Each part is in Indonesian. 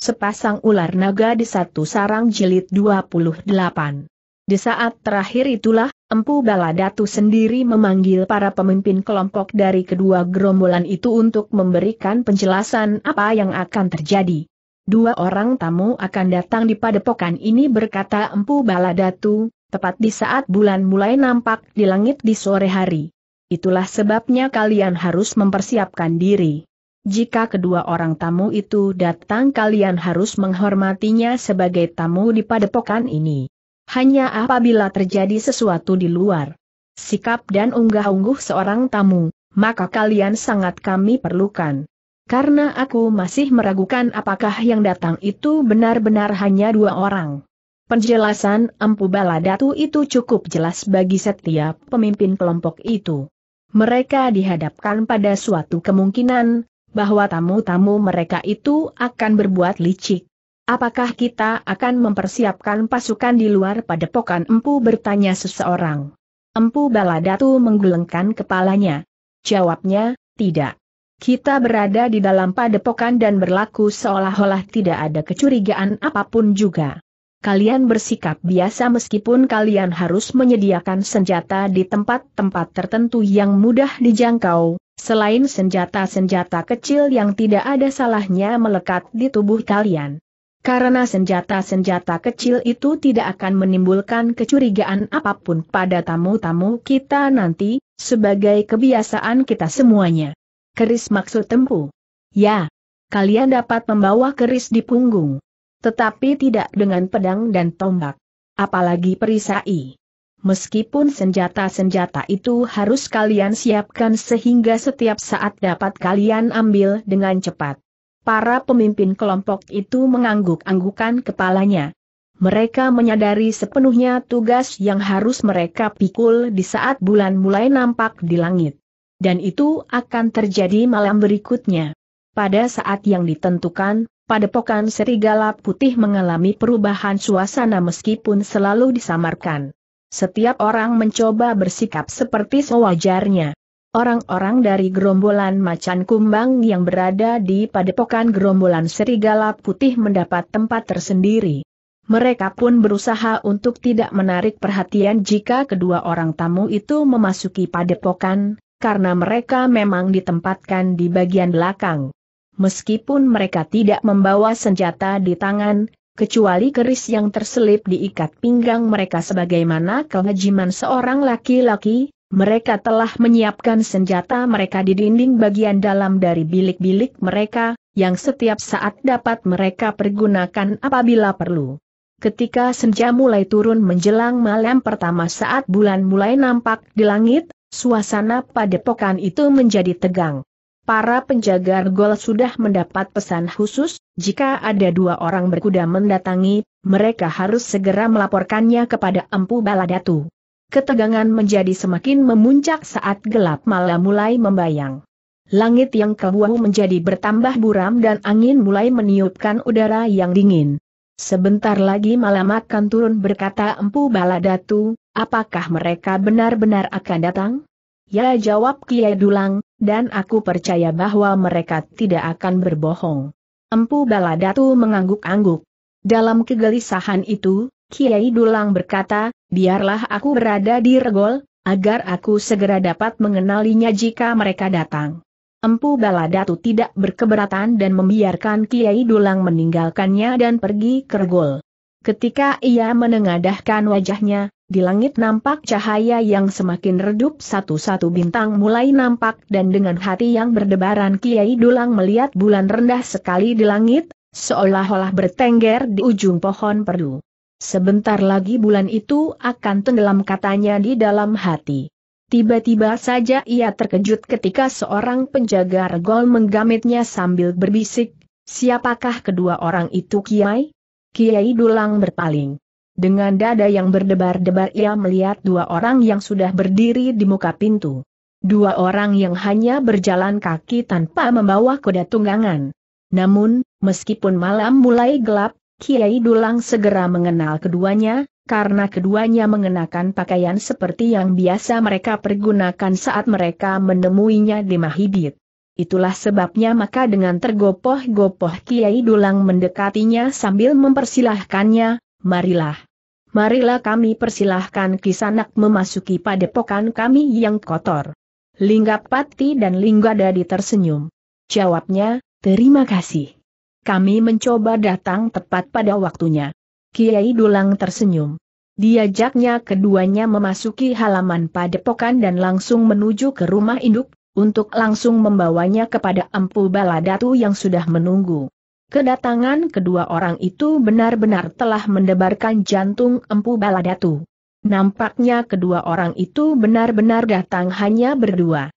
Sepasang ular naga di satu sarang jilid 28. Di saat terakhir itulah, Empu Baladatu sendiri memanggil para pemimpin kelompok dari kedua gerombolan itu untuk memberikan penjelasan apa yang akan terjadi. Dua orang tamu akan datang di padepokan ini berkata Empu Baladatu, tepat di saat bulan mulai nampak di langit di sore hari. Itulah sebabnya kalian harus mempersiapkan diri. Jika kedua orang tamu itu datang kalian harus menghormatinya sebagai tamu di padepokan ini. Hanya apabila terjadi sesuatu di luar sikap dan unggah-ungguh seorang tamu, maka kalian sangat kami perlukan. Karena aku masih meragukan apakah yang datang itu benar-benar hanya dua orang. Penjelasan Empu Baladatu itu cukup jelas bagi setiap pemimpin kelompok itu. Mereka dihadapkan pada suatu kemungkinan, bahwa tamu-tamu mereka itu akan berbuat licik. Apakah kita akan mempersiapkan pasukan di luar padepokan empu bertanya seseorang. Empu Baladatu menggelengkan kepalanya. Jawabnya, tidak. Kita berada di dalam padepokan dan berlaku seolah-olah tidak ada kecurigaan apapun juga kalian bersikap biasa meskipun kalian harus menyediakan senjata di tempat-tempat tertentu yang mudah dijangkau, selain senjata-senjata kecil yang tidak ada salahnya melekat di tubuh kalian. Karena senjata-senjata kecil itu tidak akan menimbulkan kecurigaan apapun pada tamu-tamu kita nanti, sebagai kebiasaan kita semuanya. Keris maksud tempuh. Ya, kalian dapat membawa keris di punggung. Tetapi tidak dengan pedang dan tombak. Apalagi perisai. Meskipun senjata-senjata itu harus kalian siapkan sehingga setiap saat dapat kalian ambil dengan cepat. Para pemimpin kelompok itu mengangguk-anggukan kepalanya. Mereka menyadari sepenuhnya tugas yang harus mereka pikul di saat bulan mulai nampak di langit. Dan itu akan terjadi malam berikutnya. Pada saat yang ditentukan, padepokan serigala putih mengalami perubahan suasana meskipun selalu disamarkan. Setiap orang mencoba bersikap seperti sewajarnya. Orang-orang dari gerombolan macan kumbang yang berada di padepokan gerombolan serigala putih mendapat tempat tersendiri. Mereka pun berusaha untuk tidak menarik perhatian jika kedua orang tamu itu memasuki padepokan, karena mereka memang ditempatkan di bagian belakang meskipun mereka tidak membawa senjata di tangan, kecuali keris yang terselip diikat pinggang mereka sebagaimana kengejiman seorang laki-laki, mereka telah menyiapkan senjata mereka di dinding bagian dalam dari bilik-bilik mereka, yang setiap saat dapat mereka pergunakan apabila perlu. Ketika senja mulai turun menjelang malam pertama saat bulan mulai nampak di langit, suasana padepokan itu menjadi tegang. Para penjaga gol sudah mendapat pesan khusus, jika ada dua orang berkuda mendatangi, mereka harus segera melaporkannya kepada Empu Baladatu. Ketegangan menjadi semakin memuncak saat gelap malam mulai membayang. Langit yang kebuahu menjadi bertambah buram dan angin mulai meniupkan udara yang dingin. Sebentar lagi malam akan turun berkata Empu Baladatu, apakah mereka benar-benar akan datang? Ya jawab Kiai Dulang, dan aku percaya bahwa mereka tidak akan berbohong. Empu Baladatu mengangguk-angguk. Dalam kegelisahan itu, Kiai Dulang berkata, biarlah aku berada di regol, agar aku segera dapat mengenalinya jika mereka datang. Empu Baladatu tidak berkeberatan dan membiarkan Kiai Dulang meninggalkannya dan pergi ke regol. Ketika ia menengadahkan wajahnya, di langit nampak cahaya yang semakin redup satu-satu bintang mulai nampak dan dengan hati yang berdebaran Kiai Dulang melihat bulan rendah sekali di langit, seolah-olah bertengger di ujung pohon perdu. Sebentar lagi bulan itu akan tenggelam katanya di dalam hati. Tiba-tiba saja ia terkejut ketika seorang penjaga regol menggamitnya sambil berbisik, siapakah kedua orang itu Kiai? Kiai Dulang berpaling. Dengan dada yang berdebar-debar ia melihat dua orang yang sudah berdiri di muka pintu. Dua orang yang hanya berjalan kaki tanpa membawa kuda tunggangan. Namun, meskipun malam mulai gelap, Kiai Dulang segera mengenal keduanya, karena keduanya mengenakan pakaian seperti yang biasa mereka pergunakan saat mereka menemuinya di Mahidit. Itulah sebabnya maka dengan tergopoh-gopoh Kiai Dulang mendekatinya sambil mempersilahkannya, marilah. Marilah kami persilahkan kisanak memasuki padepokan kami yang kotor. Pati dan Linggadadi tersenyum. Jawabnya, terima kasih. Kami mencoba datang tepat pada waktunya. Kiai Dulang tersenyum. Diajaknya keduanya memasuki halaman padepokan dan langsung menuju ke rumah induk, untuk langsung membawanya kepada Empu Baladatu yang sudah menunggu. Kedatangan kedua orang itu benar-benar telah mendebarkan jantung Empu Baladatu. Nampaknya kedua orang itu benar-benar datang hanya berdua.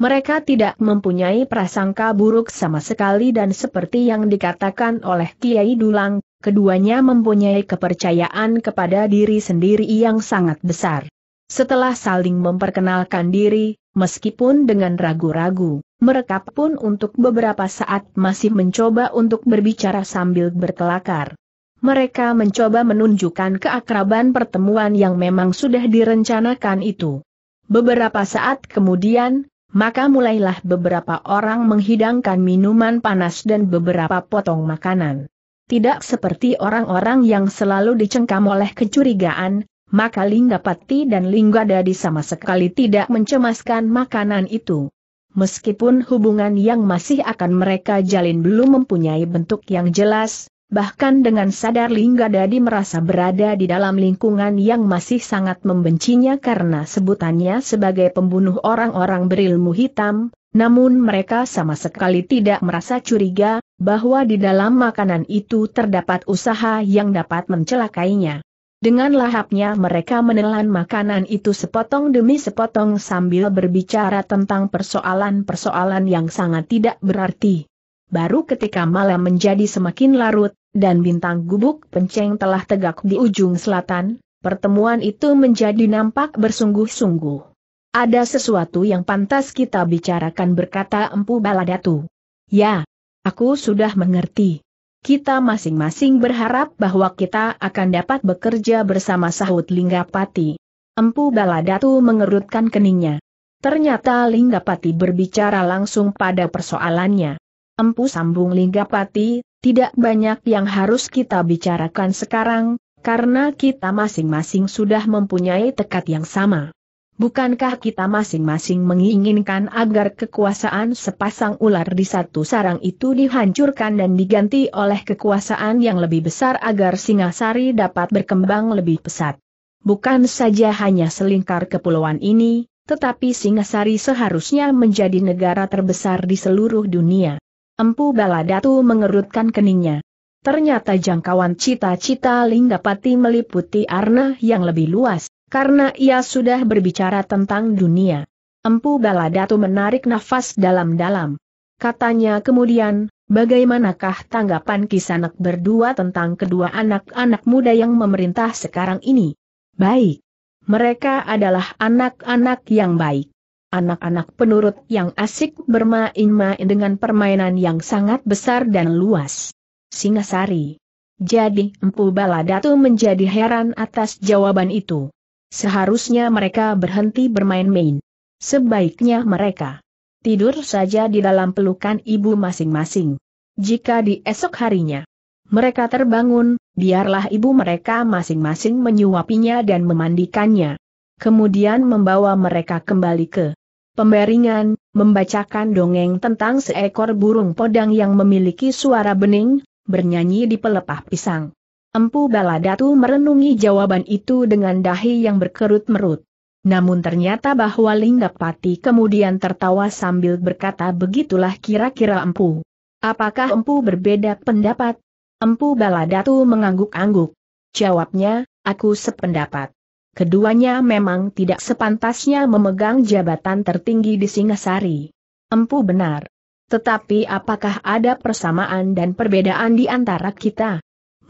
Mereka tidak mempunyai prasangka buruk sama sekali dan seperti yang dikatakan oleh Kiai Dulang, keduanya mempunyai kepercayaan kepada diri sendiri yang sangat besar. Setelah saling memperkenalkan diri, Meskipun dengan ragu-ragu, mereka pun untuk beberapa saat masih mencoba untuk berbicara sambil berkelakar. Mereka mencoba menunjukkan keakraban pertemuan yang memang sudah direncanakan itu. Beberapa saat kemudian, maka mulailah beberapa orang menghidangkan minuman panas dan beberapa potong makanan. Tidak seperti orang-orang yang selalu dicengkam oleh kecurigaan, maka Linggapati dan Linggadadi sama sekali tidak mencemaskan makanan itu. Meskipun hubungan yang masih akan mereka jalin belum mempunyai bentuk yang jelas, bahkan dengan sadar Linggadadi merasa berada di dalam lingkungan yang masih sangat membencinya karena sebutannya sebagai pembunuh orang-orang berilmu hitam, namun mereka sama sekali tidak merasa curiga, bahwa di dalam makanan itu terdapat usaha yang dapat mencelakainya. Dengan lahapnya mereka menelan makanan itu sepotong demi sepotong sambil berbicara tentang persoalan-persoalan yang sangat tidak berarti. Baru ketika malam menjadi semakin larut, dan bintang gubuk penceng telah tegak di ujung selatan, pertemuan itu menjadi nampak bersungguh-sungguh. Ada sesuatu yang pantas kita bicarakan berkata Empu Baladatu. Ya, aku sudah mengerti. Kita masing-masing berharap bahwa kita akan dapat bekerja bersama sahut Linggapati. Empu Baladatu mengerutkan keningnya. Ternyata Linggapati berbicara langsung pada persoalannya. Empu sambung Linggapati, tidak banyak yang harus kita bicarakan sekarang, karena kita masing-masing sudah mempunyai tekad yang sama. Bukankah kita masing-masing menginginkan agar kekuasaan sepasang ular di satu sarang itu dihancurkan dan diganti oleh kekuasaan yang lebih besar agar Singasari dapat berkembang lebih pesat? Bukan saja hanya selingkar kepulauan ini, tetapi Singasari seharusnya menjadi negara terbesar di seluruh dunia. Empu Baladatu mengerutkan keningnya. Ternyata jangkauan cita-cita Linggapati meliputi arna yang lebih luas karena ia sudah berbicara tentang dunia. Empu Baladatu menarik nafas dalam-dalam. Katanya kemudian, bagaimanakah tanggapan kisanak berdua tentang kedua anak-anak muda yang memerintah sekarang ini? Baik. Mereka adalah anak-anak yang baik. Anak-anak penurut yang asik bermain-main dengan permainan yang sangat besar dan luas. Singasari. Jadi Empu Baladatu menjadi heran atas jawaban itu. Seharusnya mereka berhenti bermain-main. Sebaiknya mereka tidur saja di dalam pelukan ibu masing-masing. Jika di esok harinya mereka terbangun, biarlah ibu mereka masing-masing menyuapinya dan memandikannya. Kemudian membawa mereka kembali ke pemberingan, membacakan dongeng tentang seekor burung podang yang memiliki suara bening, bernyanyi di pelepah pisang. Empu Baladatu merenungi jawaban itu dengan dahi yang berkerut merut. Namun ternyata bahwa Linggapati kemudian tertawa sambil berkata begitulah kira-kira empu. Apakah empu berbeda pendapat? Empu Baladatu mengangguk-angguk. Jawabnya, aku sependapat. Keduanya memang tidak sepantasnya memegang jabatan tertinggi di Singasari. Empu benar. Tetapi apakah ada persamaan dan perbedaan di antara kita?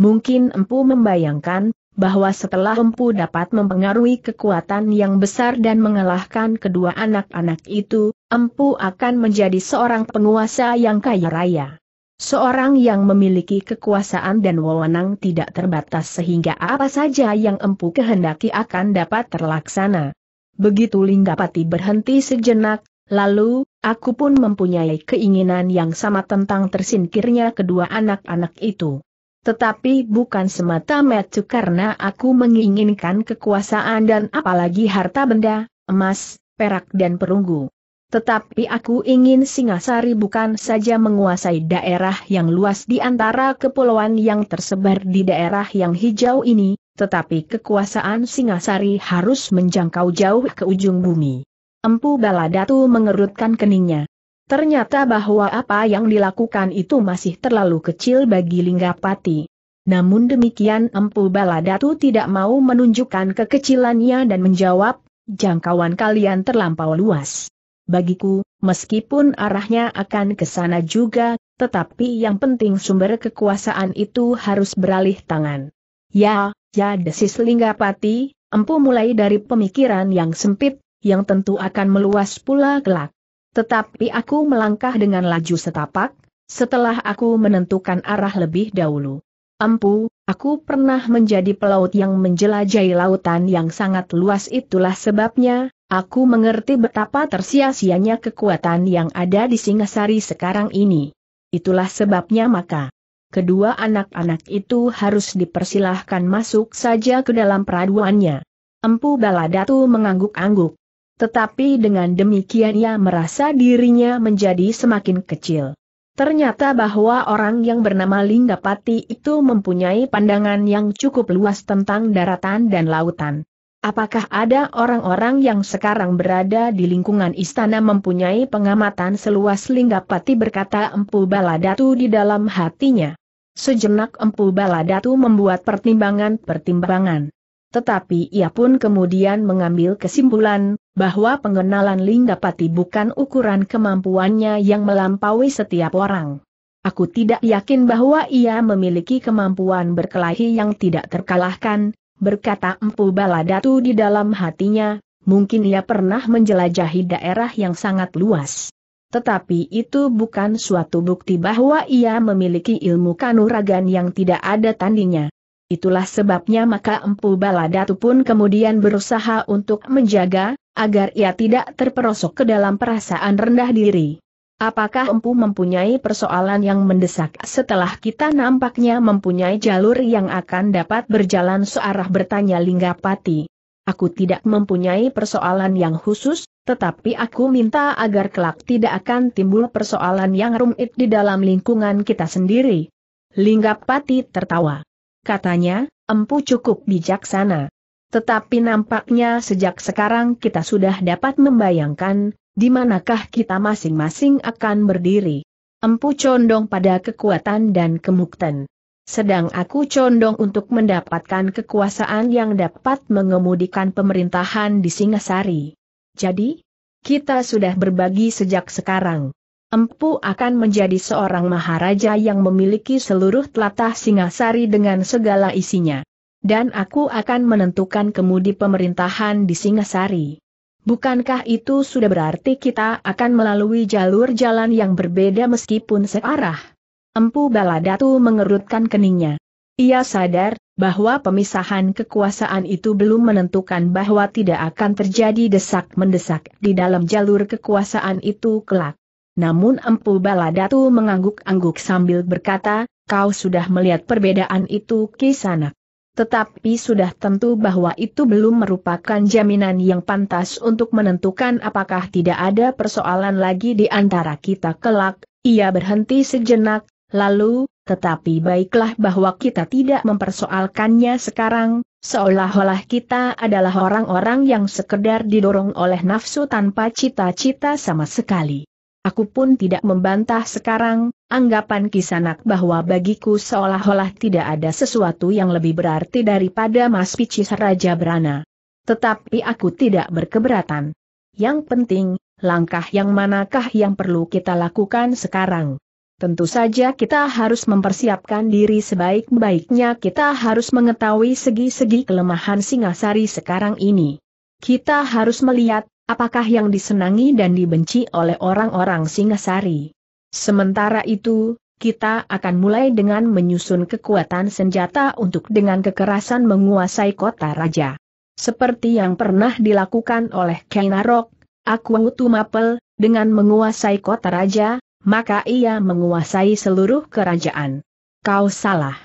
Mungkin Empu membayangkan, bahwa setelah Empu dapat mempengaruhi kekuatan yang besar dan mengalahkan kedua anak-anak itu, Empu akan menjadi seorang penguasa yang kaya raya. Seorang yang memiliki kekuasaan dan wewenang tidak terbatas sehingga apa saja yang Empu kehendaki akan dapat terlaksana. Begitu Linggapati berhenti sejenak, lalu, aku pun mempunyai keinginan yang sama tentang tersingkirnya kedua anak-anak itu. Tetapi bukan semata-mata karena aku menginginkan kekuasaan dan apalagi harta benda, emas, perak dan perunggu. Tetapi aku ingin Singasari bukan saja menguasai daerah yang luas di antara kepulauan yang tersebar di daerah yang hijau ini, tetapi kekuasaan Singasari harus menjangkau jauh ke ujung bumi. Empu Baladatu mengerutkan keningnya. Ternyata bahwa apa yang dilakukan itu masih terlalu kecil bagi Linggapati. Namun demikian Empu Baladatu tidak mau menunjukkan kekecilannya dan menjawab, jangkauan kalian terlampau luas. Bagiku, meskipun arahnya akan ke sana juga, tetapi yang penting sumber kekuasaan itu harus beralih tangan. Ya, ya desis Linggapati, Empu mulai dari pemikiran yang sempit, yang tentu akan meluas pula kelak. Tetapi aku melangkah dengan laju setapak, setelah aku menentukan arah lebih dahulu. Ampu, aku pernah menjadi pelaut yang menjelajahi lautan yang sangat luas itulah sebabnya, aku mengerti betapa tersia-sianya kekuatan yang ada di Singasari sekarang ini. Itulah sebabnya maka, kedua anak-anak itu harus dipersilahkan masuk saja ke dalam peraduannya. Empu Baladatu mengangguk-angguk. Tetapi dengan demikian ia merasa dirinya menjadi semakin kecil. Ternyata bahwa orang yang bernama Linggapati itu mempunyai pandangan yang cukup luas tentang daratan dan lautan. Apakah ada orang-orang yang sekarang berada di lingkungan istana mempunyai pengamatan seluas Linggapati berkata Empu Baladatu di dalam hatinya. Sejenak Empu Baladatu membuat pertimbangan-pertimbangan tetapi ia pun kemudian mengambil kesimpulan, bahwa pengenalan Linggapati bukan ukuran kemampuannya yang melampaui setiap orang. Aku tidak yakin bahwa ia memiliki kemampuan berkelahi yang tidak terkalahkan, berkata Empu Baladatu di dalam hatinya, mungkin ia pernah menjelajahi daerah yang sangat luas. Tetapi itu bukan suatu bukti bahwa ia memiliki ilmu kanuragan yang tidak ada tandingnya. Itulah sebabnya maka Empu Baladatu pun kemudian berusaha untuk menjaga, agar ia tidak terperosok ke dalam perasaan rendah diri. Apakah Empu mempunyai persoalan yang mendesak setelah kita nampaknya mempunyai jalur yang akan dapat berjalan searah bertanya Linggapati. Aku tidak mempunyai persoalan yang khusus, tetapi aku minta agar kelak tidak akan timbul persoalan yang rumit di dalam lingkungan kita sendiri. Linggapati tertawa katanya, empu cukup bijaksana. Tetapi nampaknya sejak sekarang kita sudah dapat membayangkan, di manakah kita masing-masing akan berdiri. Empu condong pada kekuatan dan kemukten. Sedang aku condong untuk mendapatkan kekuasaan yang dapat mengemudikan pemerintahan di Singasari. Jadi, kita sudah berbagi sejak sekarang. Empu akan menjadi seorang maharaja yang memiliki seluruh telatah Singasari dengan segala isinya. Dan aku akan menentukan kemudi pemerintahan di Singasari. Bukankah itu sudah berarti kita akan melalui jalur jalan yang berbeda meskipun searah? Empu Baladatu mengerutkan keningnya. Ia sadar bahwa pemisahan kekuasaan itu belum menentukan bahwa tidak akan terjadi desak-mendesak di dalam jalur kekuasaan itu kelak. Namun Empu Baladatu mengangguk-angguk sambil berkata, kau sudah melihat perbedaan itu sana. Tetapi sudah tentu bahwa itu belum merupakan jaminan yang pantas untuk menentukan apakah tidak ada persoalan lagi di antara kita kelak, ia berhenti sejenak, lalu, tetapi baiklah bahwa kita tidak mempersoalkannya sekarang, seolah-olah kita adalah orang-orang yang sekedar didorong oleh nafsu tanpa cita-cita sama sekali. Aku pun tidak membantah sekarang, anggapan kisanak bahwa bagiku seolah-olah tidak ada sesuatu yang lebih berarti daripada Mas Picis Raja Berana. Tetapi aku tidak berkeberatan. Yang penting, langkah yang manakah yang perlu kita lakukan sekarang? Tentu saja kita harus mempersiapkan diri sebaik-baiknya kita harus mengetahui segi-segi kelemahan Singasari sekarang ini. Kita harus melihat Apakah yang disenangi dan dibenci oleh orang-orang Singasari? Sementara itu, kita akan mulai dengan menyusun kekuatan senjata untuk dengan kekerasan menguasai kota raja. Seperti yang pernah dilakukan oleh Kainarok, Akuangutu Mapel, dengan menguasai kota raja, maka ia menguasai seluruh kerajaan. Kau salah.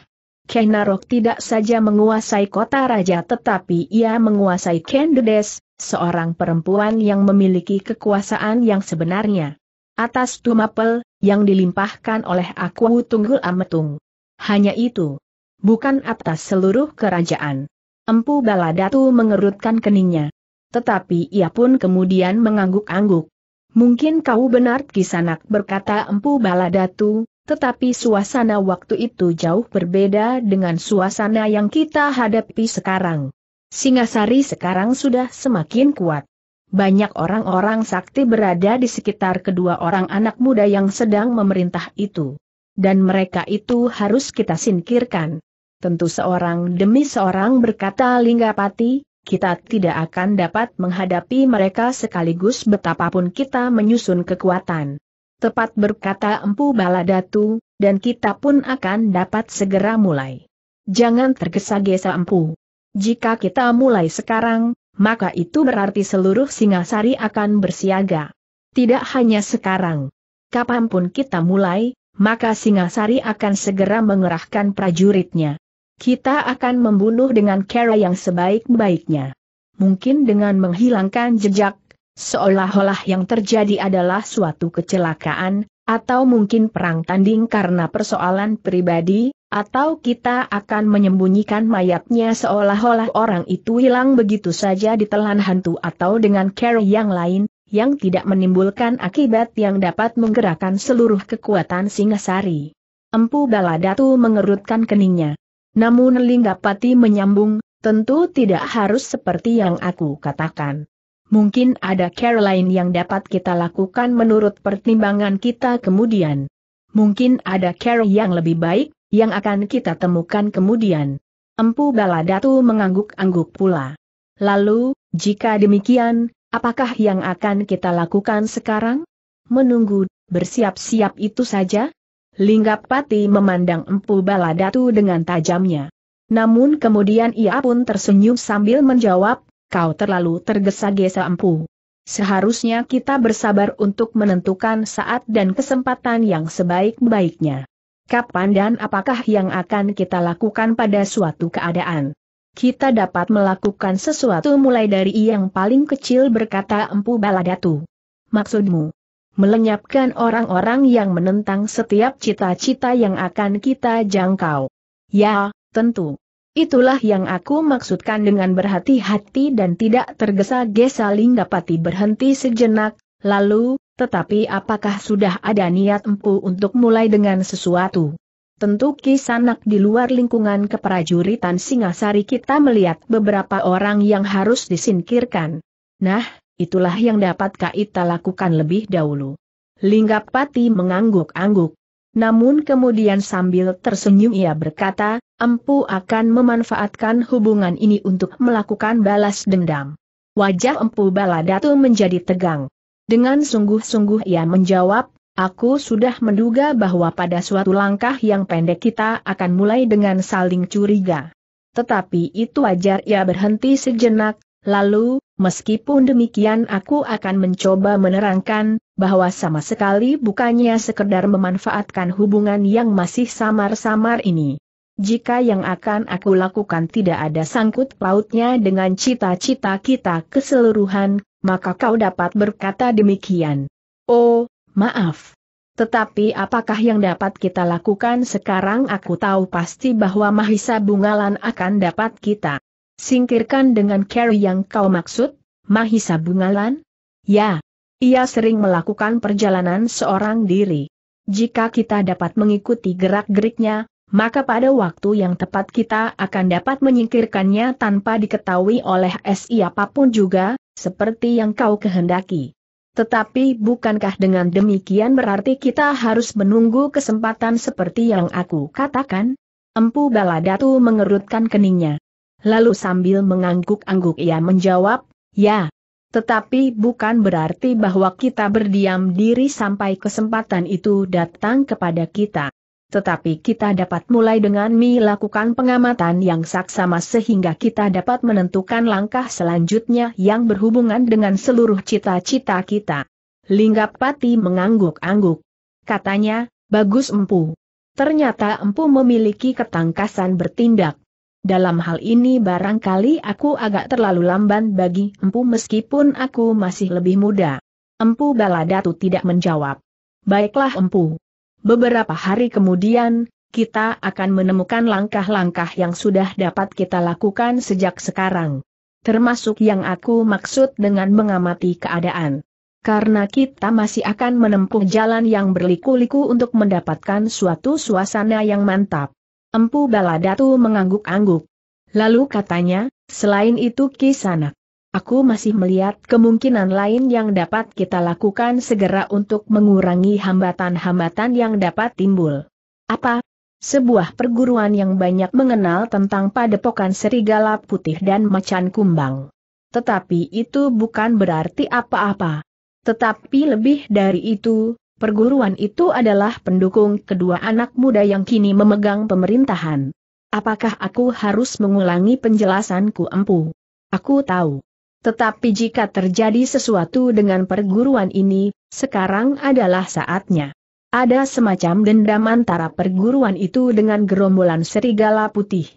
Kainarok tidak saja menguasai kota raja tetapi ia menguasai Kendedes, seorang perempuan yang memiliki kekuasaan yang sebenarnya. Atas tumapel, yang dilimpahkan oleh Aku Tunggul Ametung. Hanya itu. Bukan atas seluruh kerajaan. Empu Baladatu mengerutkan keningnya. Tetapi ia pun kemudian mengangguk-angguk. Mungkin kau benar kisanak berkata Empu Baladatu, tetapi suasana waktu itu jauh berbeda dengan suasana yang kita hadapi sekarang. Singasari sekarang sudah semakin kuat. Banyak orang-orang sakti berada di sekitar kedua orang anak muda yang sedang memerintah itu. Dan mereka itu harus kita singkirkan. Tentu seorang demi seorang berkata Linggapati, kita tidak akan dapat menghadapi mereka sekaligus betapapun kita menyusun kekuatan. Tepat berkata Empu Baladatu, dan kita pun akan dapat segera mulai. Jangan tergesa-gesa Empu. Jika kita mulai sekarang, maka itu berarti seluruh Singasari akan bersiaga. Tidak hanya sekarang. Kapanpun kita mulai, maka Singasari akan segera mengerahkan prajuritnya. Kita akan membunuh dengan cara yang sebaik-baiknya. Mungkin dengan menghilangkan jejak, seolah-olah yang terjadi adalah suatu kecelakaan, atau mungkin perang tanding karena persoalan pribadi, atau kita akan menyembunyikan mayatnya seolah-olah orang itu hilang begitu saja ditelan hantu atau dengan cara yang lain, yang tidak menimbulkan akibat yang dapat menggerakkan seluruh kekuatan Singasari. Empu Baladatu mengerutkan keningnya. Namun Linggapati menyambung, tentu tidak harus seperti yang aku katakan mungkin ada Caroline lain yang dapat kita lakukan menurut pertimbangan kita kemudian. Mungkin ada cara yang lebih baik, yang akan kita temukan kemudian. Empu Baladatu mengangguk-angguk pula. Lalu, jika demikian, apakah yang akan kita lakukan sekarang? Menunggu, bersiap-siap itu saja? Linggapati memandang Empu Baladatu dengan tajamnya. Namun kemudian ia pun tersenyum sambil menjawab, kau terlalu tergesa-gesa empu. Seharusnya kita bersabar untuk menentukan saat dan kesempatan yang sebaik-baiknya. Kapan dan apakah yang akan kita lakukan pada suatu keadaan? Kita dapat melakukan sesuatu mulai dari yang paling kecil berkata empu baladatu. Maksudmu? Melenyapkan orang-orang yang menentang setiap cita-cita yang akan kita jangkau. Ya, tentu. Itulah yang aku maksudkan dengan berhati-hati dan tidak tergesa-gesa Linggapati berhenti sejenak, lalu, tetapi apakah sudah ada niat empu untuk mulai dengan sesuatu? Tentu kisanak di luar lingkungan keprajuritan Singasari kita melihat beberapa orang yang harus disingkirkan. Nah, itulah yang dapat kita lakukan lebih dahulu. Linggapati mengangguk-angguk. Namun kemudian sambil tersenyum ia berkata, Empu akan memanfaatkan hubungan ini untuk melakukan balas dendam. Wajah Empu Baladatu menjadi tegang. Dengan sungguh-sungguh ia menjawab, Aku sudah menduga bahwa pada suatu langkah yang pendek kita akan mulai dengan saling curiga. Tetapi itu wajar ia berhenti sejenak, lalu, Meskipun demikian aku akan mencoba menerangkan, bahwa sama sekali bukannya sekedar memanfaatkan hubungan yang masih samar-samar ini. Jika yang akan aku lakukan tidak ada sangkut pautnya dengan cita-cita kita keseluruhan, maka kau dapat berkata demikian. Oh, maaf. Tetapi apakah yang dapat kita lakukan sekarang aku tahu pasti bahwa Mahisa Bungalan akan dapat kita Singkirkan dengan carry yang kau maksud, Mahisa Bungalan? Ya. Ia sering melakukan perjalanan seorang diri. Jika kita dapat mengikuti gerak-geriknya, maka pada waktu yang tepat kita akan dapat menyingkirkannya tanpa diketahui oleh SI apapun juga, seperti yang kau kehendaki. Tetapi bukankah dengan demikian berarti kita harus menunggu kesempatan seperti yang aku katakan? Empu Baladatu mengerutkan keningnya. Lalu sambil mengangguk-angguk ia menjawab, ya. Tetapi bukan berarti bahwa kita berdiam diri sampai kesempatan itu datang kepada kita. Tetapi kita dapat mulai dengan melakukan pengamatan yang saksama sehingga kita dapat menentukan langkah selanjutnya yang berhubungan dengan seluruh cita-cita kita. Linggapati mengangguk-angguk. Katanya, bagus empu. Ternyata empu memiliki ketangkasan bertindak. Dalam hal ini barangkali aku agak terlalu lamban bagi empu meskipun aku masih lebih muda. Empu Baladatu tidak menjawab. Baiklah empu. Beberapa hari kemudian, kita akan menemukan langkah-langkah yang sudah dapat kita lakukan sejak sekarang. Termasuk yang aku maksud dengan mengamati keadaan. Karena kita masih akan menempuh jalan yang berliku-liku untuk mendapatkan suatu suasana yang mantap. Empu Baladatu mengangguk-angguk. Lalu katanya, selain itu kisanak. Aku masih melihat kemungkinan lain yang dapat kita lakukan segera untuk mengurangi hambatan-hambatan yang dapat timbul. Apa? Sebuah perguruan yang banyak mengenal tentang padepokan serigala putih dan macan kumbang. Tetapi itu bukan berarti apa-apa. Tetapi lebih dari itu, Perguruan itu adalah pendukung kedua anak muda yang kini memegang pemerintahan. Apakah aku harus mengulangi penjelasanku empu? Aku tahu. Tetapi jika terjadi sesuatu dengan perguruan ini, sekarang adalah saatnya. Ada semacam dendam antara perguruan itu dengan gerombolan serigala putih.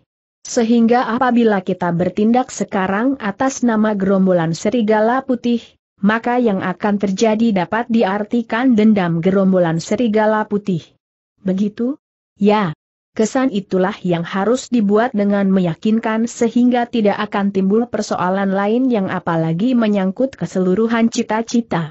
Sehingga apabila kita bertindak sekarang atas nama gerombolan serigala putih, maka yang akan terjadi dapat diartikan dendam gerombolan serigala putih. Begitu? Ya. Kesan itulah yang harus dibuat dengan meyakinkan sehingga tidak akan timbul persoalan lain yang apalagi menyangkut keseluruhan cita-cita.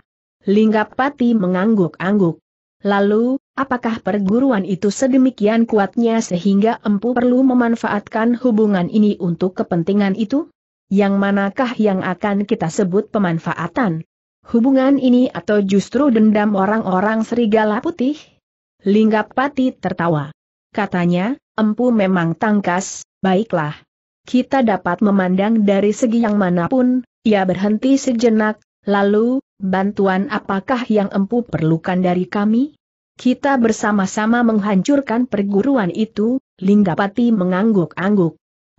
Linggapati mengangguk-angguk. Lalu, apakah perguruan itu sedemikian kuatnya sehingga empu perlu memanfaatkan hubungan ini untuk kepentingan itu? yang manakah yang akan kita sebut pemanfaatan? Hubungan ini atau justru dendam orang-orang serigala putih? Pati tertawa. Katanya, empu memang tangkas, baiklah. Kita dapat memandang dari segi yang manapun, ia berhenti sejenak, lalu, bantuan apakah yang empu perlukan dari kami? Kita bersama-sama menghancurkan perguruan itu, Linggapati mengangguk-angguk.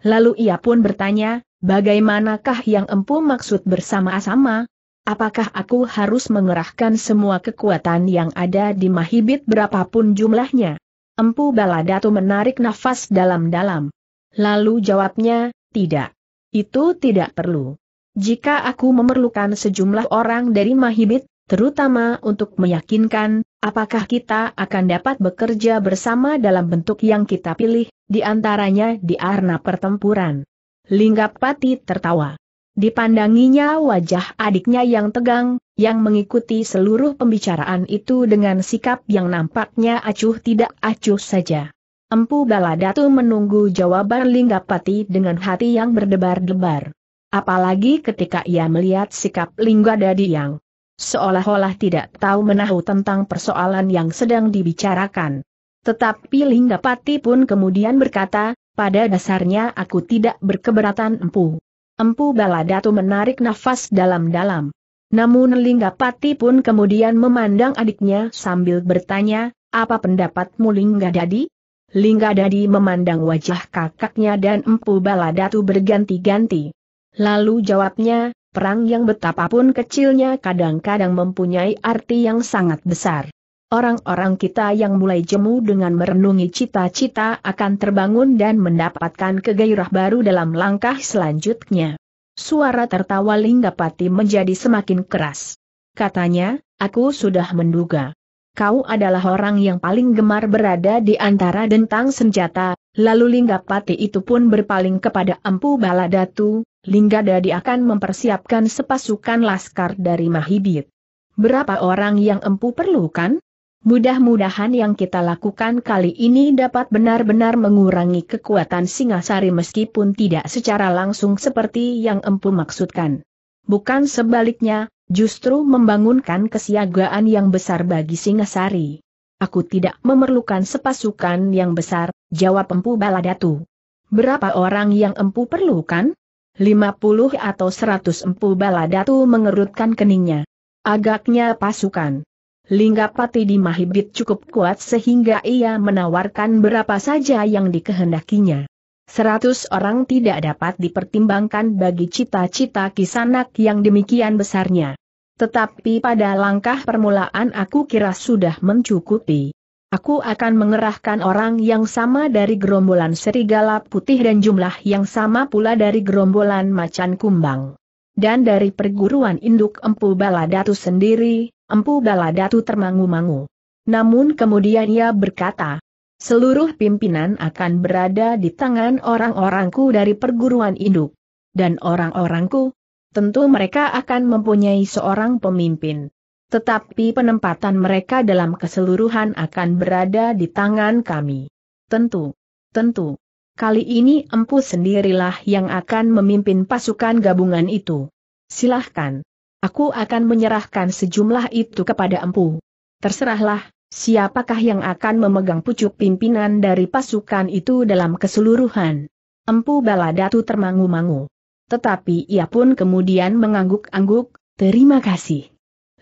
Lalu ia pun bertanya, bagaimanakah yang empu maksud bersama-sama? Apakah aku harus mengerahkan semua kekuatan yang ada di Mahibit berapapun jumlahnya? Empu Baladatu menarik nafas dalam-dalam. Lalu jawabnya, tidak. Itu tidak perlu. Jika aku memerlukan sejumlah orang dari Mahibit, terutama untuk meyakinkan apakah kita akan dapat bekerja bersama dalam bentuk yang kita pilih, di antaranya di arena pertempuran. Linggapati tertawa. Dipandanginya wajah adiknya yang tegang, yang mengikuti seluruh pembicaraan itu dengan sikap yang nampaknya acuh tidak acuh saja. Empu Baladatu menunggu jawaban Linggapati dengan hati yang berdebar-debar. Apalagi ketika ia melihat sikap Lingga Dadi yang seolah-olah tidak tahu menahu tentang persoalan yang sedang dibicarakan. Tetapi Linggapati pun kemudian berkata, pada dasarnya aku tidak berkeberatan empu. Empu Baladatu menarik nafas dalam-dalam. Namun Linggapati pun kemudian memandang adiknya sambil bertanya, apa pendapatmu Lingga Dadi? Lingga Dadi memandang wajah kakaknya dan empu Baladatu berganti-ganti. Lalu jawabnya, perang yang betapapun kecilnya kadang-kadang mempunyai arti yang sangat besar. Orang-orang kita yang mulai jemu dengan merenungi cita-cita akan terbangun dan mendapatkan kegairah baru dalam langkah selanjutnya. Suara tertawa Linggapati menjadi semakin keras. Katanya, aku sudah menduga. Kau adalah orang yang paling gemar berada di antara dentang senjata, lalu Linggapati itu pun berpaling kepada Empu Baladatu, Lingga Linggadadi akan mempersiapkan sepasukan laskar dari Mahibit. Berapa orang yang Empu perlukan? Mudah-mudahan yang kita lakukan kali ini dapat benar-benar mengurangi kekuatan Singasari meskipun tidak secara langsung seperti yang Empu maksudkan. Bukan sebaliknya, justru membangunkan kesiagaan yang besar bagi Singasari. Aku tidak memerlukan sepasukan yang besar, jawab Empu Baladatu. Berapa orang yang Empu perlukan? 50 atau 100 Empu Baladatu mengerutkan keningnya. Agaknya pasukan. Linggapati di Mahibit cukup kuat sehingga ia menawarkan berapa saja yang dikehendakinya. Seratus orang tidak dapat dipertimbangkan bagi cita-cita kisanak yang demikian besarnya. Tetapi pada langkah permulaan aku kira sudah mencukupi. Aku akan mengerahkan orang yang sama dari gerombolan serigala putih dan jumlah yang sama pula dari gerombolan macan kumbang. Dan dari perguruan induk Empu Baladatu sendiri, Empu Baladatu termangu-mangu. Namun kemudian ia berkata, seluruh pimpinan akan berada di tangan orang-orangku dari perguruan induk. Dan orang-orangku, tentu mereka akan mempunyai seorang pemimpin. Tetapi penempatan mereka dalam keseluruhan akan berada di tangan kami. Tentu, tentu. Kali ini empu sendirilah yang akan memimpin pasukan gabungan itu. Silahkan. Aku akan menyerahkan sejumlah itu kepada empu. Terserahlah, siapakah yang akan memegang pucuk pimpinan dari pasukan itu dalam keseluruhan. Empu Baladatu termangu-mangu. Tetapi ia pun kemudian mengangguk-angguk, terima kasih.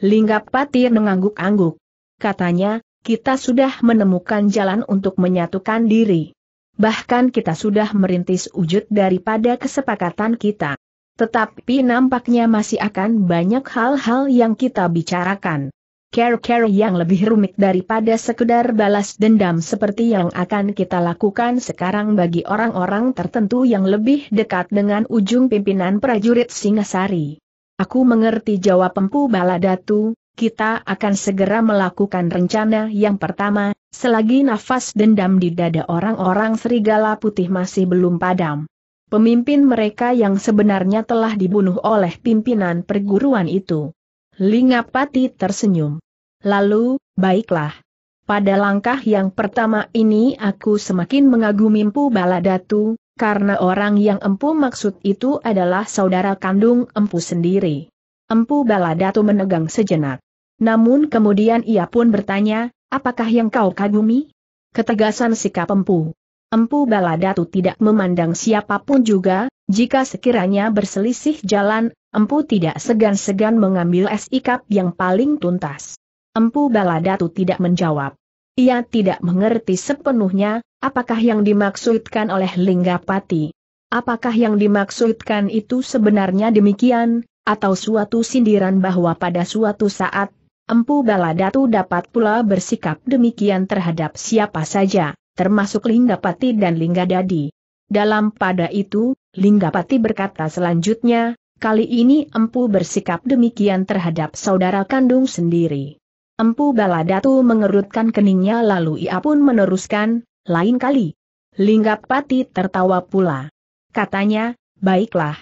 Linggap Patir mengangguk-angguk. Katanya, kita sudah menemukan jalan untuk menyatukan diri. Bahkan kita sudah merintis wujud daripada kesepakatan kita. Tetapi nampaknya masih akan banyak hal-hal yang kita bicarakan. Care-care yang lebih rumit daripada sekedar balas dendam seperti yang akan kita lakukan sekarang bagi orang-orang tertentu yang lebih dekat dengan ujung pimpinan prajurit Singasari. Aku mengerti jawab Empu Baladatu, kita akan segera melakukan rencana yang pertama, selagi nafas dendam di dada orang-orang serigala putih masih belum padam pemimpin mereka yang sebenarnya telah dibunuh oleh pimpinan perguruan itu. Lingapati tersenyum. Lalu, baiklah. Pada langkah yang pertama ini aku semakin mengagumi Empu Baladatu, karena orang yang Empu maksud itu adalah saudara kandung Empu sendiri. Empu Baladatu menegang sejenak. Namun kemudian ia pun bertanya, apakah yang kau kagumi? Ketegasan sikap Empu. Empu Baladatu tidak memandang siapapun juga, jika sekiranya berselisih jalan, Empu tidak segan-segan mengambil sikap yang paling tuntas. Empu Baladatu tidak menjawab. Ia tidak mengerti sepenuhnya, apakah yang dimaksudkan oleh Linggapati. Apakah yang dimaksudkan itu sebenarnya demikian, atau suatu sindiran bahwa pada suatu saat, Empu Baladatu dapat pula bersikap demikian terhadap siapa saja termasuk Linggapati dan Linggadadi. Dalam pada itu, Linggapati berkata selanjutnya, kali ini Empu bersikap demikian terhadap saudara kandung sendiri. Empu Baladatu mengerutkan keningnya lalu ia pun meneruskan, lain kali. Linggapati tertawa pula. Katanya, baiklah.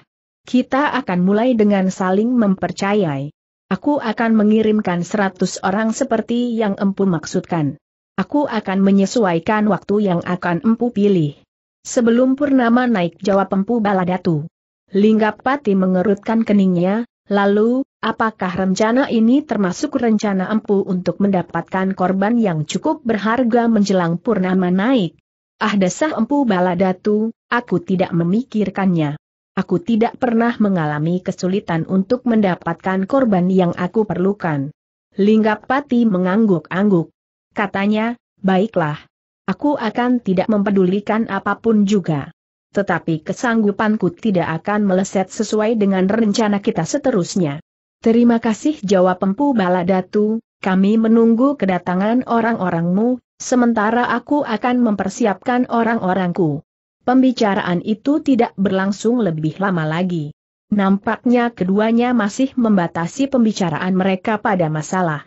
Kita akan mulai dengan saling mempercayai. Aku akan mengirimkan seratus orang seperti yang Empu maksudkan. Aku akan menyesuaikan waktu yang akan empu pilih. Sebelum Purnama naik jawab empu baladatu. Linggapati mengerutkan keningnya, lalu, apakah rencana ini termasuk rencana empu untuk mendapatkan korban yang cukup berharga menjelang Purnama naik? Ah desah empu baladatu, aku tidak memikirkannya. Aku tidak pernah mengalami kesulitan untuk mendapatkan korban yang aku perlukan. Linggapati mengangguk-angguk. Katanya, baiklah. Aku akan tidak mempedulikan apapun juga. Tetapi kesanggupanku tidak akan meleset sesuai dengan rencana kita seterusnya. Terima kasih jawab Empu Baladatu, kami menunggu kedatangan orang-orangmu, sementara aku akan mempersiapkan orang-orangku. Pembicaraan itu tidak berlangsung lebih lama lagi. Nampaknya keduanya masih membatasi pembicaraan mereka pada masalah.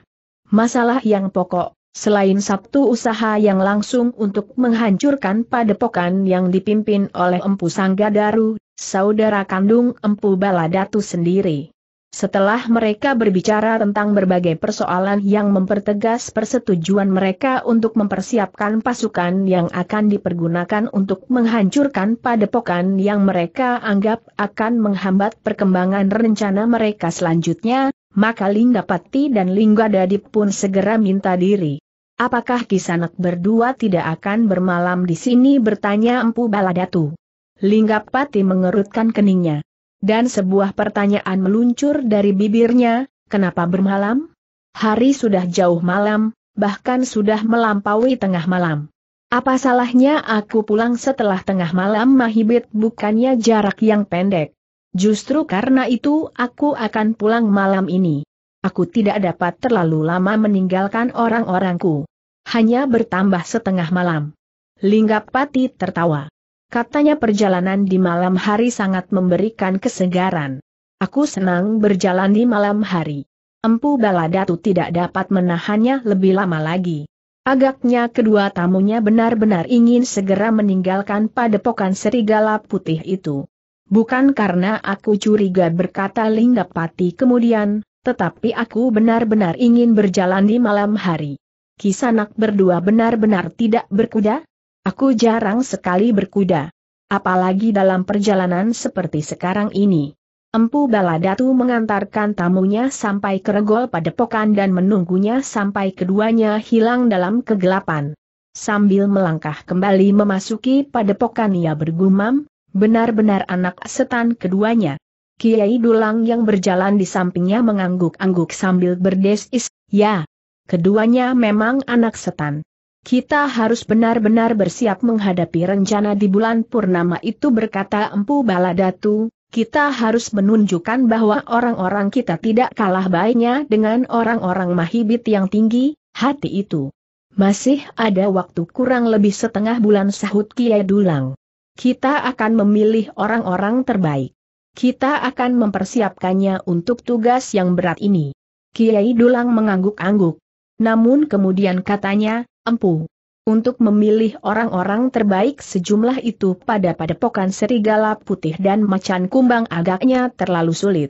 Masalah yang pokok, Selain Sabtu usaha yang langsung untuk menghancurkan padepokan yang dipimpin oleh Empu Sanggadaru, saudara kandung Empu Baladatu sendiri. Setelah mereka berbicara tentang berbagai persoalan yang mempertegas persetujuan mereka untuk mempersiapkan pasukan yang akan dipergunakan untuk menghancurkan padepokan yang mereka anggap akan menghambat perkembangan rencana mereka selanjutnya, maka Linggapati dan Linggadadip pun segera minta diri. Apakah Kisanak berdua tidak akan bermalam di sini bertanya Empu Baladatu. Linggapati mengerutkan keningnya. Dan sebuah pertanyaan meluncur dari bibirnya, kenapa bermalam? Hari sudah jauh malam, bahkan sudah melampaui tengah malam. Apa salahnya aku pulang setelah tengah malam Mahibit bukannya jarak yang pendek. Justru karena itu aku akan pulang malam ini. Aku tidak dapat terlalu lama meninggalkan orang-orangku hanya bertambah setengah malam. Linggapati tertawa. Katanya perjalanan di malam hari sangat memberikan kesegaran. Aku senang berjalan di malam hari. Empu Baladatu tidak dapat menahannya lebih lama lagi. Agaknya kedua tamunya benar-benar ingin segera meninggalkan padepokan serigala putih itu. Bukan karena aku curiga berkata Linggapati kemudian, tetapi aku benar-benar ingin berjalan di malam hari. Kisanak berdua benar-benar tidak berkuda? Aku jarang sekali berkuda. Apalagi dalam perjalanan seperti sekarang ini. Empu Baladatu mengantarkan tamunya sampai ke regol padepokan dan menunggunya sampai keduanya hilang dalam kegelapan. Sambil melangkah kembali memasuki padepokan ia bergumam, benar-benar anak setan keduanya. Kiai Dulang yang berjalan di sampingnya mengangguk-angguk sambil berdesis, ya, Keduanya memang anak setan. Kita harus benar-benar bersiap menghadapi rencana di bulan Purnama itu berkata Empu Baladatu, kita harus menunjukkan bahwa orang-orang kita tidak kalah baiknya dengan orang-orang mahibit yang tinggi, hati itu. Masih ada waktu kurang lebih setengah bulan sahut Kiai Dulang. Kita akan memilih orang-orang terbaik. Kita akan mempersiapkannya untuk tugas yang berat ini. Kiai Dulang mengangguk-angguk. Namun kemudian katanya, empu. Untuk memilih orang-orang terbaik sejumlah itu pada padepokan serigala putih dan macan kumbang agaknya terlalu sulit.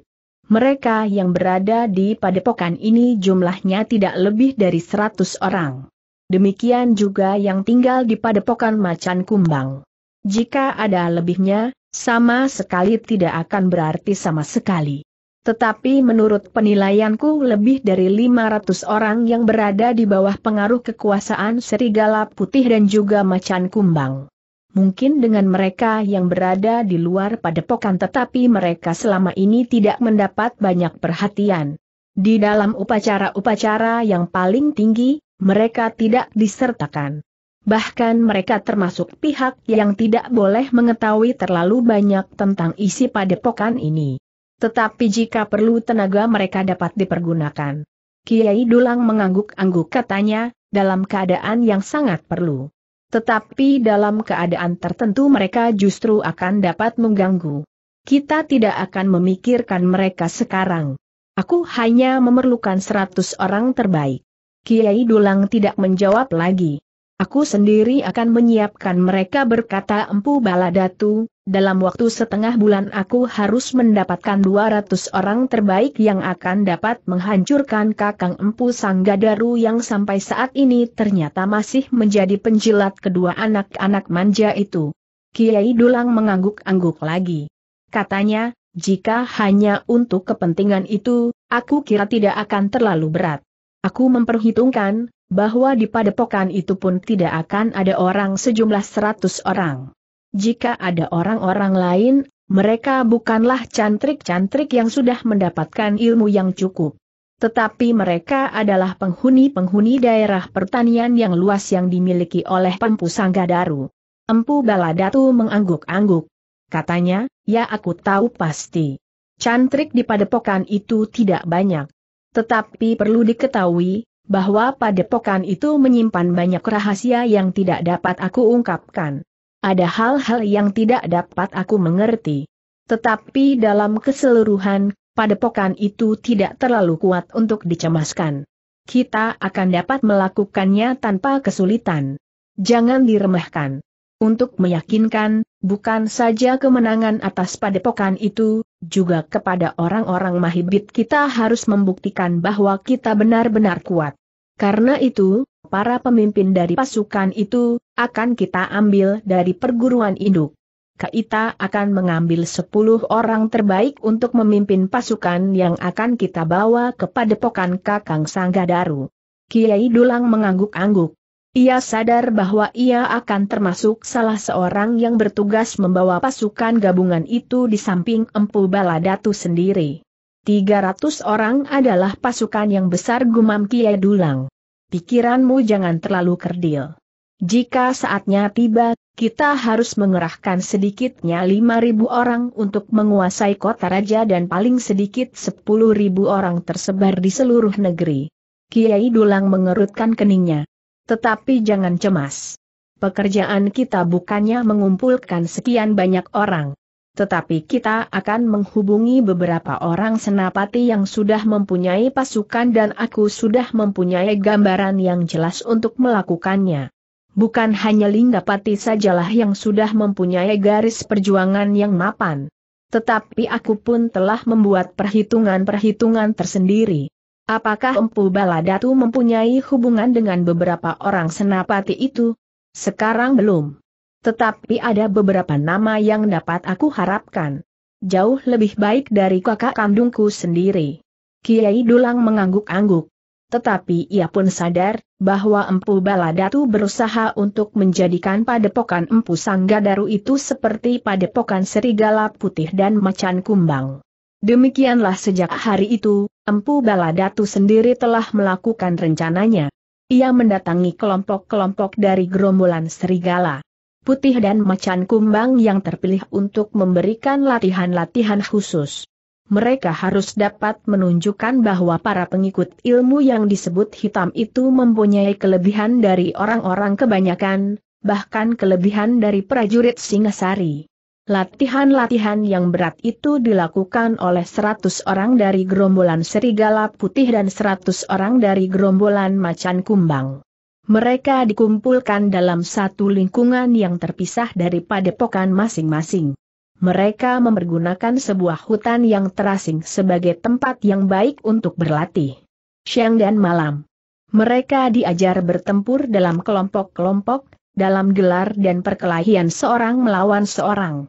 Mereka yang berada di padepokan ini jumlahnya tidak lebih dari 100 orang. Demikian juga yang tinggal di padepokan macan kumbang. Jika ada lebihnya, sama sekali tidak akan berarti sama sekali. Tetapi menurut penilaianku lebih dari 500 orang yang berada di bawah pengaruh kekuasaan serigala putih dan juga macan kumbang. Mungkin dengan mereka yang berada di luar padepokan tetapi mereka selama ini tidak mendapat banyak perhatian. Di dalam upacara-upacara yang paling tinggi, mereka tidak disertakan. Bahkan mereka termasuk pihak yang tidak boleh mengetahui terlalu banyak tentang isi padepokan ini. Tetapi jika perlu tenaga mereka dapat dipergunakan. Kiai Dulang mengangguk-angguk katanya, dalam keadaan yang sangat perlu. Tetapi dalam keadaan tertentu mereka justru akan dapat mengganggu. Kita tidak akan memikirkan mereka sekarang. Aku hanya memerlukan seratus orang terbaik. Kiai Dulang tidak menjawab lagi. Aku sendiri akan menyiapkan mereka berkata Empu Baladatu, dalam waktu setengah bulan aku harus mendapatkan 200 orang terbaik yang akan dapat menghancurkan kakang Empu Sanggadaru yang sampai saat ini ternyata masih menjadi penjilat kedua anak-anak manja itu. Kiai Dulang mengangguk-angguk lagi. Katanya, jika hanya untuk kepentingan itu, aku kira tidak akan terlalu berat. Aku memperhitungkan, bahwa di padepokan itu pun tidak akan ada orang sejumlah seratus orang. Jika ada orang-orang lain, mereka bukanlah cantrik-cantrik yang sudah mendapatkan ilmu yang cukup. Tetapi mereka adalah penghuni-penghuni daerah pertanian yang luas yang dimiliki oleh Pempu Sanggadaru. Empu Baladatu mengangguk-angguk. Katanya, ya aku tahu pasti. Cantrik di padepokan itu tidak banyak. Tetapi perlu diketahui, bahwa padepokan itu menyimpan banyak rahasia yang tidak dapat aku ungkapkan. Ada hal-hal yang tidak dapat aku mengerti. Tetapi dalam keseluruhan, padepokan itu tidak terlalu kuat untuk dicemaskan. Kita akan dapat melakukannya tanpa kesulitan. Jangan diremehkan. Untuk meyakinkan, bukan saja kemenangan atas padepokan itu, juga kepada orang-orang mahibit kita harus membuktikan bahwa kita benar-benar kuat. Karena itu, para pemimpin dari pasukan itu, akan kita ambil dari perguruan induk. Kita akan mengambil 10 orang terbaik untuk memimpin pasukan yang akan kita bawa kepada pokan Kakang Sanggadaru. Kiai Dulang mengangguk-angguk. Ia sadar bahwa ia akan termasuk salah seorang yang bertugas membawa pasukan gabungan itu di samping Empu Baladatu sendiri. 300 orang adalah pasukan yang besar gumam Kiai Dulang. Pikiranmu jangan terlalu kerdil. Jika saatnya tiba, kita harus mengerahkan sedikitnya 5.000 orang untuk menguasai kota raja dan paling sedikit 10.000 orang tersebar di seluruh negeri. Kiai Dulang mengerutkan keningnya. Tetapi jangan cemas. Pekerjaan kita bukannya mengumpulkan sekian banyak orang tetapi kita akan menghubungi beberapa orang senapati yang sudah mempunyai pasukan dan aku sudah mempunyai gambaran yang jelas untuk melakukannya. Bukan hanya Linggapati sajalah yang sudah mempunyai garis perjuangan yang mapan. Tetapi aku pun telah membuat perhitungan-perhitungan tersendiri. Apakah Empu Baladatu mempunyai hubungan dengan beberapa orang senapati itu? Sekarang belum. Tetapi ada beberapa nama yang dapat aku harapkan. Jauh lebih baik dari kakak kandungku sendiri. Kiai Dulang mengangguk-angguk. Tetapi ia pun sadar, bahwa Empu Baladatu berusaha untuk menjadikan padepokan Empu Sanggadaru itu seperti padepokan serigala putih dan macan kumbang. Demikianlah sejak hari itu, Empu Baladatu sendiri telah melakukan rencananya. Ia mendatangi kelompok-kelompok dari gerombolan serigala putih dan macan kumbang yang terpilih untuk memberikan latihan-latihan khusus. Mereka harus dapat menunjukkan bahwa para pengikut ilmu yang disebut hitam itu mempunyai kelebihan dari orang-orang kebanyakan, bahkan kelebihan dari prajurit Singasari. Latihan-latihan yang berat itu dilakukan oleh 100 orang dari gerombolan serigala putih dan 100 orang dari gerombolan macan kumbang. Mereka dikumpulkan dalam satu lingkungan yang terpisah dari padepokan masing-masing. Mereka mempergunakan sebuah hutan yang terasing sebagai tempat yang baik untuk berlatih. Siang dan malam. Mereka diajar bertempur dalam kelompok-kelompok, dalam gelar dan perkelahian seorang melawan seorang.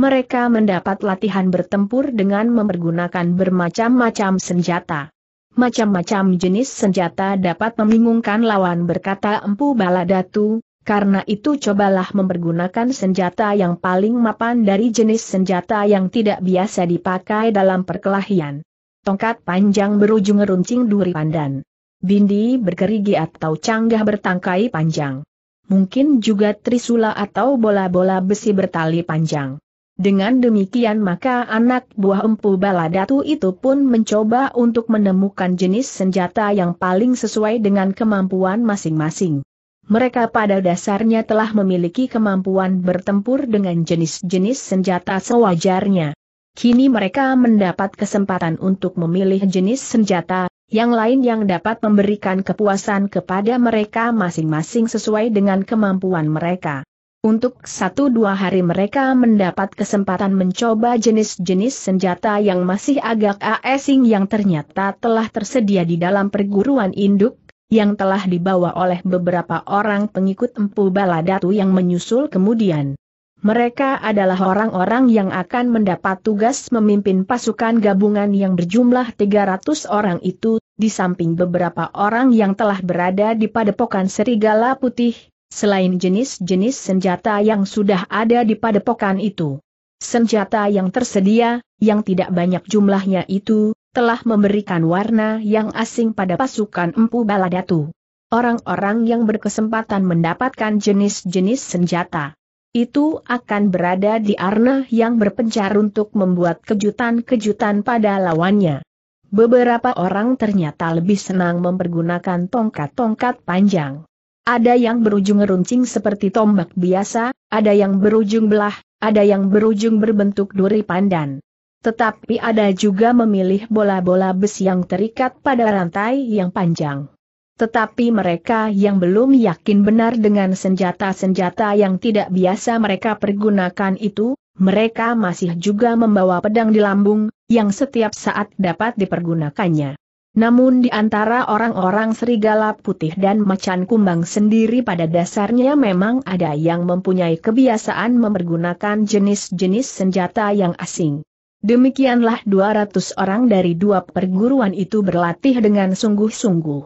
Mereka mendapat latihan bertempur dengan mempergunakan bermacam-macam senjata macam-macam jenis senjata dapat membingungkan lawan berkata Empu Baladatu, karena itu cobalah mempergunakan senjata yang paling mapan dari jenis senjata yang tidak biasa dipakai dalam perkelahian. Tongkat panjang berujung runcing duri pandan. Bindi bergerigi atau canggah bertangkai panjang. Mungkin juga trisula atau bola-bola besi bertali panjang. Dengan demikian maka anak buah empu Baladatu itu pun mencoba untuk menemukan jenis senjata yang paling sesuai dengan kemampuan masing-masing. Mereka pada dasarnya telah memiliki kemampuan bertempur dengan jenis-jenis senjata sewajarnya. Kini mereka mendapat kesempatan untuk memilih jenis senjata, yang lain yang dapat memberikan kepuasan kepada mereka masing-masing sesuai dengan kemampuan mereka. Untuk satu dua hari mereka mendapat kesempatan mencoba jenis-jenis senjata yang masih agak asing yang ternyata telah tersedia di dalam perguruan induk, yang telah dibawa oleh beberapa orang pengikut Empu Baladatu yang menyusul kemudian. Mereka adalah orang-orang yang akan mendapat tugas memimpin pasukan gabungan yang berjumlah 300 orang itu, di samping beberapa orang yang telah berada di padepokan Serigala Putih, selain jenis-jenis senjata yang sudah ada di padepokan itu. Senjata yang tersedia, yang tidak banyak jumlahnya itu, telah memberikan warna yang asing pada pasukan Empu Baladatu. Orang-orang yang berkesempatan mendapatkan jenis-jenis senjata itu akan berada di arna yang berpencar untuk membuat kejutan-kejutan pada lawannya. Beberapa orang ternyata lebih senang mempergunakan tongkat-tongkat panjang. Ada yang berujung runcing seperti tombak biasa, ada yang berujung belah, ada yang berujung berbentuk duri pandan. Tetapi ada juga memilih bola-bola besi yang terikat pada rantai yang panjang. Tetapi mereka yang belum yakin benar dengan senjata-senjata yang tidak biasa mereka pergunakan itu, mereka masih juga membawa pedang di lambung, yang setiap saat dapat dipergunakannya. Namun di antara orang-orang serigala putih dan macan kumbang sendiri pada dasarnya memang ada yang mempunyai kebiasaan mempergunakan jenis-jenis senjata yang asing. Demikianlah 200 orang dari dua perguruan itu berlatih dengan sungguh-sungguh.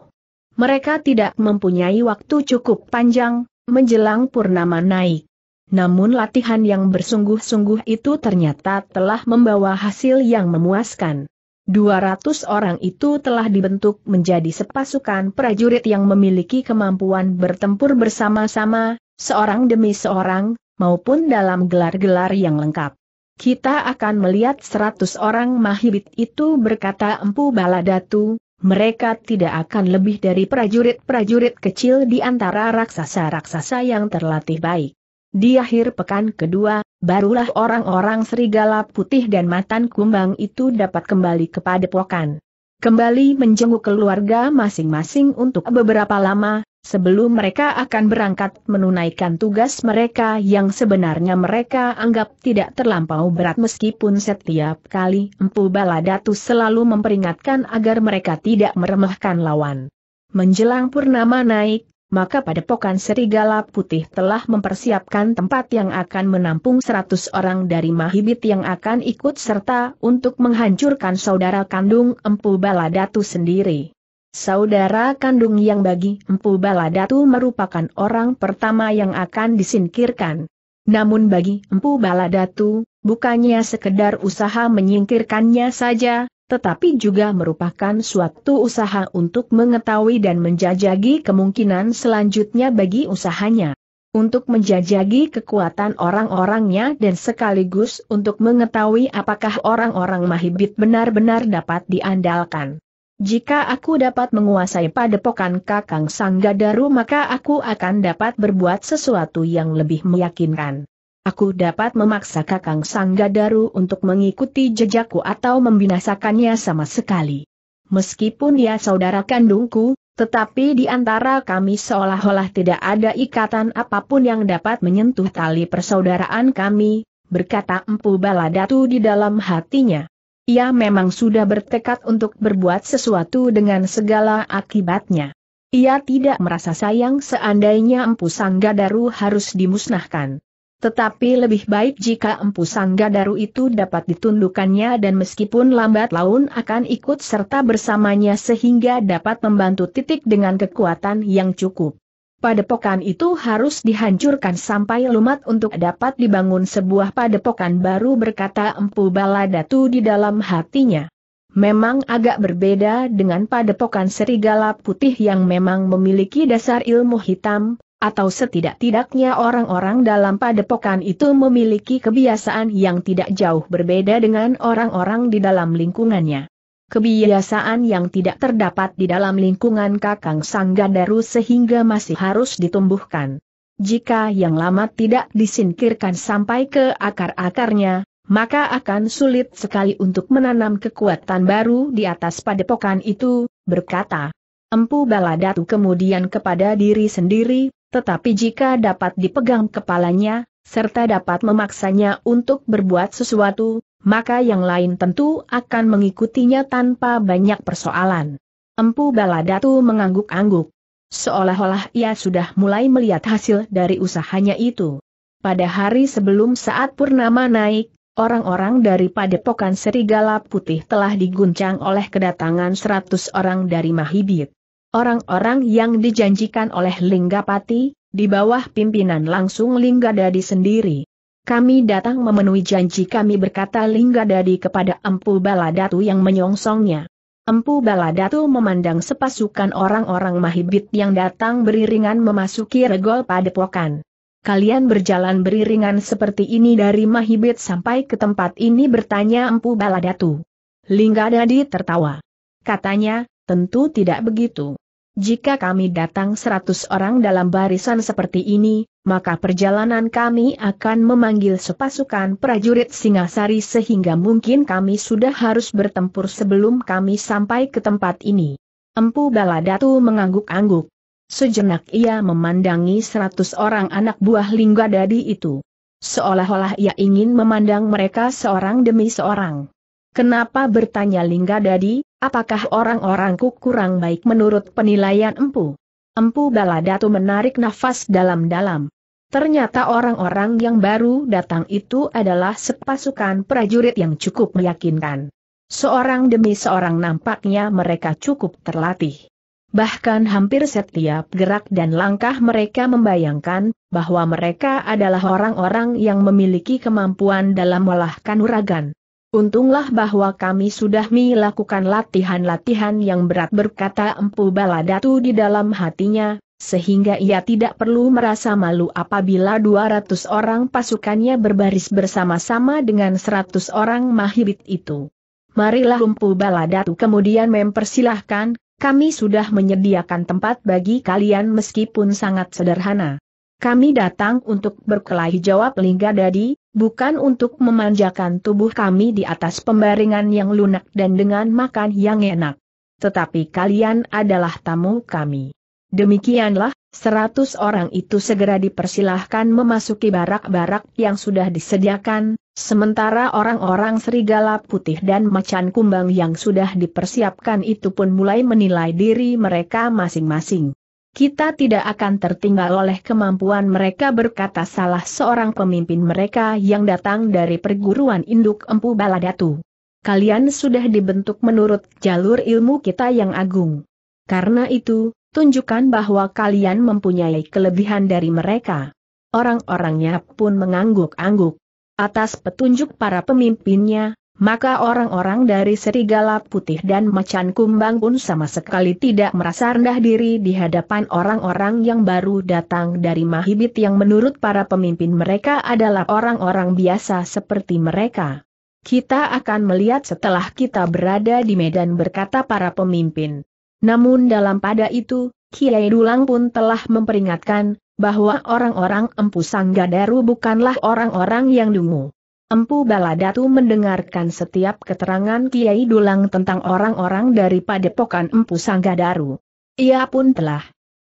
Mereka tidak mempunyai waktu cukup panjang, menjelang purnama naik. Namun latihan yang bersungguh-sungguh itu ternyata telah membawa hasil yang memuaskan. 200 orang itu telah dibentuk menjadi sepasukan prajurit yang memiliki kemampuan bertempur bersama-sama, seorang demi seorang, maupun dalam gelar-gelar yang lengkap. Kita akan melihat 100 orang mahibit itu berkata Empu Baladatu, mereka tidak akan lebih dari prajurit-prajurit kecil di antara raksasa-raksasa yang terlatih baik. Di akhir pekan kedua, barulah orang-orang serigala putih dan matan kumbang itu dapat kembali kepada pokan. Kembali menjenguk keluarga masing-masing untuk beberapa lama, sebelum mereka akan berangkat menunaikan tugas mereka yang sebenarnya mereka anggap tidak terlampau berat meskipun setiap kali Empu Baladatu selalu memperingatkan agar mereka tidak meremehkan lawan. Menjelang purnama naik, maka padepokan serigala putih telah mempersiapkan tempat yang akan menampung seratus orang dari Mahibit yang akan ikut serta untuk menghancurkan saudara kandung Empu Baladatu sendiri. Saudara kandung yang bagi Empu Baladatu merupakan orang pertama yang akan disingkirkan. Namun bagi Empu Baladatu, bukannya sekedar usaha menyingkirkannya saja, tetapi juga merupakan suatu usaha untuk mengetahui dan menjajagi kemungkinan selanjutnya bagi usahanya. Untuk menjajagi kekuatan orang-orangnya dan sekaligus untuk mengetahui apakah orang-orang Mahibit benar-benar dapat diandalkan. Jika aku dapat menguasai padepokan Kakang Sanggadaru maka aku akan dapat berbuat sesuatu yang lebih meyakinkan. Aku dapat memaksa Kakang Sanggadaru untuk mengikuti jejakku atau membinasakannya sama sekali. Meskipun dia ya saudara kandungku, tetapi di antara kami seolah-olah tidak ada ikatan apapun yang dapat menyentuh tali persaudaraan kami, berkata Empu Baladatu di dalam hatinya. Ia memang sudah bertekad untuk berbuat sesuatu dengan segala akibatnya. Ia tidak merasa sayang seandainya Empu Sanggadaru harus dimusnahkan. Tetapi lebih baik jika Empu Sangga Daru itu dapat ditundukannya dan meskipun lambat laun akan ikut serta bersamanya sehingga dapat membantu titik dengan kekuatan yang cukup. Padepokan itu harus dihancurkan sampai lumat untuk dapat dibangun sebuah padepokan baru berkata Empu Baladatu di dalam hatinya. Memang agak berbeda dengan padepokan serigala putih yang memang memiliki dasar ilmu hitam, atau setidak-tidaknya orang-orang dalam padepokan itu memiliki kebiasaan yang tidak jauh berbeda dengan orang-orang di dalam lingkungannya. Kebiasaan yang tidak terdapat di dalam lingkungan Kakang Sanggadaru sehingga masih harus ditumbuhkan. Jika yang lama tidak disingkirkan sampai ke akar-akarnya, maka akan sulit sekali untuk menanam kekuatan baru di atas padepokan itu, berkata. Empu Baladatu kemudian kepada diri sendiri, tetapi jika dapat dipegang kepalanya, serta dapat memaksanya untuk berbuat sesuatu, maka yang lain tentu akan mengikutinya tanpa banyak persoalan. Empu Baladatu mengangguk-angguk. Seolah-olah ia sudah mulai melihat hasil dari usahanya itu. Pada hari sebelum saat Purnama naik, orang-orang dari Padepokan Serigala Putih telah diguncang oleh kedatangan seratus orang dari Mahibit. Orang-orang yang dijanjikan oleh Linggapati, di bawah pimpinan langsung Linggadadi sendiri. Kami datang memenuhi janji kami berkata Linggadadi kepada Empu Baladatu yang menyongsongnya. Empu Baladatu memandang sepasukan orang-orang Mahibit yang datang beriringan memasuki regol padepokan. Kalian berjalan beriringan seperti ini dari Mahibit sampai ke tempat ini bertanya Empu Baladatu. Linggadadi tertawa. Katanya, tentu tidak begitu. Jika kami datang seratus orang dalam barisan seperti ini, maka perjalanan kami akan memanggil sepasukan prajurit Singasari sehingga mungkin kami sudah harus bertempur sebelum kami sampai ke tempat ini. Empu Baladatu mengangguk-angguk. Sejenak ia memandangi seratus orang anak buah lingga dadi itu. Seolah-olah ia ingin memandang mereka seorang demi seorang. Kenapa bertanya lingga dadi, Apakah orang-orangku kurang baik menurut penilaian empu? Empu Baladatu menarik nafas dalam-dalam. Ternyata orang-orang yang baru datang itu adalah sepasukan prajurit yang cukup meyakinkan. Seorang demi seorang nampaknya mereka cukup terlatih. Bahkan hampir setiap gerak dan langkah mereka membayangkan bahwa mereka adalah orang-orang yang memiliki kemampuan dalam melahkan uragan. Untunglah bahwa kami sudah melakukan latihan-latihan yang berat berkata Empu Baladatu di dalam hatinya, sehingga ia tidak perlu merasa malu apabila 200 orang pasukannya berbaris bersama-sama dengan 100 orang mahibit itu. Marilah Empu Baladatu kemudian mempersilahkan, kami sudah menyediakan tempat bagi kalian meskipun sangat sederhana. Kami datang untuk berkelahi jawab Lingga Dadi, bukan untuk memanjakan tubuh kami di atas pembaringan yang lunak dan dengan makan yang enak. Tetapi kalian adalah tamu kami. Demikianlah, seratus orang itu segera dipersilahkan memasuki barak-barak yang sudah disediakan, sementara orang-orang serigala putih dan macan kumbang yang sudah dipersiapkan itu pun mulai menilai diri mereka masing-masing. Kita tidak akan tertinggal oleh kemampuan mereka berkata salah seorang pemimpin mereka yang datang dari perguruan induk Empu Baladatu. Kalian sudah dibentuk menurut jalur ilmu kita yang agung. Karena itu, tunjukkan bahwa kalian mempunyai kelebihan dari mereka. Orang-orangnya pun mengangguk-angguk. Atas petunjuk para pemimpinnya, maka orang-orang dari serigala putih dan macan kumbang pun sama sekali tidak merasa rendah diri di hadapan orang-orang yang baru datang dari Mahibit yang menurut para pemimpin mereka adalah orang-orang biasa seperti mereka. Kita akan melihat setelah kita berada di medan berkata para pemimpin. Namun dalam pada itu, Kiai Dulang pun telah memperingatkan, bahwa orang-orang Empu Sanggadaru bukanlah orang-orang yang dungu. Empu Baladatu mendengarkan setiap keterangan Kiai Dulang tentang orang-orang dari Padepokan Empu Sanggadaru. Ia pun telah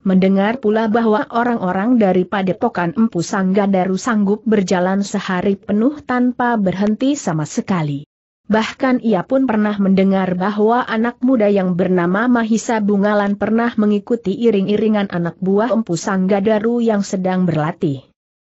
mendengar pula bahwa orang-orang dari Padepokan Empu Sanggadaru sanggup berjalan sehari penuh tanpa berhenti sama sekali. Bahkan ia pun pernah mendengar bahwa anak muda yang bernama Mahisa Bungalan pernah mengikuti iring-iringan anak buah Empu Sanggadaru yang sedang berlatih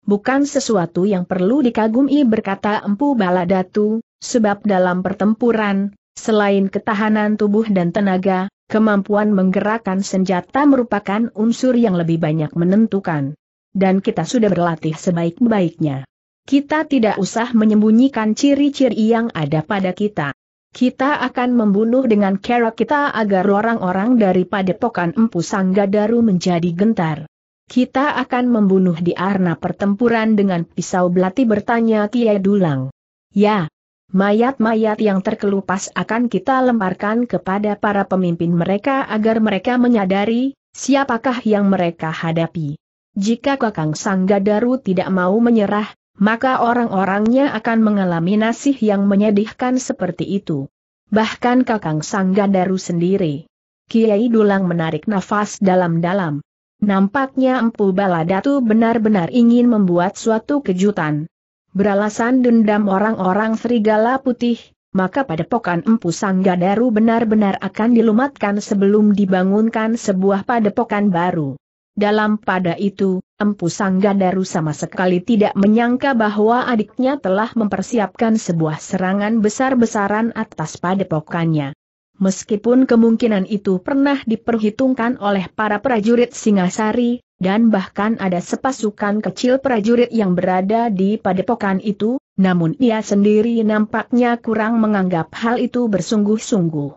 bukan sesuatu yang perlu dikagumi berkata Empu Baladatu, sebab dalam pertempuran, selain ketahanan tubuh dan tenaga, kemampuan menggerakkan senjata merupakan unsur yang lebih banyak menentukan. Dan kita sudah berlatih sebaik-baiknya. Kita tidak usah menyembunyikan ciri-ciri yang ada pada kita. Kita akan membunuh dengan cara kita agar orang-orang dari padepokan Empu Sanggadaru menjadi gentar. Kita akan membunuh di arena pertempuran dengan pisau belati bertanya Kiai Dulang. Ya, mayat-mayat yang terkelupas akan kita lemparkan kepada para pemimpin mereka agar mereka menyadari siapakah yang mereka hadapi. Jika Kakang Sanggadaru tidak mau menyerah, maka orang-orangnya akan mengalami nasih yang menyedihkan seperti itu. Bahkan Kakang Sanggadaru sendiri. Kiai Dulang menarik nafas dalam-dalam. Nampaknya Empu Baladatu benar-benar ingin membuat suatu kejutan. Beralasan dendam orang-orang serigala putih, maka pada pokan Empu Sanggadaru benar-benar akan dilumatkan sebelum dibangunkan sebuah padepokan baru. Dalam pada itu, Empu Sanggadaru sama sekali tidak menyangka bahwa adiknya telah mempersiapkan sebuah serangan besar-besaran atas padepokannya. Meskipun kemungkinan itu pernah diperhitungkan oleh para prajurit Singasari, dan bahkan ada sepasukan kecil prajurit yang berada di padepokan itu, namun ia sendiri nampaknya kurang menganggap hal itu bersungguh-sungguh.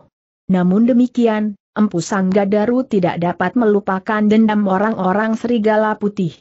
Namun demikian, Empu Sanggadaru tidak dapat melupakan dendam orang-orang serigala putih.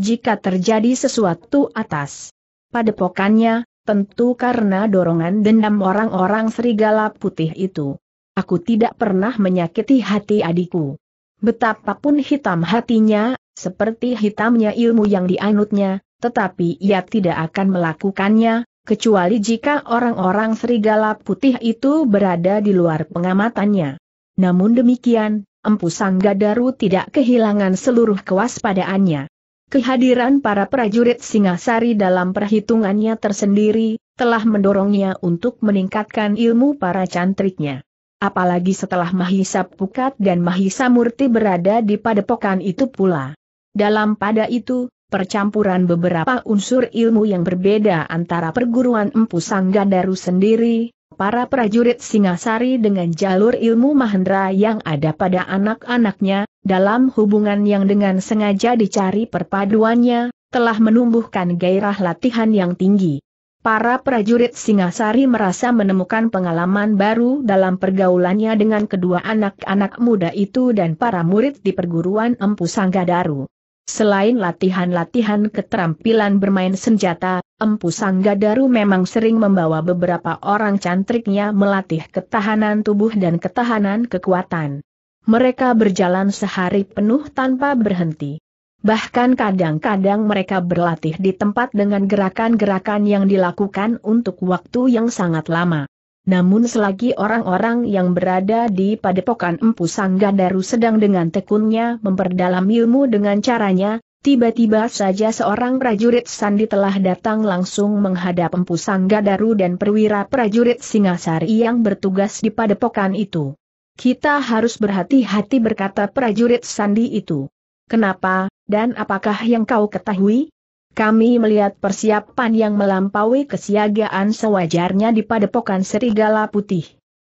Jika terjadi sesuatu atas padepokannya, tentu karena dorongan dendam orang-orang serigala putih itu. Aku tidak pernah menyakiti hati adikku. Betapapun hitam hatinya, seperti hitamnya ilmu yang dianutnya, tetapi ia tidak akan melakukannya, kecuali jika orang-orang serigala putih itu berada di luar pengamatannya. Namun demikian, Empu Sanggadaru tidak kehilangan seluruh kewaspadaannya. Kehadiran para prajurit Singasari dalam perhitungannya tersendiri, telah mendorongnya untuk meningkatkan ilmu para cantriknya apalagi setelah Mahisa Pukat dan Mahisa Murti berada di padepokan itu pula. Dalam pada itu, percampuran beberapa unsur ilmu yang berbeda antara perguruan Empu Sanggandaru sendiri, para prajurit Singasari dengan jalur ilmu Mahendra yang ada pada anak-anaknya, dalam hubungan yang dengan sengaja dicari perpaduannya, telah menumbuhkan gairah latihan yang tinggi. Para prajurit Singasari merasa menemukan pengalaman baru dalam pergaulannya dengan kedua anak-anak muda itu dan para murid di perguruan Empu Sanggadaru. Selain latihan-latihan keterampilan bermain senjata, Empu Sanggadaru memang sering membawa beberapa orang cantriknya melatih ketahanan tubuh dan ketahanan kekuatan. Mereka berjalan sehari penuh tanpa berhenti. Bahkan kadang-kadang mereka berlatih di tempat dengan gerakan-gerakan yang dilakukan untuk waktu yang sangat lama. Namun selagi orang-orang yang berada di padepokan Empu Sanggadaru sedang dengan tekunnya memperdalam ilmu dengan caranya, tiba-tiba saja seorang prajurit Sandi telah datang langsung menghadap Empu Sanggadaru dan perwira prajurit Singasari yang bertugas di padepokan itu. Kita harus berhati-hati berkata prajurit Sandi itu. Kenapa, dan apakah yang kau ketahui? Kami melihat persiapan yang melampaui kesiagaan sewajarnya di padepokan serigala putih.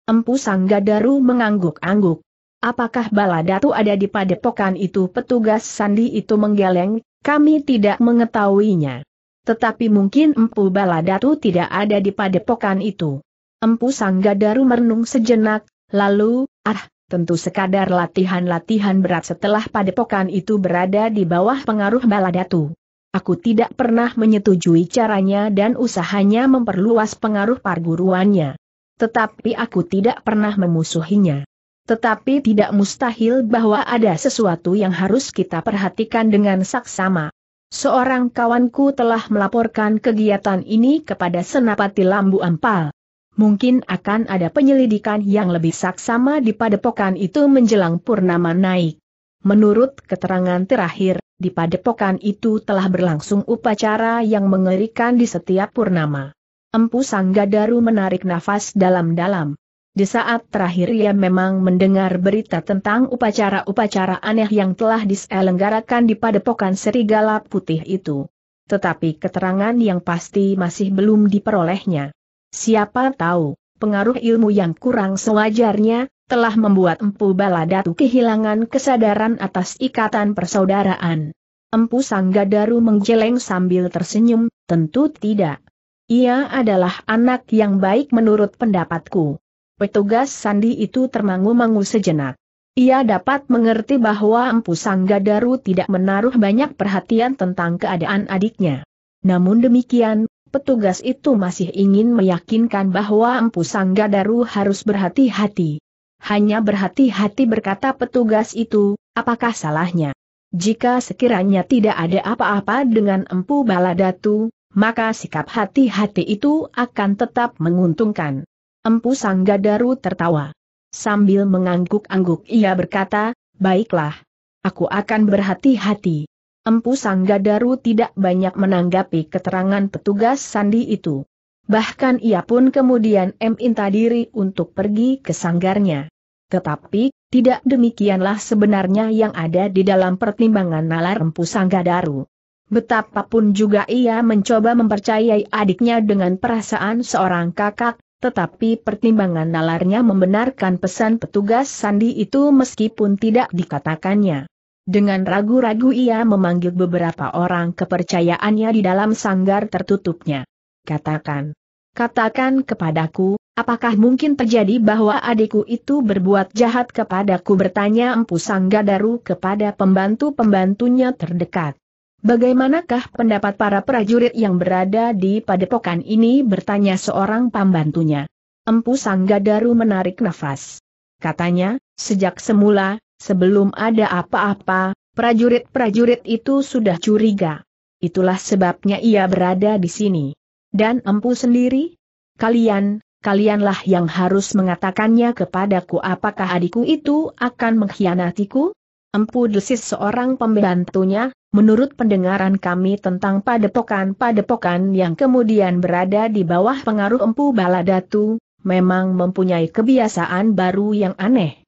Empu Sanggadaru mengangguk-angguk. Apakah Baladatu ada di padepokan itu? Petugas Sandi itu menggeleng, kami tidak mengetahuinya. Tetapi mungkin Empu Baladatu tidak ada di padepokan itu. Empu Sanggadaru merenung sejenak, lalu, ah, tentu sekadar latihan-latihan berat setelah padepokan itu berada di bawah pengaruh Baladatu. Aku tidak pernah menyetujui caranya dan usahanya memperluas pengaruh perguruannya. Tetapi aku tidak pernah memusuhinya. Tetapi tidak mustahil bahwa ada sesuatu yang harus kita perhatikan dengan saksama. Seorang kawanku telah melaporkan kegiatan ini kepada Senapati Lambu Ampal mungkin akan ada penyelidikan yang lebih saksama di padepokan itu menjelang purnama naik. Menurut keterangan terakhir, di padepokan itu telah berlangsung upacara yang mengerikan di setiap purnama. Empu Sanggadaru menarik nafas dalam-dalam. Di saat terakhir ia memang mendengar berita tentang upacara-upacara aneh yang telah diselenggarakan di padepokan serigala putih itu. Tetapi keterangan yang pasti masih belum diperolehnya. Siapa tahu, pengaruh ilmu yang kurang sewajarnya, telah membuat Empu Baladatu kehilangan kesadaran atas ikatan persaudaraan. Empu Sanggadaru menggeleng sambil tersenyum, tentu tidak. Ia adalah anak yang baik menurut pendapatku. Petugas sandi itu termangu-mangu sejenak. Ia dapat mengerti bahwa Empu Sanggadaru tidak menaruh banyak perhatian tentang keadaan adiknya. Namun demikian, petugas itu masih ingin meyakinkan bahwa Empu Sanggadaru harus berhati-hati. Hanya berhati-hati berkata petugas itu, apakah salahnya? Jika sekiranya tidak ada apa-apa dengan Empu Baladatu, maka sikap hati-hati itu akan tetap menguntungkan. Empu Sanggadaru tertawa. Sambil mengangguk-angguk ia berkata, baiklah. Aku akan berhati-hati. Empu Sanggadaru tidak banyak menanggapi keterangan petugas sandi itu. Bahkan ia pun kemudian meminta diri untuk pergi ke sanggarnya. Tetapi, tidak demikianlah sebenarnya yang ada di dalam pertimbangan nalar Empu Sanggadaru. Betapapun juga ia mencoba mempercayai adiknya dengan perasaan seorang kakak, tetapi pertimbangan nalarnya membenarkan pesan petugas sandi itu meskipun tidak dikatakannya. Dengan ragu-ragu ia memanggil beberapa orang kepercayaannya di dalam sanggar tertutupnya. Katakan. Katakan kepadaku, apakah mungkin terjadi bahwa adikku itu berbuat jahat kepadaku bertanya Empu Sanggadaru kepada pembantu-pembantunya terdekat. Bagaimanakah pendapat para prajurit yang berada di padepokan ini bertanya seorang pembantunya. Empu Sanggadaru menarik nafas. Katanya, sejak semula, Sebelum ada apa-apa, prajurit-prajurit itu sudah curiga. Itulah sebabnya ia berada di sini. Dan empu sendiri? Kalian, kalianlah yang harus mengatakannya kepadaku apakah adikku itu akan mengkhianatiku? Empu desis seorang pembantunya, menurut pendengaran kami tentang padepokan-padepokan yang kemudian berada di bawah pengaruh empu baladatu, memang mempunyai kebiasaan baru yang aneh.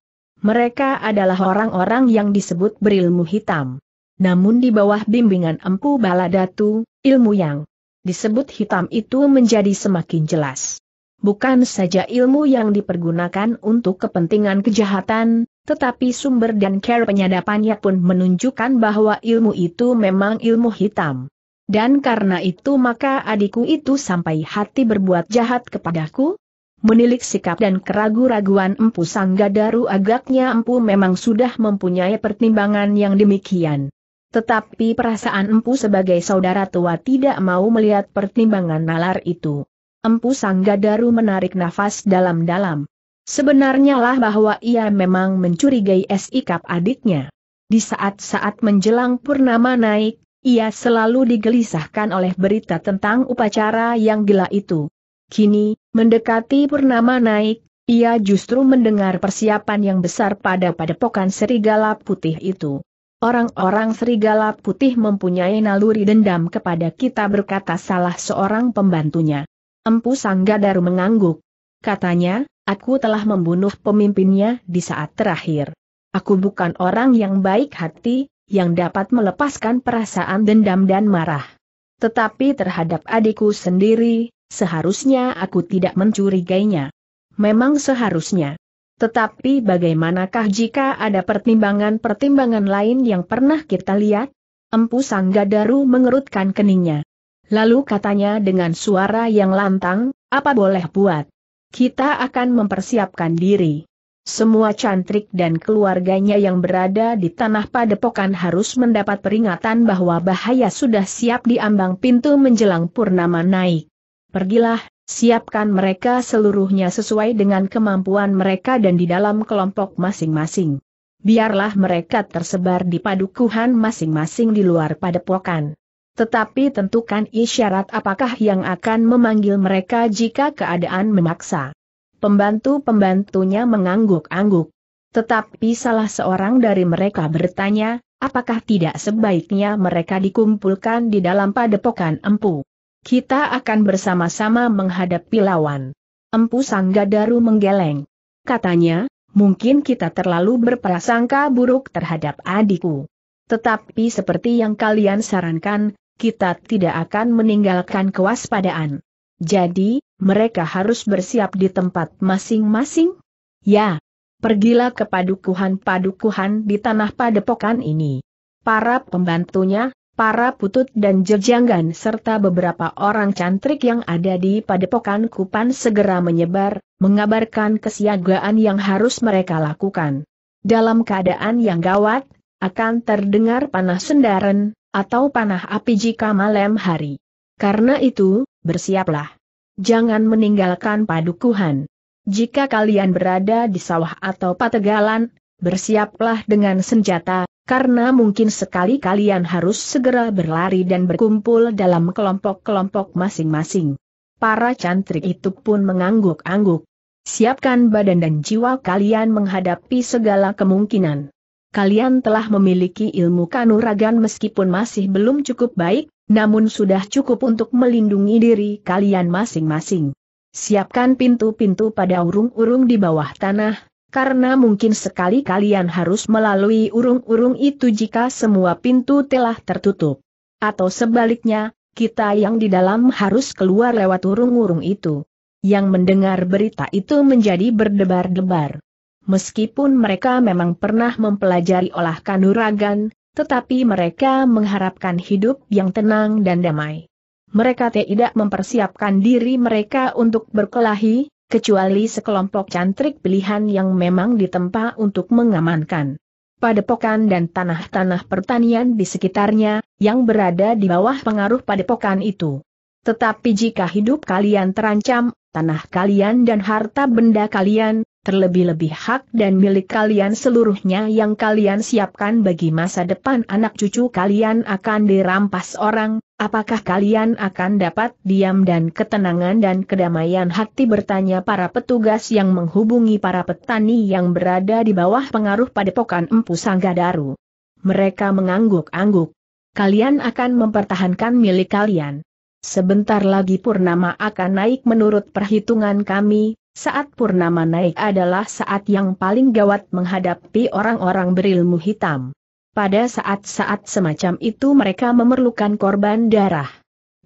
Mereka adalah orang-orang yang disebut berilmu hitam. Namun di bawah bimbingan Empu Baladatu, ilmu yang disebut hitam itu menjadi semakin jelas. Bukan saja ilmu yang dipergunakan untuk kepentingan kejahatan, tetapi sumber dan care penyadapannya pun menunjukkan bahwa ilmu itu memang ilmu hitam. Dan karena itu maka adikku itu sampai hati berbuat jahat kepadaku, Menilik sikap dan keraguan raguan Empu Sanggadaru agaknya Empu memang sudah mempunyai pertimbangan yang demikian. Tetapi perasaan Empu sebagai saudara tua tidak mau melihat pertimbangan nalar itu. Empu Sanggadaru menarik nafas dalam-dalam. Sebenarnya lah bahwa ia memang mencurigai sikap adiknya. Di saat-saat menjelang purnama naik, ia selalu digelisahkan oleh berita tentang upacara yang gila itu. Kini, mendekati Purnama naik, ia justru mendengar persiapan yang besar pada padepokan serigala putih itu. Orang-orang serigala putih mempunyai naluri dendam kepada kita berkata salah seorang pembantunya. Empu Sanggadaru mengangguk. Katanya, aku telah membunuh pemimpinnya di saat terakhir. Aku bukan orang yang baik hati, yang dapat melepaskan perasaan dendam dan marah. Tetapi terhadap adikku sendiri, Seharusnya aku tidak mencurigainya. Memang seharusnya. Tetapi bagaimanakah jika ada pertimbangan-pertimbangan lain yang pernah kita lihat? Empu Sanggadaru mengerutkan keningnya. Lalu katanya dengan suara yang lantang, apa boleh buat? Kita akan mempersiapkan diri. Semua cantrik dan keluarganya yang berada di tanah padepokan harus mendapat peringatan bahwa bahaya sudah siap diambang pintu menjelang purnama naik. Pergilah, siapkan mereka seluruhnya sesuai dengan kemampuan mereka dan di dalam kelompok masing-masing. Biarlah mereka tersebar di padukuhan masing-masing di luar padepokan. Tetapi tentukan isyarat apakah yang akan memanggil mereka jika keadaan memaksa. Pembantu-pembantunya mengangguk-angguk. Tetapi salah seorang dari mereka bertanya, apakah tidak sebaiknya mereka dikumpulkan di dalam padepokan empu. Kita akan bersama-sama menghadapi lawan. Empu Sanggadaru menggeleng. Katanya, mungkin kita terlalu berprasangka buruk terhadap adikku. Tetapi seperti yang kalian sarankan, kita tidak akan meninggalkan kewaspadaan. Jadi, mereka harus bersiap di tempat masing-masing? Ya, pergilah ke padukuhan-padukuhan di tanah padepokan ini. Para pembantunya, para putut dan jerjanggan serta beberapa orang cantrik yang ada di padepokan Kupan segera menyebar, mengabarkan kesiagaan yang harus mereka lakukan. Dalam keadaan yang gawat, akan terdengar panah sendaren, atau panah api jika malam hari. Karena itu, bersiaplah. Jangan meninggalkan padukuhan. Jika kalian berada di sawah atau pategalan, bersiaplah dengan senjata, karena mungkin sekali kalian harus segera berlari dan berkumpul dalam kelompok-kelompok masing-masing. Para cantrik itu pun mengangguk-angguk. Siapkan badan dan jiwa kalian menghadapi segala kemungkinan. Kalian telah memiliki ilmu kanuragan meskipun masih belum cukup baik, namun sudah cukup untuk melindungi diri kalian masing-masing. Siapkan pintu-pintu pada urung-urung di bawah tanah, karena mungkin sekali kalian harus melalui urung-urung itu jika semua pintu telah tertutup. Atau sebaliknya, kita yang di dalam harus keluar lewat urung-urung itu. Yang mendengar berita itu menjadi berdebar-debar. Meskipun mereka memang pernah mempelajari olah kanuragan, tetapi mereka mengharapkan hidup yang tenang dan damai. Mereka tidak mempersiapkan diri mereka untuk berkelahi, kecuali sekelompok cantrik pilihan yang memang ditempa untuk mengamankan padepokan dan tanah-tanah pertanian di sekitarnya, yang berada di bawah pengaruh padepokan itu. Tetapi jika hidup kalian terancam, tanah kalian dan harta benda kalian, terlebih-lebih hak dan milik kalian seluruhnya yang kalian siapkan bagi masa depan anak cucu kalian akan dirampas orang, apakah kalian akan dapat diam dan ketenangan dan kedamaian hati bertanya para petugas yang menghubungi para petani yang berada di bawah pengaruh padepokan Empu Sanggadaru. Mereka mengangguk-angguk. Kalian akan mempertahankan milik kalian. Sebentar lagi Purnama akan naik menurut perhitungan kami, saat purnama naik adalah saat yang paling gawat menghadapi orang-orang berilmu hitam. Pada saat-saat semacam itu mereka memerlukan korban darah.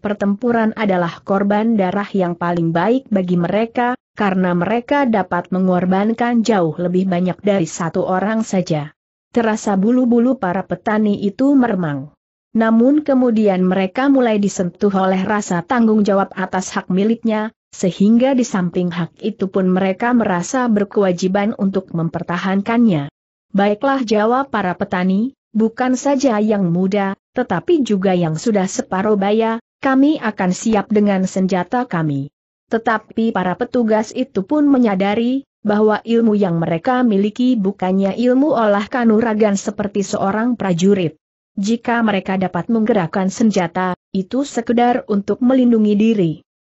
Pertempuran adalah korban darah yang paling baik bagi mereka, karena mereka dapat mengorbankan jauh lebih banyak dari satu orang saja. Terasa bulu-bulu para petani itu meremang. Namun kemudian mereka mulai disentuh oleh rasa tanggung jawab atas hak miliknya, sehingga di samping hak itu pun mereka merasa berkewajiban untuk mempertahankannya. Baiklah jawab para petani, bukan saja yang muda, tetapi juga yang sudah separuh baya, kami akan siap dengan senjata kami. Tetapi para petugas itu pun menyadari, bahwa ilmu yang mereka miliki bukannya ilmu olah kanuragan seperti seorang prajurit. Jika mereka dapat menggerakkan senjata, itu sekedar untuk melindungi diri.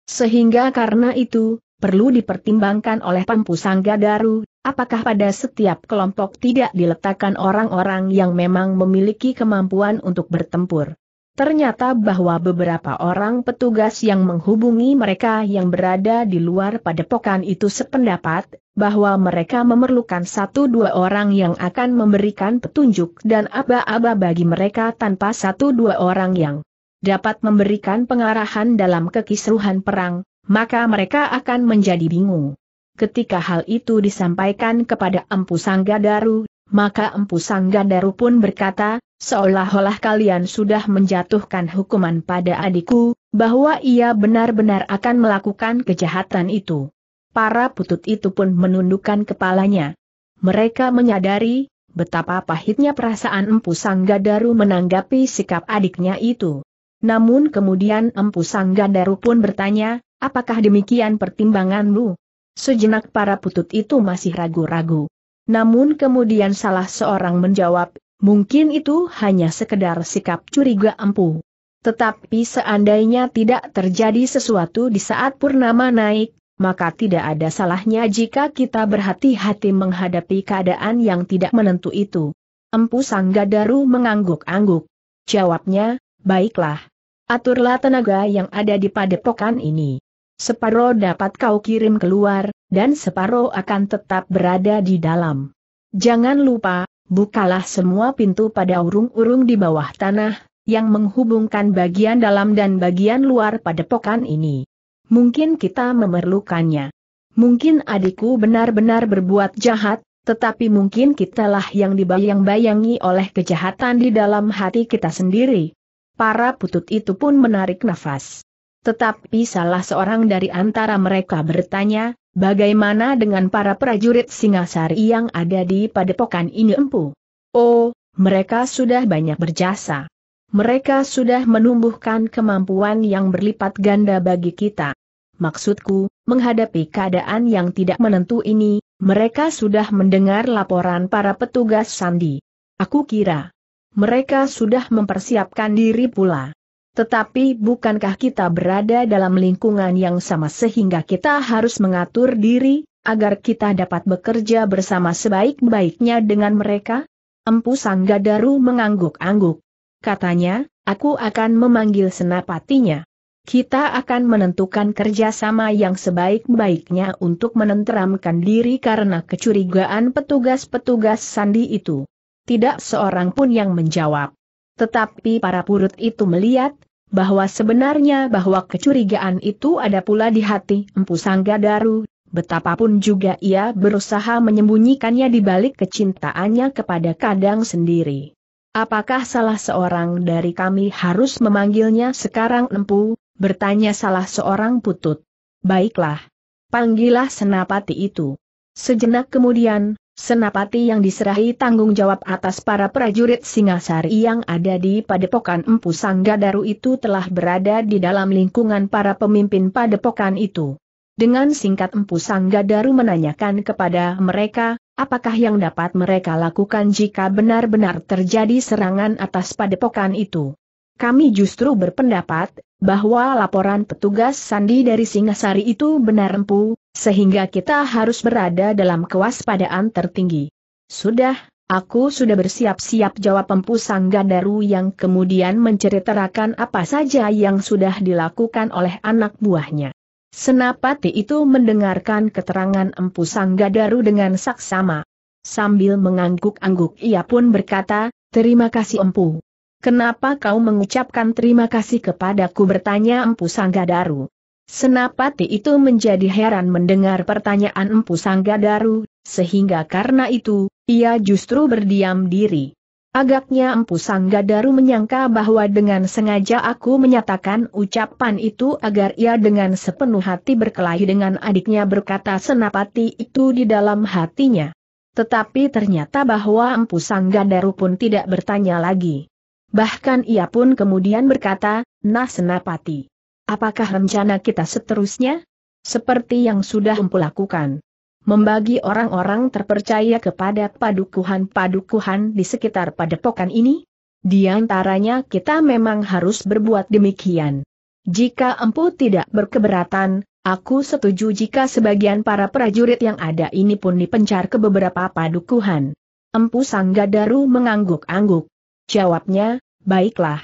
Sehingga karena itu, perlu dipertimbangkan oleh Pampusangga Daru, apakah pada setiap kelompok tidak diletakkan orang-orang yang memang memiliki kemampuan untuk bertempur. Ternyata bahwa beberapa orang petugas yang menghubungi mereka yang berada di luar padepokan itu sependapat, bahwa mereka memerlukan satu dua orang yang akan memberikan petunjuk dan aba-aba bagi mereka tanpa satu dua orang yang dapat memberikan pengarahan dalam kekisruhan perang, maka mereka akan menjadi bingung. Ketika hal itu disampaikan kepada Empu Sanggadaru, maka Empu Sanggadaru pun berkata, seolah-olah kalian sudah menjatuhkan hukuman pada adikku, bahwa ia benar-benar akan melakukan kejahatan itu. Para putut itu pun menundukkan kepalanya. Mereka menyadari, betapa pahitnya perasaan Empu Sanggadaru menanggapi sikap adiknya itu. Namun kemudian Empu Sanggandaru pun bertanya, apakah demikian pertimbanganmu? Sejenak para putut itu masih ragu-ragu. Namun kemudian salah seorang menjawab, mungkin itu hanya sekedar sikap curiga Empu. Tetapi seandainya tidak terjadi sesuatu di saat Purnama naik, maka tidak ada salahnya jika kita berhati-hati menghadapi keadaan yang tidak menentu itu. Empu Sanggadaru mengangguk-angguk. Jawabnya, baiklah aturlah tenaga yang ada di padepokan ini. Separo dapat kau kirim keluar, dan separo akan tetap berada di dalam. Jangan lupa, bukalah semua pintu pada urung-urung di bawah tanah, yang menghubungkan bagian dalam dan bagian luar padepokan ini. Mungkin kita memerlukannya. Mungkin adikku benar-benar berbuat jahat, tetapi mungkin kitalah yang dibayang-bayangi oleh kejahatan di dalam hati kita sendiri. Para putut itu pun menarik nafas. Tetapi salah seorang dari antara mereka bertanya, bagaimana dengan para prajurit Singasari yang ada di padepokan ini empu? Oh, mereka sudah banyak berjasa. Mereka sudah menumbuhkan kemampuan yang berlipat ganda bagi kita. Maksudku, menghadapi keadaan yang tidak menentu ini, mereka sudah mendengar laporan para petugas sandi. Aku kira, mereka sudah mempersiapkan diri pula. Tetapi bukankah kita berada dalam lingkungan yang sama sehingga kita harus mengatur diri, agar kita dapat bekerja bersama sebaik-baiknya dengan mereka? Empu Sanggadaru mengangguk-angguk. Katanya, aku akan memanggil senapatinya. Kita akan menentukan kerjasama yang sebaik-baiknya untuk menenteramkan diri karena kecurigaan petugas-petugas sandi itu tidak seorang pun yang menjawab. Tetapi para purut itu melihat, bahwa sebenarnya bahwa kecurigaan itu ada pula di hati Empu Sanggadaru, Daru, betapapun juga ia berusaha menyembunyikannya di balik kecintaannya kepada kadang sendiri. Apakah salah seorang dari kami harus memanggilnya sekarang Empu? bertanya salah seorang putut. Baiklah. Panggillah senapati itu. Sejenak kemudian, Senapati yang diserahi tanggung jawab atas para prajurit Singasari yang ada di Padepokan Empu Sanggadaru itu telah berada di dalam lingkungan para pemimpin Padepokan itu. Dengan singkat Empu Sanggadaru menanyakan kepada mereka, apakah yang dapat mereka lakukan jika benar-benar terjadi serangan atas Padepokan itu. Kami justru berpendapat, bahwa laporan petugas sandi dari Singasari itu benar Empu, sehingga kita harus berada dalam kewaspadaan tertinggi. Sudah, aku sudah bersiap-siap jawab Empu Sanggadaru yang kemudian menceritakan apa saja yang sudah dilakukan oleh anak buahnya. Senapati itu mendengarkan keterangan Empu Sanggadaru dengan saksama. Sambil mengangguk-angguk ia pun berkata, Terima kasih Empu. Kenapa kau mengucapkan terima kasih kepadaku bertanya Empu Sanggadaru. Senapati itu menjadi heran mendengar pertanyaan Empu Sanggadaru, sehingga karena itu, ia justru berdiam diri. Agaknya Empu Sanggadaru menyangka bahwa dengan sengaja aku menyatakan ucapan itu agar ia dengan sepenuh hati berkelahi dengan adiknya berkata senapati itu di dalam hatinya. Tetapi ternyata bahwa Empu Sanggadaru pun tidak bertanya lagi. Bahkan ia pun kemudian berkata, nah senapati. Apakah rencana kita seterusnya? Seperti yang sudah Empu lakukan. Membagi orang-orang terpercaya kepada padukuhan-padukuhan di sekitar padepokan ini? Di antaranya kita memang harus berbuat demikian. Jika Empu tidak berkeberatan, aku setuju jika sebagian para prajurit yang ada ini pun dipencar ke beberapa padukuhan. Empu Sanggadaru mengangguk-angguk. Jawabnya, baiklah.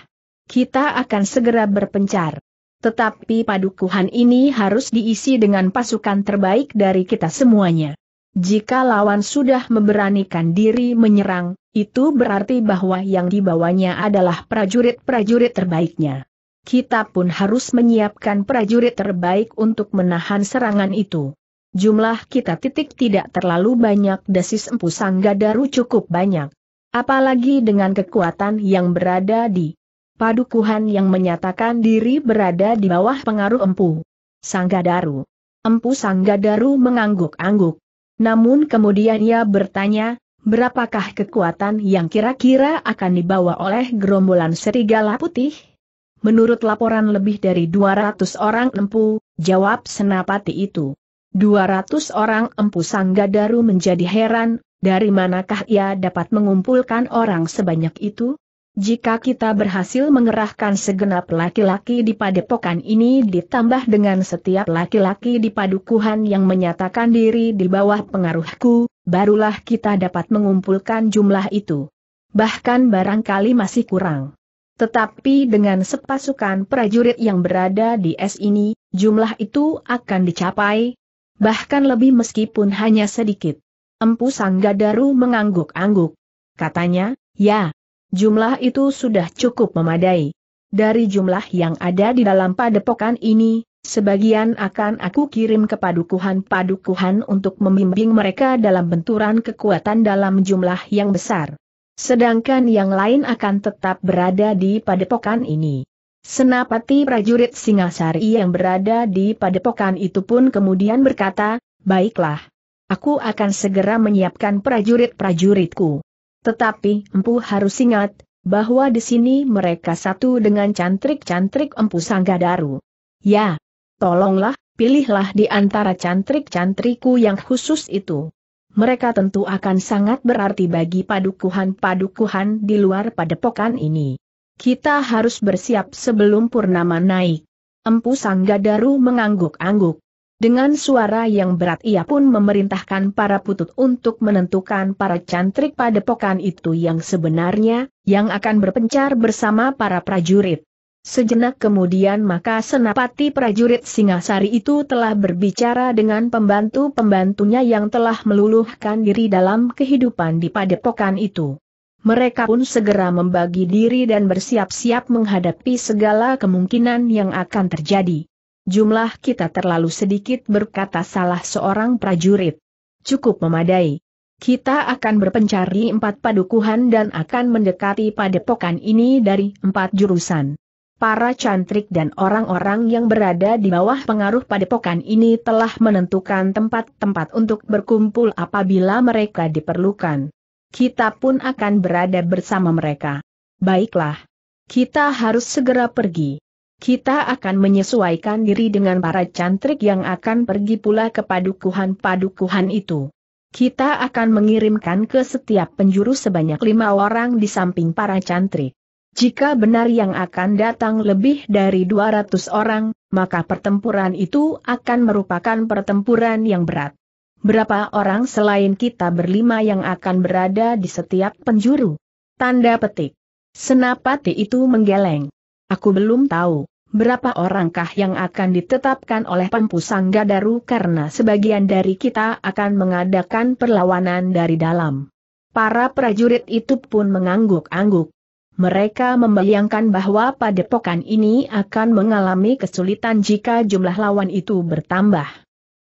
Kita akan segera berpencar. Tetapi padukuhan ini harus diisi dengan pasukan terbaik dari kita semuanya. Jika lawan sudah memberanikan diri menyerang, itu berarti bahwa yang dibawanya adalah prajurit-prajurit terbaiknya. Kita pun harus menyiapkan prajurit terbaik untuk menahan serangan itu. Jumlah kita titik tidak terlalu banyak desis empu gadaru cukup banyak. Apalagi dengan kekuatan yang berada di padukuhan yang menyatakan diri berada di bawah pengaruh empu. Sanggadaru. Empu Sanggadaru mengangguk-angguk. Namun kemudian ia bertanya, berapakah kekuatan yang kira-kira akan dibawa oleh gerombolan serigala putih? Menurut laporan lebih dari 200 orang empu, jawab senapati itu. 200 orang empu Sanggadaru menjadi heran, dari manakah ia dapat mengumpulkan orang sebanyak itu? Jika kita berhasil mengerahkan segenap laki-laki di padepokan ini ditambah dengan setiap laki-laki di padukuhan yang menyatakan diri di bawah pengaruhku, barulah kita dapat mengumpulkan jumlah itu. Bahkan barangkali masih kurang. Tetapi dengan sepasukan prajurit yang berada di es ini, jumlah itu akan dicapai, bahkan lebih meskipun hanya sedikit. Empu Sanggadaru mengangguk-angguk. Katanya, ya, Jumlah itu sudah cukup memadai. Dari jumlah yang ada di dalam padepokan ini, sebagian akan aku kirim ke padukuhan-padukuhan untuk membimbing mereka dalam benturan kekuatan dalam jumlah yang besar. Sedangkan yang lain akan tetap berada di padepokan ini. Senapati prajurit Singasari yang berada di padepokan itu pun kemudian berkata, Baiklah. Aku akan segera menyiapkan prajurit-prajuritku. Tetapi empu harus ingat, bahwa di sini mereka satu dengan cantrik-cantrik empu Sanggadaru. Ya, tolonglah, pilihlah di antara cantrik-cantriku yang khusus itu. Mereka tentu akan sangat berarti bagi padukuhan-padukuhan di luar padepokan ini. Kita harus bersiap sebelum purnama naik. Empu Sanggadaru mengangguk-angguk. Dengan suara yang berat ia pun memerintahkan para putut untuk menentukan para cantrik padepokan itu yang sebenarnya, yang akan berpencar bersama para prajurit. Sejenak kemudian maka senapati prajurit Singasari itu telah berbicara dengan pembantu-pembantunya yang telah meluluhkan diri dalam kehidupan di padepokan itu. Mereka pun segera membagi diri dan bersiap-siap menghadapi segala kemungkinan yang akan terjadi. Jumlah kita terlalu sedikit berkata salah seorang prajurit. Cukup memadai. Kita akan berpencari empat padukuhan dan akan mendekati padepokan ini dari empat jurusan. Para cantrik dan orang-orang yang berada di bawah pengaruh padepokan ini telah menentukan tempat-tempat untuk berkumpul apabila mereka diperlukan. Kita pun akan berada bersama mereka. Baiklah. Kita harus segera pergi. Kita akan menyesuaikan diri dengan para cantrik yang akan pergi pula ke padukuhan-padukuhan itu. Kita akan mengirimkan ke setiap penjuru sebanyak lima orang di samping para cantrik. Jika benar yang akan datang lebih dari 200 orang, maka pertempuran itu akan merupakan pertempuran yang berat. Berapa orang selain kita berlima yang akan berada di setiap penjuru? Tanda petik. Senapati itu menggeleng. Aku belum tahu berapa orangkah yang akan ditetapkan oleh Sangga daru karena sebagian dari kita akan mengadakan perlawanan dari dalam. Para prajurit itu pun mengangguk-angguk. Mereka membayangkan bahwa padepokan ini akan mengalami kesulitan jika jumlah lawan itu bertambah.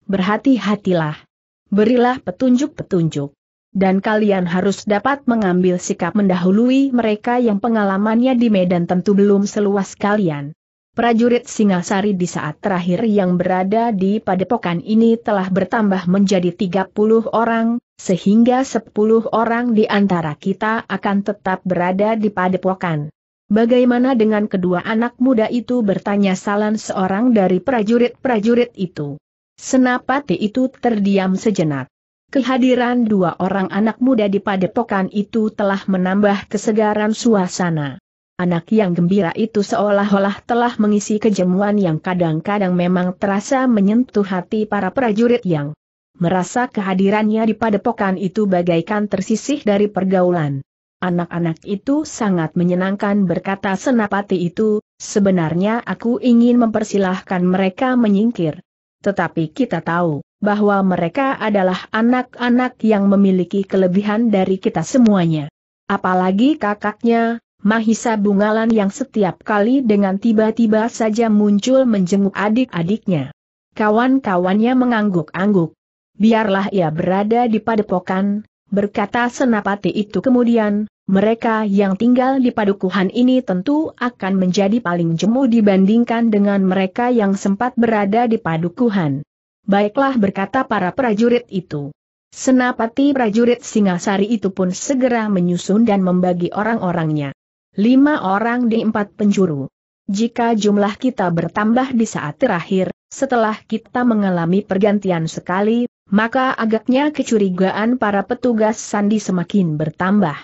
Berhati-hatilah. Berilah petunjuk-petunjuk dan kalian harus dapat mengambil sikap mendahului mereka yang pengalamannya di medan tentu belum seluas kalian. Prajurit Singasari di saat terakhir yang berada di padepokan ini telah bertambah menjadi 30 orang, sehingga 10 orang di antara kita akan tetap berada di padepokan. Bagaimana dengan kedua anak muda itu bertanya salan seorang dari prajurit-prajurit itu. Senapati itu terdiam sejenak. Kehadiran dua orang anak muda di padepokan itu telah menambah kesegaran suasana. Anak yang gembira itu seolah-olah telah mengisi kejemuan yang kadang-kadang memang terasa menyentuh hati para prajurit yang merasa kehadirannya di padepokan itu bagaikan tersisih dari pergaulan. Anak-anak itu sangat menyenangkan berkata senapati itu, sebenarnya aku ingin mempersilahkan mereka menyingkir. Tetapi kita tahu, bahwa mereka adalah anak-anak yang memiliki kelebihan dari kita semuanya. Apalagi kakaknya, Mahisa Bungalan yang setiap kali dengan tiba-tiba saja muncul menjenguk adik-adiknya. Kawan-kawannya mengangguk-angguk. Biarlah ia berada di padepokan, berkata senapati itu kemudian, mereka yang tinggal di padukuhan ini tentu akan menjadi paling jemu dibandingkan dengan mereka yang sempat berada di padukuhan. Baiklah berkata para prajurit itu. Senapati prajurit Singasari itu pun segera menyusun dan membagi orang-orangnya. Lima orang di empat penjuru. Jika jumlah kita bertambah di saat terakhir, setelah kita mengalami pergantian sekali, maka agaknya kecurigaan para petugas sandi semakin bertambah.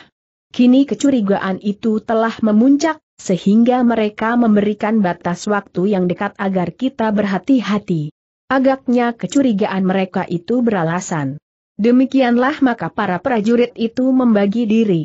Kini kecurigaan itu telah memuncak, sehingga mereka memberikan batas waktu yang dekat agar kita berhati-hati. Agaknya kecurigaan mereka itu beralasan. Demikianlah maka para prajurit itu membagi diri.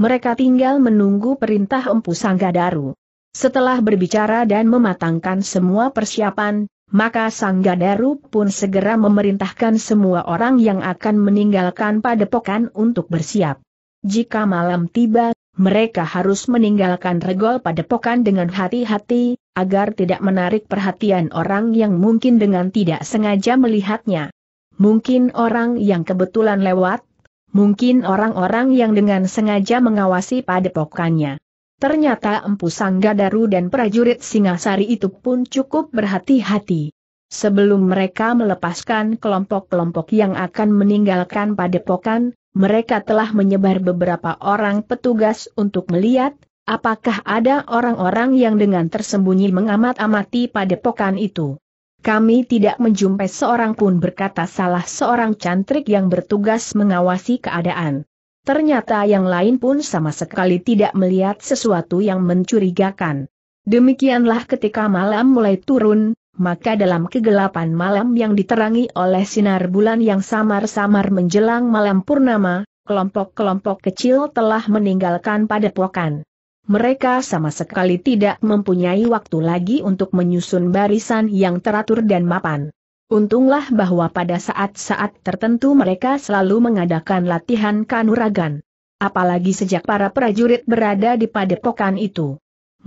Mereka tinggal menunggu perintah Empu Sanggadaru. Setelah berbicara dan mematangkan semua persiapan, maka Sanggadaru pun segera memerintahkan semua orang yang akan meninggalkan padepokan untuk bersiap. Jika malam tiba, mereka harus meninggalkan regol padepokan dengan hati-hati, agar tidak menarik perhatian orang yang mungkin dengan tidak sengaja melihatnya. Mungkin orang yang kebetulan lewat, mungkin orang-orang yang dengan sengaja mengawasi padepokannya. Ternyata Empu Sangga Daru dan prajurit Singasari itu pun cukup berhati-hati. Sebelum mereka melepaskan kelompok-kelompok yang akan meninggalkan padepokan, mereka telah menyebar beberapa orang petugas untuk melihat, Apakah ada orang-orang yang dengan tersembunyi mengamat-amati padepokan itu? Kami tidak menjumpai seorang pun berkata salah seorang cantrik yang bertugas mengawasi keadaan. Ternyata yang lain pun sama sekali tidak melihat sesuatu yang mencurigakan. Demikianlah ketika malam mulai turun, maka dalam kegelapan malam yang diterangi oleh sinar bulan yang samar-samar menjelang malam purnama, kelompok-kelompok kecil telah meninggalkan padepokan. Mereka sama sekali tidak mempunyai waktu lagi untuk menyusun barisan yang teratur dan mapan. Untunglah bahwa pada saat-saat tertentu mereka selalu mengadakan latihan kanuragan. Apalagi sejak para prajurit berada di padepokan itu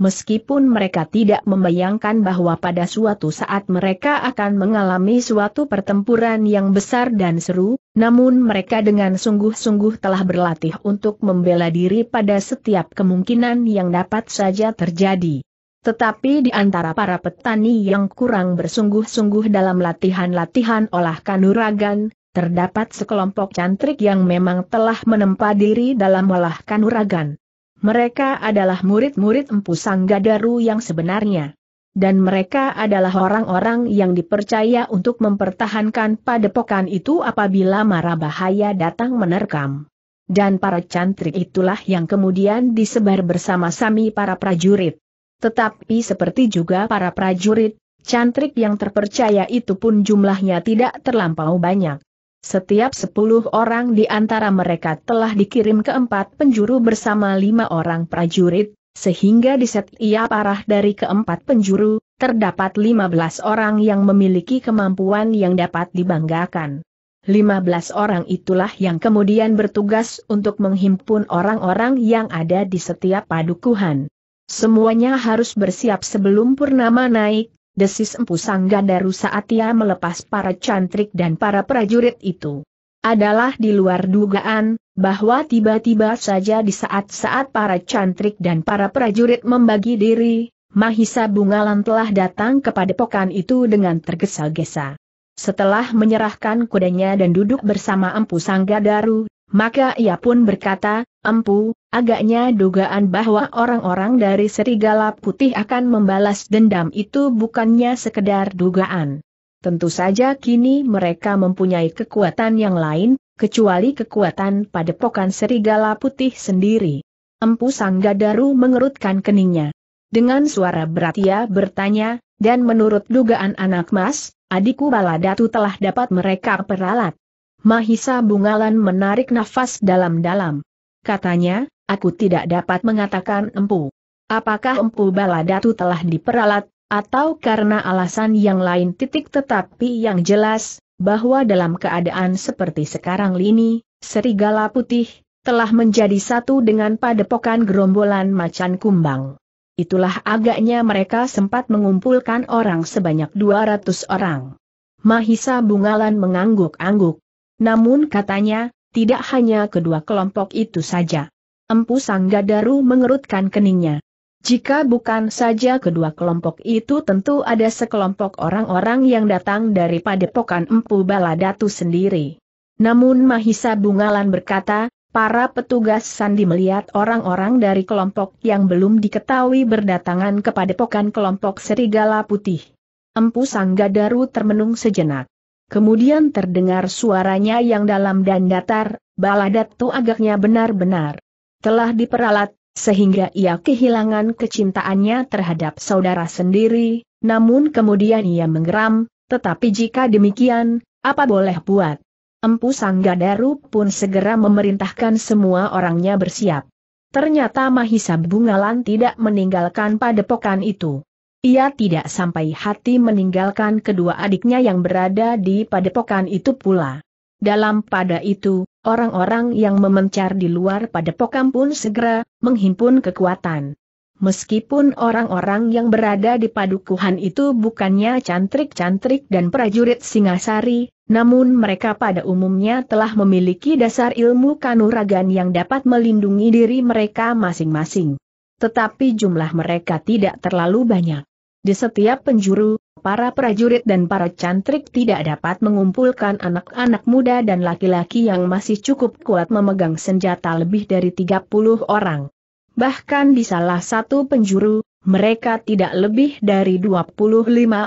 meskipun mereka tidak membayangkan bahwa pada suatu saat mereka akan mengalami suatu pertempuran yang besar dan seru, namun mereka dengan sungguh-sungguh telah berlatih untuk membela diri pada setiap kemungkinan yang dapat saja terjadi. Tetapi di antara para petani yang kurang bersungguh-sungguh dalam latihan-latihan olah kanuragan, terdapat sekelompok cantrik yang memang telah menempa diri dalam olah kanuragan. Mereka adalah murid-murid Empu Sanggadaru yang sebenarnya. Dan mereka adalah orang-orang yang dipercaya untuk mempertahankan padepokan itu apabila mara bahaya datang menerkam. Dan para cantrik itulah yang kemudian disebar bersama-sami para prajurit. Tetapi seperti juga para prajurit, cantrik yang terpercaya itu pun jumlahnya tidak terlampau banyak. Setiap sepuluh orang di antara mereka telah dikirim ke empat penjuru bersama lima orang prajurit, sehingga di setiap arah dari keempat penjuru, terdapat lima belas orang yang memiliki kemampuan yang dapat dibanggakan. Lima belas orang itulah yang kemudian bertugas untuk menghimpun orang-orang yang ada di setiap padukuhan. Semuanya harus bersiap sebelum purnama naik, desis Empu Sanggandaru saat ia melepas para cantrik dan para prajurit itu. Adalah di luar dugaan, bahwa tiba-tiba saja di saat-saat para cantrik dan para prajurit membagi diri, Mahisa Bungalan telah datang kepada pokan itu dengan tergesa-gesa. Setelah menyerahkan kudanya dan duduk bersama Empu Sanggandaru, maka ia pun berkata, Empu, Agaknya dugaan bahwa orang-orang dari Serigala Putih akan membalas dendam itu bukannya sekedar dugaan. Tentu saja kini mereka mempunyai kekuatan yang lain, kecuali kekuatan pada padepokan Serigala Putih sendiri. Empu Sanggadaru mengerutkan keningnya. Dengan suara berat ia bertanya, dan menurut dugaan anak mas, adikku Baladatu telah dapat mereka peralat. Mahisa Bungalan menarik nafas dalam-dalam. Katanya, aku tidak dapat mengatakan empu. Apakah empu baladatu telah diperalat, atau karena alasan yang lain titik tetapi yang jelas, bahwa dalam keadaan seperti sekarang lini, serigala putih, telah menjadi satu dengan padepokan gerombolan macan kumbang. Itulah agaknya mereka sempat mengumpulkan orang sebanyak 200 orang. Mahisa Bungalan mengangguk-angguk. Namun katanya, tidak hanya kedua kelompok itu saja. Empu Sanggadaru mengerutkan keningnya. Jika bukan saja kedua kelompok itu tentu ada sekelompok orang-orang yang datang dari padepokan Empu Baladatu sendiri. Namun Mahisa Bungalan berkata, para petugas sandi melihat orang-orang dari kelompok yang belum diketahui berdatangan ke padepokan kelompok Serigala Putih. Empu Sanggadaru termenung sejenak. Kemudian terdengar suaranya yang dalam dan datar, Baladatu agaknya benar-benar telah diperalat, sehingga ia kehilangan kecintaannya terhadap saudara sendiri, namun kemudian ia menggeram, tetapi jika demikian, apa boleh buat? Empu Sanggadaru pun segera memerintahkan semua orangnya bersiap. Ternyata Mahisa Bungalan tidak meninggalkan padepokan itu. Ia tidak sampai hati meninggalkan kedua adiknya yang berada di padepokan itu pula. Dalam pada itu, orang-orang yang memencar di luar pada pokam pun segera menghimpun kekuatan. Meskipun orang-orang yang berada di padukuhan itu bukannya cantrik-cantrik dan prajurit Singasari, namun mereka pada umumnya telah memiliki dasar ilmu kanuragan yang dapat melindungi diri mereka masing-masing. Tetapi jumlah mereka tidak terlalu banyak. Di setiap penjuru, para prajurit dan para cantrik tidak dapat mengumpulkan anak-anak muda dan laki-laki yang masih cukup kuat memegang senjata lebih dari 30 orang. Bahkan di salah satu penjuru, mereka tidak lebih dari 25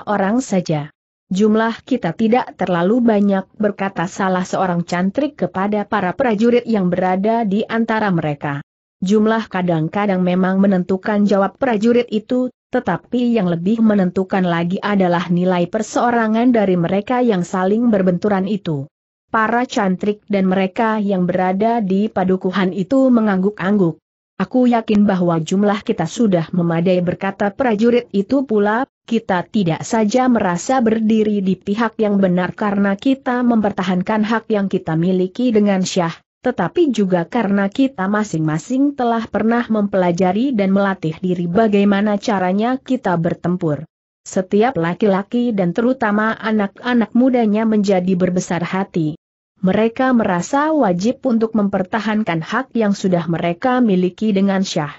orang saja. Jumlah kita tidak terlalu banyak berkata salah seorang cantrik kepada para prajurit yang berada di antara mereka. Jumlah kadang-kadang memang menentukan jawab prajurit itu, tetapi yang lebih menentukan lagi adalah nilai perseorangan dari mereka yang saling berbenturan itu. Para cantrik dan mereka yang berada di padukuhan itu mengangguk-angguk. Aku yakin bahwa jumlah kita sudah memadai berkata prajurit itu pula, kita tidak saja merasa berdiri di pihak yang benar karena kita mempertahankan hak yang kita miliki dengan syah, tetapi juga karena kita masing-masing telah pernah mempelajari dan melatih diri bagaimana caranya kita bertempur. Setiap laki-laki dan terutama anak-anak mudanya menjadi berbesar hati. Mereka merasa wajib untuk mempertahankan hak yang sudah mereka miliki dengan syah.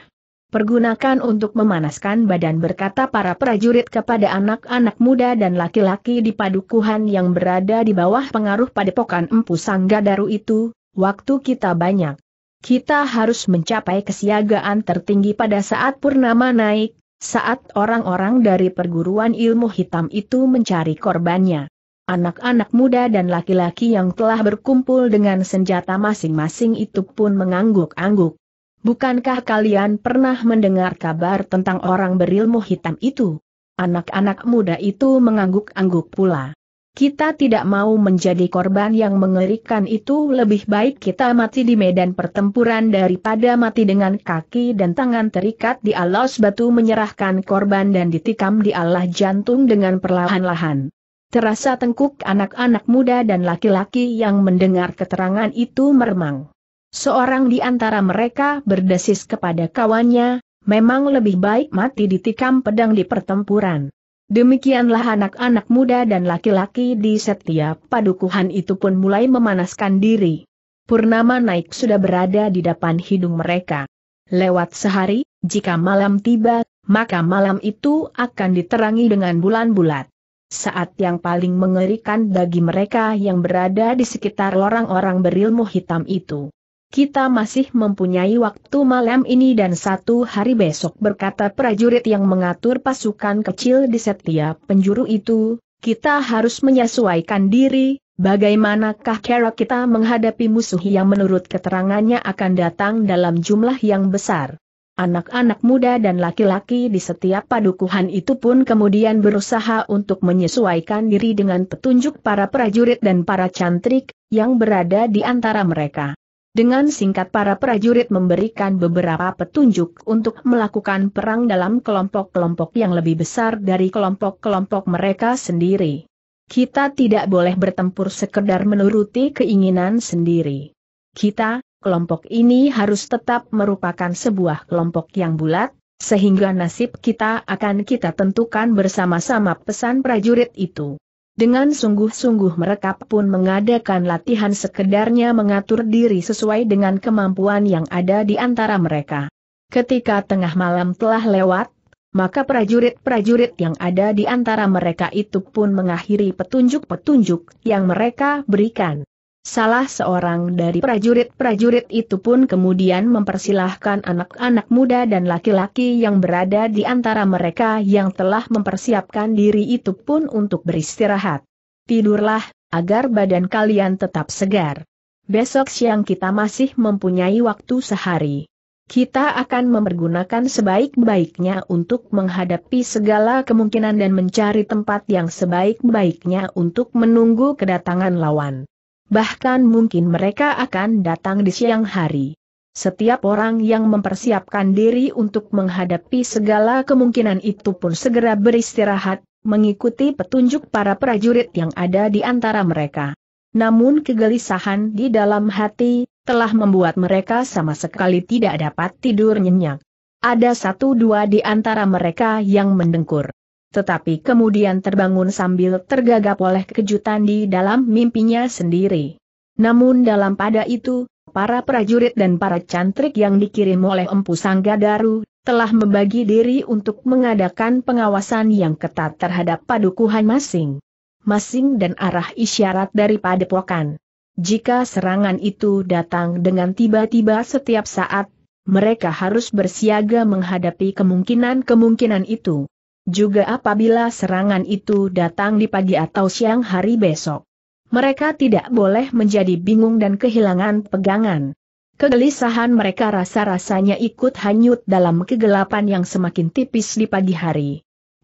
Pergunakan untuk memanaskan badan berkata para prajurit kepada anak-anak muda dan laki-laki di padukuhan yang berada di bawah pengaruh padepokan Empu Sanggadaru itu, Waktu kita banyak. Kita harus mencapai kesiagaan tertinggi pada saat purnama naik, saat orang-orang dari perguruan ilmu hitam itu mencari korbannya. Anak-anak muda dan laki-laki yang telah berkumpul dengan senjata masing-masing itu pun mengangguk-angguk. Bukankah kalian pernah mendengar kabar tentang orang berilmu hitam itu? Anak-anak muda itu mengangguk-angguk pula. Kita tidak mau menjadi korban yang mengerikan itu lebih baik kita mati di medan pertempuran daripada mati dengan kaki dan tangan terikat di alas batu menyerahkan korban dan ditikam di alah jantung dengan perlahan-lahan. Terasa tengkuk anak-anak muda dan laki-laki yang mendengar keterangan itu meremang. Seorang di antara mereka berdesis kepada kawannya, memang lebih baik mati ditikam pedang di pertempuran. Demikianlah anak-anak muda dan laki-laki di setiap padukuhan itu pun mulai memanaskan diri. Purnama naik sudah berada di depan hidung mereka. Lewat sehari, jika malam tiba, maka malam itu akan diterangi dengan bulan bulat. Saat yang paling mengerikan bagi mereka yang berada di sekitar orang-orang berilmu hitam itu kita masih mempunyai waktu malam ini dan satu hari besok berkata prajurit yang mengatur pasukan kecil di setiap penjuru itu, kita harus menyesuaikan diri, bagaimanakah cara kita menghadapi musuh yang menurut keterangannya akan datang dalam jumlah yang besar. Anak-anak muda dan laki-laki di setiap padukuhan itu pun kemudian berusaha untuk menyesuaikan diri dengan petunjuk para prajurit dan para cantrik, yang berada di antara mereka. Dengan singkat para prajurit memberikan beberapa petunjuk untuk melakukan perang dalam kelompok-kelompok yang lebih besar dari kelompok-kelompok mereka sendiri. Kita tidak boleh bertempur sekedar menuruti keinginan sendiri. Kita, kelompok ini harus tetap merupakan sebuah kelompok yang bulat, sehingga nasib kita akan kita tentukan bersama-sama pesan prajurit itu. Dengan sungguh-sungguh mereka pun mengadakan latihan sekedarnya mengatur diri sesuai dengan kemampuan yang ada di antara mereka. Ketika tengah malam telah lewat, maka prajurit-prajurit yang ada di antara mereka itu pun mengakhiri petunjuk-petunjuk yang mereka berikan. Salah seorang dari prajurit-prajurit itu pun kemudian mempersilahkan anak-anak muda dan laki-laki yang berada di antara mereka yang telah mempersiapkan diri itu pun untuk beristirahat. Tidurlah, agar badan kalian tetap segar. Besok siang kita masih mempunyai waktu sehari. Kita akan mempergunakan sebaik-baiknya untuk menghadapi segala kemungkinan dan mencari tempat yang sebaik-baiknya untuk menunggu kedatangan lawan bahkan mungkin mereka akan datang di siang hari. Setiap orang yang mempersiapkan diri untuk menghadapi segala kemungkinan itu pun segera beristirahat, mengikuti petunjuk para prajurit yang ada di antara mereka. Namun kegelisahan di dalam hati, telah membuat mereka sama sekali tidak dapat tidur nyenyak. Ada satu dua di antara mereka yang mendengkur tetapi kemudian terbangun sambil tergagap oleh kejutan di dalam mimpinya sendiri. Namun dalam pada itu, para prajurit dan para cantrik yang dikirim oleh Empu Sanggadaru, telah membagi diri untuk mengadakan pengawasan yang ketat terhadap padukuhan masing. Masing dan arah isyarat dari padepokan. Jika serangan itu datang dengan tiba-tiba setiap saat, mereka harus bersiaga menghadapi kemungkinan-kemungkinan itu juga apabila serangan itu datang di pagi atau siang hari besok. Mereka tidak boleh menjadi bingung dan kehilangan pegangan. Kegelisahan mereka rasa-rasanya ikut hanyut dalam kegelapan yang semakin tipis di pagi hari.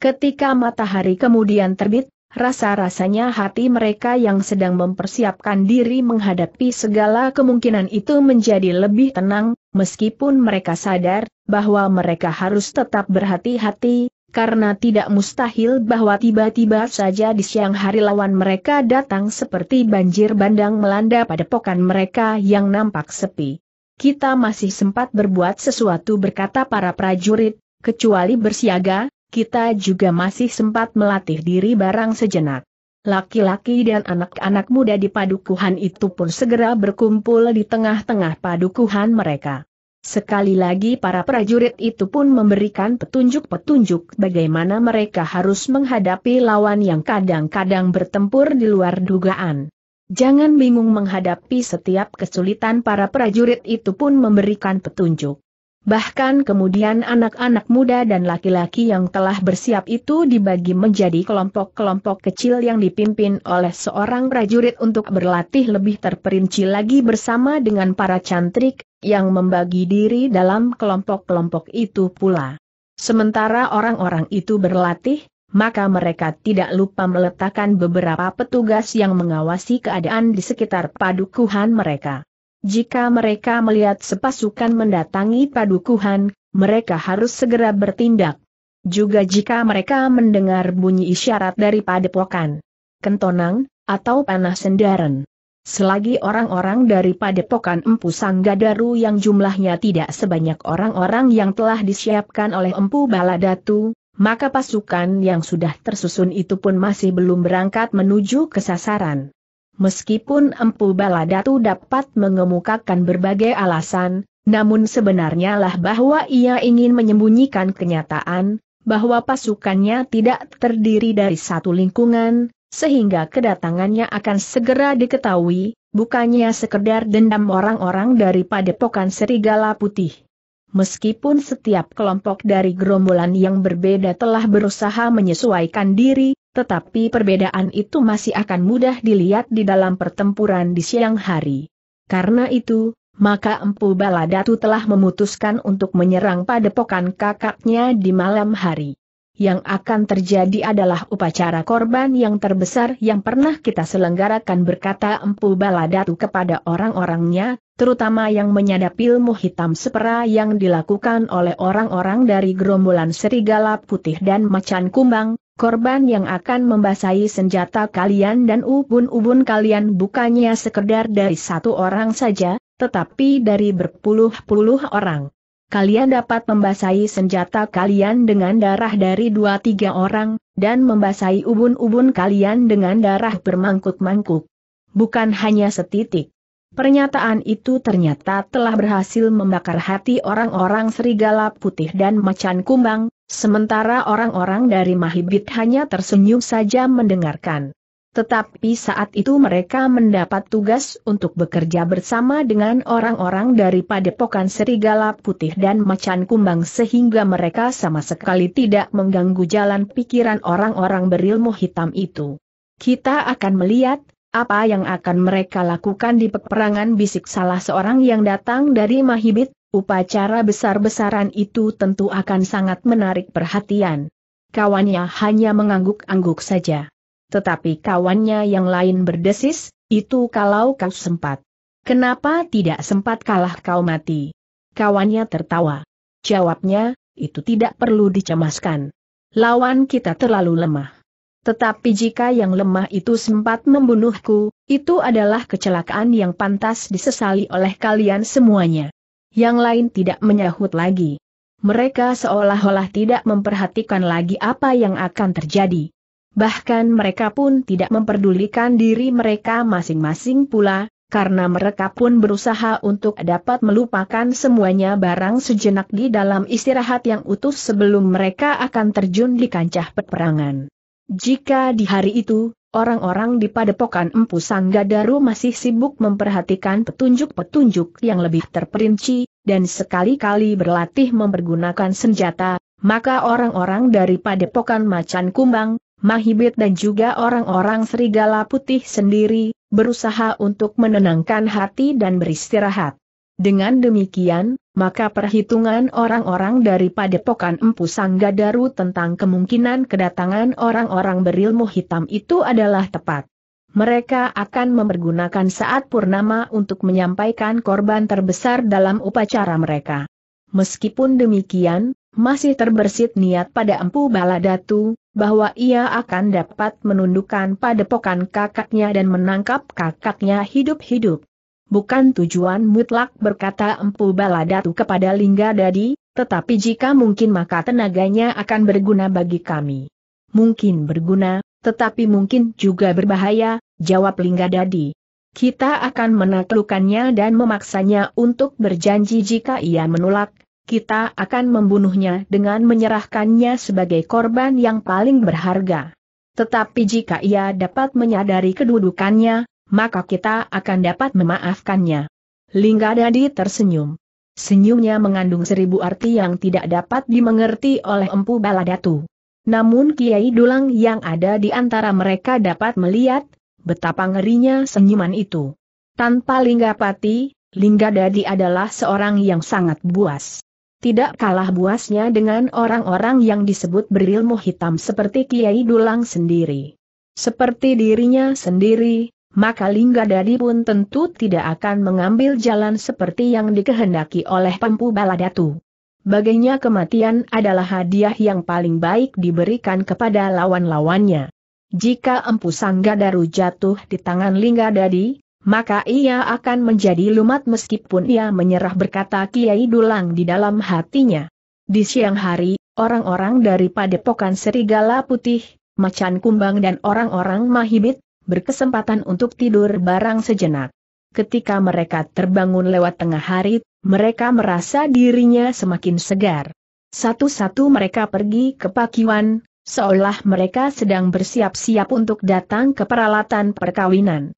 Ketika matahari kemudian terbit, rasa-rasanya hati mereka yang sedang mempersiapkan diri menghadapi segala kemungkinan itu menjadi lebih tenang, meskipun mereka sadar bahwa mereka harus tetap berhati-hati, karena tidak mustahil bahwa tiba-tiba saja di siang hari lawan mereka datang seperti banjir bandang melanda pada pokan mereka yang nampak sepi. Kita masih sempat berbuat sesuatu berkata para prajurit, kecuali bersiaga, kita juga masih sempat melatih diri barang sejenak. Laki-laki dan anak-anak muda di padukuhan itu pun segera berkumpul di tengah-tengah padukuhan mereka. Sekali lagi para prajurit itu pun memberikan petunjuk-petunjuk bagaimana mereka harus menghadapi lawan yang kadang-kadang bertempur di luar dugaan. Jangan bingung menghadapi setiap kesulitan para prajurit itu pun memberikan petunjuk. Bahkan kemudian anak-anak muda dan laki-laki yang telah bersiap itu dibagi menjadi kelompok-kelompok kecil yang dipimpin oleh seorang prajurit untuk berlatih lebih terperinci lagi bersama dengan para cantrik, yang membagi diri dalam kelompok-kelompok itu pula. Sementara orang-orang itu berlatih, maka mereka tidak lupa meletakkan beberapa petugas yang mengawasi keadaan di sekitar padukuhan mereka. Jika mereka melihat sepasukan mendatangi padukuhan, mereka harus segera bertindak. Juga jika mereka mendengar bunyi isyarat dari padepokan, kentonang, atau panah sendaren. Selagi orang-orang dari padepokan Empu Sanggadaru yang jumlahnya tidak sebanyak orang-orang yang telah disiapkan oleh Empu Baladatu, maka pasukan yang sudah tersusun itu pun masih belum berangkat menuju ke sasaran. Meskipun Empu Baladatu dapat mengemukakan berbagai alasan, namun sebenarnya lah bahwa ia ingin menyembunyikan kenyataan, bahwa pasukannya tidak terdiri dari satu lingkungan, sehingga kedatangannya akan segera diketahui, bukannya sekedar dendam orang-orang dari padepokan Serigala Putih. Meskipun setiap kelompok dari gerombolan yang berbeda telah berusaha menyesuaikan diri, tetapi perbedaan itu masih akan mudah dilihat di dalam pertempuran di siang hari. Karena itu, maka Empu Baladatu telah memutuskan untuk menyerang padepokan kakaknya di malam hari. Yang akan terjadi adalah upacara korban yang terbesar yang pernah kita selenggarakan berkata Empu Baladatu kepada orang-orangnya, terutama yang menyadap ilmu hitam sepera yang dilakukan oleh orang-orang dari gerombolan serigala putih dan macan kumbang, korban yang akan membasahi senjata kalian dan ubun-ubun kalian bukannya sekedar dari satu orang saja, tetapi dari berpuluh-puluh orang. Kalian dapat membasahi senjata kalian dengan darah dari dua tiga orang, dan membasahi ubun-ubun kalian dengan darah bermangkuk-mangkuk. Bukan hanya setitik. Pernyataan itu ternyata telah berhasil membakar hati orang-orang serigala putih dan macan kumbang, sementara orang-orang dari Mahibit hanya tersenyum saja mendengarkan. Tetapi saat itu mereka mendapat tugas untuk bekerja bersama dengan orang-orang dari padepokan serigala putih dan macan kumbang sehingga mereka sama sekali tidak mengganggu jalan pikiran orang-orang berilmu hitam itu. Kita akan melihat apa yang akan mereka lakukan di peperangan bisik salah seorang yang datang dari Mahibit, upacara besar-besaran itu tentu akan sangat menarik perhatian. Kawannya hanya mengangguk-angguk saja. Tetapi kawannya yang lain berdesis, itu kalau kau sempat. Kenapa tidak sempat kalah kau mati? Kawannya tertawa. Jawabnya, itu tidak perlu dicemaskan. Lawan kita terlalu lemah. Tetapi jika yang lemah itu sempat membunuhku, itu adalah kecelakaan yang pantas disesali oleh kalian semuanya. Yang lain tidak menyahut lagi. Mereka seolah-olah tidak memperhatikan lagi apa yang akan terjadi. Bahkan mereka pun tidak memperdulikan diri mereka masing-masing pula, karena mereka pun berusaha untuk dapat melupakan semuanya barang sejenak di dalam istirahat yang utuh sebelum mereka akan terjun di kancah peperangan. Jika di hari itu, orang-orang di padepokan Empu Sanggadaru masih sibuk memperhatikan petunjuk-petunjuk yang lebih terperinci, dan sekali-kali berlatih mempergunakan senjata, maka orang-orang dari padepokan Macan Kumbang, Mahibit dan juga orang-orang serigala putih sendiri, berusaha untuk menenangkan hati dan beristirahat. Dengan demikian, maka perhitungan orang-orang dari padepokan Empu Sanggadaru tentang kemungkinan kedatangan orang-orang berilmu hitam itu adalah tepat. Mereka akan mempergunakan saat purnama untuk menyampaikan korban terbesar dalam upacara mereka. Meskipun demikian, masih terbersit niat pada Empu Baladatu, bahwa ia akan dapat menundukkan padepokan kakaknya dan menangkap kakaknya hidup-hidup bukan tujuan mutlak berkata Empu Baladatu kepada Lingga Dadi, tetapi jika mungkin maka tenaganya akan berguna bagi kami. Mungkin berguna, tetapi mungkin juga berbahaya, jawab Lingga Dadi. Kita akan menaklukkannya dan memaksanya untuk berjanji jika ia menolak, kita akan membunuhnya dengan menyerahkannya sebagai korban yang paling berharga. Tetapi jika ia dapat menyadari kedudukannya, maka kita akan dapat memaafkannya. Lingga Dadi tersenyum. Senyumnya mengandung seribu arti yang tidak dapat dimengerti oleh Empu Baladatu. Namun Kiai Dulang yang ada di antara mereka dapat melihat betapa ngerinya senyuman itu. Tanpa Lingga Pati, Lingga Dadi adalah seorang yang sangat buas. Tidak kalah buasnya dengan orang-orang yang disebut berilmu hitam seperti Kiai Dulang sendiri. Seperti dirinya sendiri, maka Linggadadi pun tentu tidak akan mengambil jalan seperti yang dikehendaki oleh Pempu Baladatu. Baginya kematian adalah hadiah yang paling baik diberikan kepada lawan-lawannya. Jika Empu Sanggadaru jatuh di tangan Linggadadi, maka ia akan menjadi lumat meskipun ia menyerah berkata Kiai Dulang di dalam hatinya. Di siang hari, orang-orang dari Padepokan Serigala Putih, Macan Kumbang dan orang-orang Mahibit, berkesempatan untuk tidur barang sejenak. Ketika mereka terbangun lewat tengah hari, mereka merasa dirinya semakin segar. Satu-satu mereka pergi ke Pakiwan, seolah mereka sedang bersiap-siap untuk datang ke peralatan perkawinan.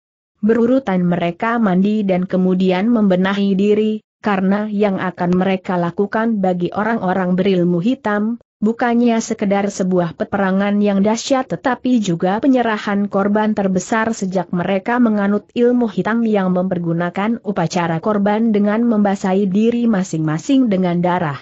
Berurutan mereka mandi dan kemudian membenahi diri, karena yang akan mereka lakukan bagi orang-orang berilmu hitam, bukannya sekedar sebuah peperangan yang dahsyat tetapi juga penyerahan korban terbesar sejak mereka menganut ilmu hitam yang mempergunakan upacara korban dengan membasahi diri masing-masing dengan darah.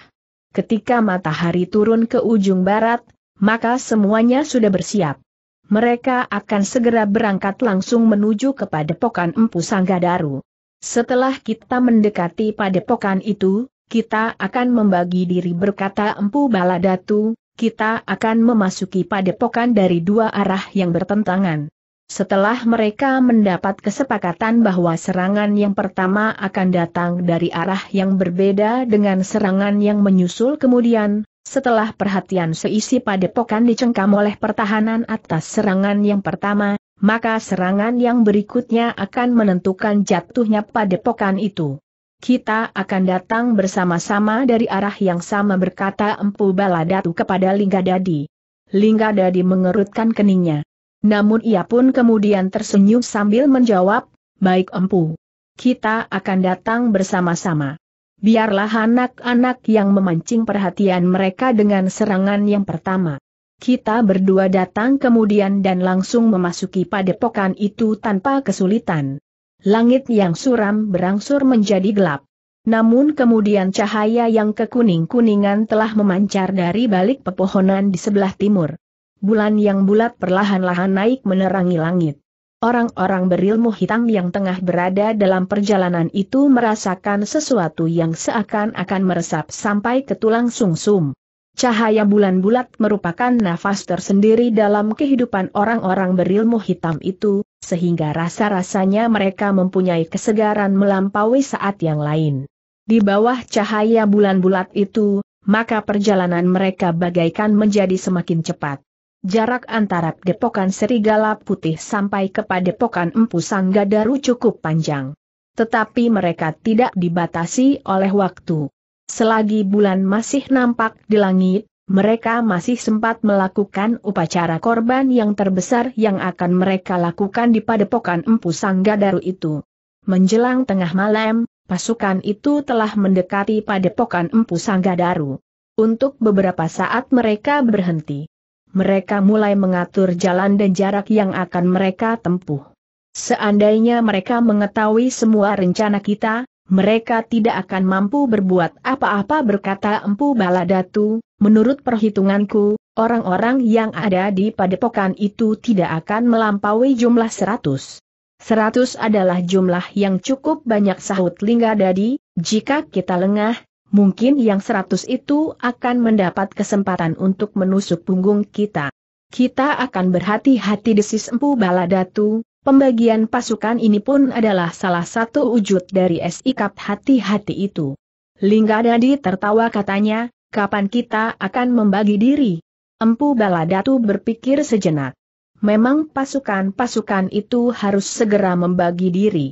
Ketika matahari turun ke ujung barat, maka semuanya sudah bersiap. Mereka akan segera berangkat langsung menuju kepada padepokan Empu Sanggadaru. Setelah kita mendekati padepokan itu, kita akan membagi diri berkata Empu Baladatu, kita akan memasuki padepokan dari dua arah yang bertentangan. Setelah mereka mendapat kesepakatan bahwa serangan yang pertama akan datang dari arah yang berbeda dengan serangan yang menyusul kemudian, setelah perhatian seisi padepokan dicengkam oleh pertahanan atas serangan yang pertama, maka serangan yang berikutnya akan menentukan jatuhnya padepokan itu kita akan datang bersama-sama dari arah yang sama berkata Empu Baladatu kepada Lingga Dadi. Lingga Dadi mengerutkan keningnya. Namun ia pun kemudian tersenyum sambil menjawab, baik Empu. Kita akan datang bersama-sama. Biarlah anak-anak yang memancing perhatian mereka dengan serangan yang pertama. Kita berdua datang kemudian dan langsung memasuki padepokan itu tanpa kesulitan langit yang suram berangsur menjadi gelap. Namun kemudian cahaya yang kekuning-kuningan telah memancar dari balik pepohonan di sebelah timur. Bulan yang bulat perlahan-lahan naik menerangi langit. Orang-orang berilmu hitam yang tengah berada dalam perjalanan itu merasakan sesuatu yang seakan-akan meresap sampai ke tulang sungsum. Cahaya bulan bulat merupakan nafas tersendiri dalam kehidupan orang-orang berilmu hitam itu, sehingga rasa-rasanya mereka mempunyai kesegaran melampaui saat yang lain. Di bawah cahaya bulan bulat itu, maka perjalanan mereka bagaikan menjadi semakin cepat. Jarak antara depokan serigala putih sampai kepada depokan Empu Sanggadaru cukup panjang. Tetapi mereka tidak dibatasi oleh waktu. Selagi bulan masih nampak di langit, mereka masih sempat melakukan upacara korban yang terbesar yang akan mereka lakukan di padepokan Empu Sanggadaru itu. Menjelang tengah malam, pasukan itu telah mendekati padepokan Empu Sanggadaru. Untuk beberapa saat mereka berhenti. Mereka mulai mengatur jalan dan jarak yang akan mereka tempuh. Seandainya mereka mengetahui semua rencana kita, mereka tidak akan mampu berbuat apa-apa berkata Empu Baladatu, menurut perhitunganku, orang-orang yang ada di padepokan itu tidak akan melampaui jumlah seratus. Seratus adalah jumlah yang cukup banyak sahut Lingga Dadi, jika kita lengah, mungkin yang seratus itu akan mendapat kesempatan untuk menusuk punggung kita. Kita akan berhati-hati desis Empu Baladatu, Pembagian pasukan ini pun adalah salah satu wujud dari sikap hati-hati itu. Lingga Dadi tertawa katanya, kapan kita akan membagi diri? Empu Baladatu berpikir sejenak. Memang pasukan-pasukan itu harus segera membagi diri.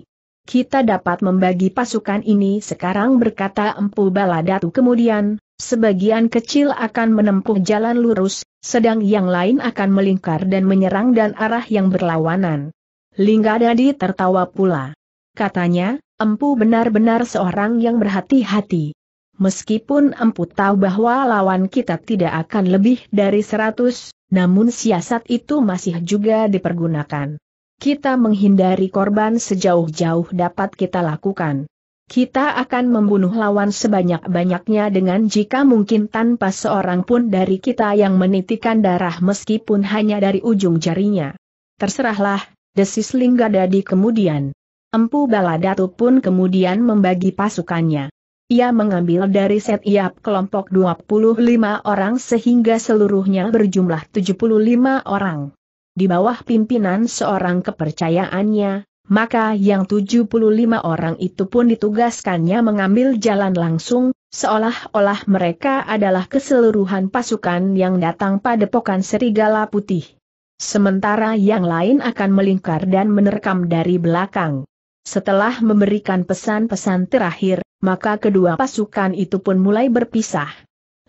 Kita dapat membagi pasukan ini sekarang berkata Empu Baladatu kemudian, sebagian kecil akan menempuh jalan lurus, sedang yang lain akan melingkar dan menyerang dan arah yang berlawanan. Lingga Linggadadi tertawa pula. Katanya, Empu benar-benar seorang yang berhati-hati. Meskipun Empu tahu bahwa lawan kita tidak akan lebih dari seratus, namun siasat itu masih juga dipergunakan. Kita menghindari korban sejauh-jauh dapat kita lakukan. Kita akan membunuh lawan sebanyak-banyaknya dengan jika mungkin tanpa seorang pun dari kita yang menitikan darah meskipun hanya dari ujung jarinya. Terserahlah, desis Dadi kemudian. Empu Baladatu pun kemudian membagi pasukannya. Ia mengambil dari setiap kelompok 25 orang sehingga seluruhnya berjumlah 75 orang. Di bawah pimpinan seorang kepercayaannya, maka yang 75 orang itu pun ditugaskannya mengambil jalan langsung, seolah-olah mereka adalah keseluruhan pasukan yang datang pada pokan serigala putih. Sementara yang lain akan melingkar dan menerkam dari belakang. Setelah memberikan pesan-pesan terakhir, maka kedua pasukan itu pun mulai berpisah.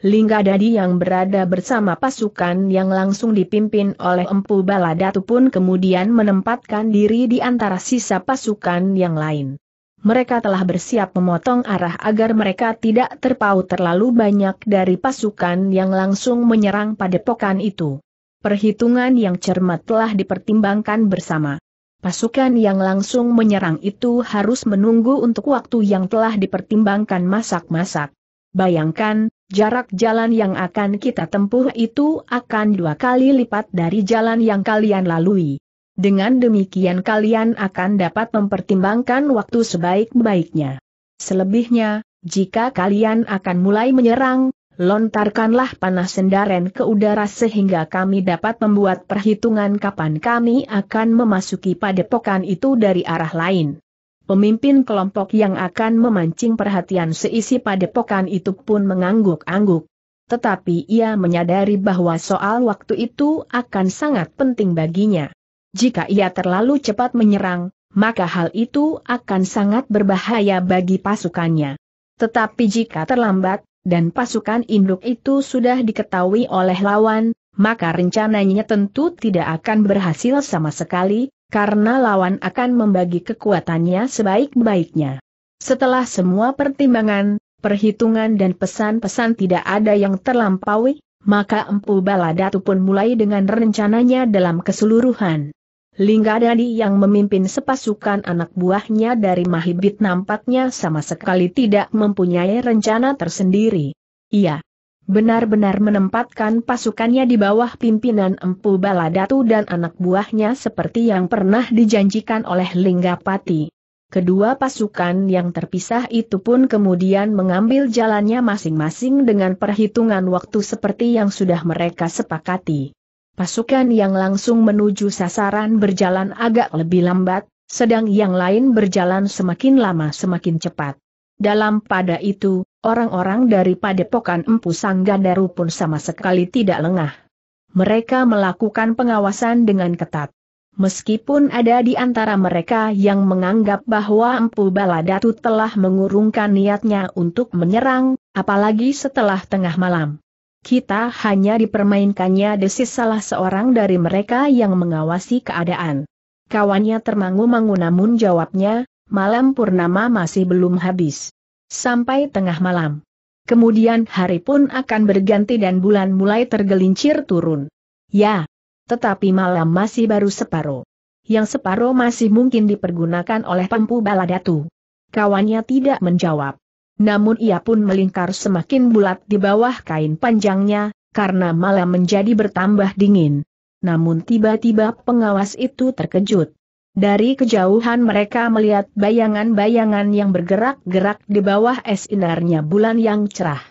Lingga Dadi yang berada bersama pasukan yang langsung dipimpin oleh Empu Baladatu pun kemudian menempatkan diri di antara sisa pasukan yang lain. Mereka telah bersiap memotong arah agar mereka tidak terpaut terlalu banyak dari pasukan yang langsung menyerang padepokan itu perhitungan yang cermat telah dipertimbangkan bersama. Pasukan yang langsung menyerang itu harus menunggu untuk waktu yang telah dipertimbangkan masak-masak. Bayangkan, jarak jalan yang akan kita tempuh itu akan dua kali lipat dari jalan yang kalian lalui. Dengan demikian kalian akan dapat mempertimbangkan waktu sebaik-baiknya. Selebihnya, jika kalian akan mulai menyerang, lontarkanlah panah sendaren ke udara sehingga kami dapat membuat perhitungan kapan kami akan memasuki padepokan itu dari arah lain. Pemimpin kelompok yang akan memancing perhatian seisi padepokan itu pun mengangguk-angguk. Tetapi ia menyadari bahwa soal waktu itu akan sangat penting baginya. Jika ia terlalu cepat menyerang, maka hal itu akan sangat berbahaya bagi pasukannya. Tetapi jika terlambat, dan pasukan induk itu sudah diketahui oleh lawan, maka rencananya tentu tidak akan berhasil sama sekali, karena lawan akan membagi kekuatannya sebaik-baiknya. Setelah semua pertimbangan, perhitungan dan pesan-pesan tidak ada yang terlampaui, maka Empu Baladatu pun mulai dengan rencananya dalam keseluruhan. Linggadadi yang memimpin sepasukan anak buahnya dari Mahibit nampaknya sama sekali tidak mempunyai rencana tersendiri. Ia benar-benar menempatkan pasukannya di bawah pimpinan Empu Baladatu dan anak buahnya seperti yang pernah dijanjikan oleh Linggapati. Kedua pasukan yang terpisah itu pun kemudian mengambil jalannya masing-masing dengan perhitungan waktu seperti yang sudah mereka sepakati. Pasukan yang langsung menuju sasaran berjalan agak lebih lambat, sedang yang lain berjalan semakin lama semakin cepat. Dalam pada itu, orang-orang dari padepokan Empu Sanggandaru pun sama sekali tidak lengah. Mereka melakukan pengawasan dengan ketat. Meskipun ada di antara mereka yang menganggap bahwa Empu Baladatu telah mengurungkan niatnya untuk menyerang, apalagi setelah tengah malam. Kita hanya dipermainkannya desis salah seorang dari mereka yang mengawasi keadaan. Kawannya termangu-mangu namun jawabnya, malam purnama masih belum habis. Sampai tengah malam. Kemudian hari pun akan berganti dan bulan mulai tergelincir turun. Ya, tetapi malam masih baru separuh. Yang separuh masih mungkin dipergunakan oleh pampu baladatu. Kawannya tidak menjawab namun ia pun melingkar semakin bulat di bawah kain panjangnya, karena malam menjadi bertambah dingin. Namun tiba-tiba pengawas itu terkejut. Dari kejauhan mereka melihat bayangan-bayangan yang bergerak-gerak di bawah es inarnya bulan yang cerah.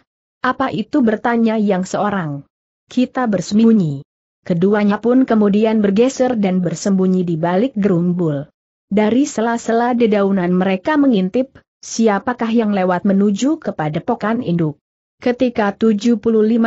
Apa itu bertanya yang seorang? Kita bersembunyi. Keduanya pun kemudian bergeser dan bersembunyi di balik gerumbul. Dari sela-sela dedaunan mereka mengintip, Siapakah yang lewat menuju kepada pokan induk? Ketika 75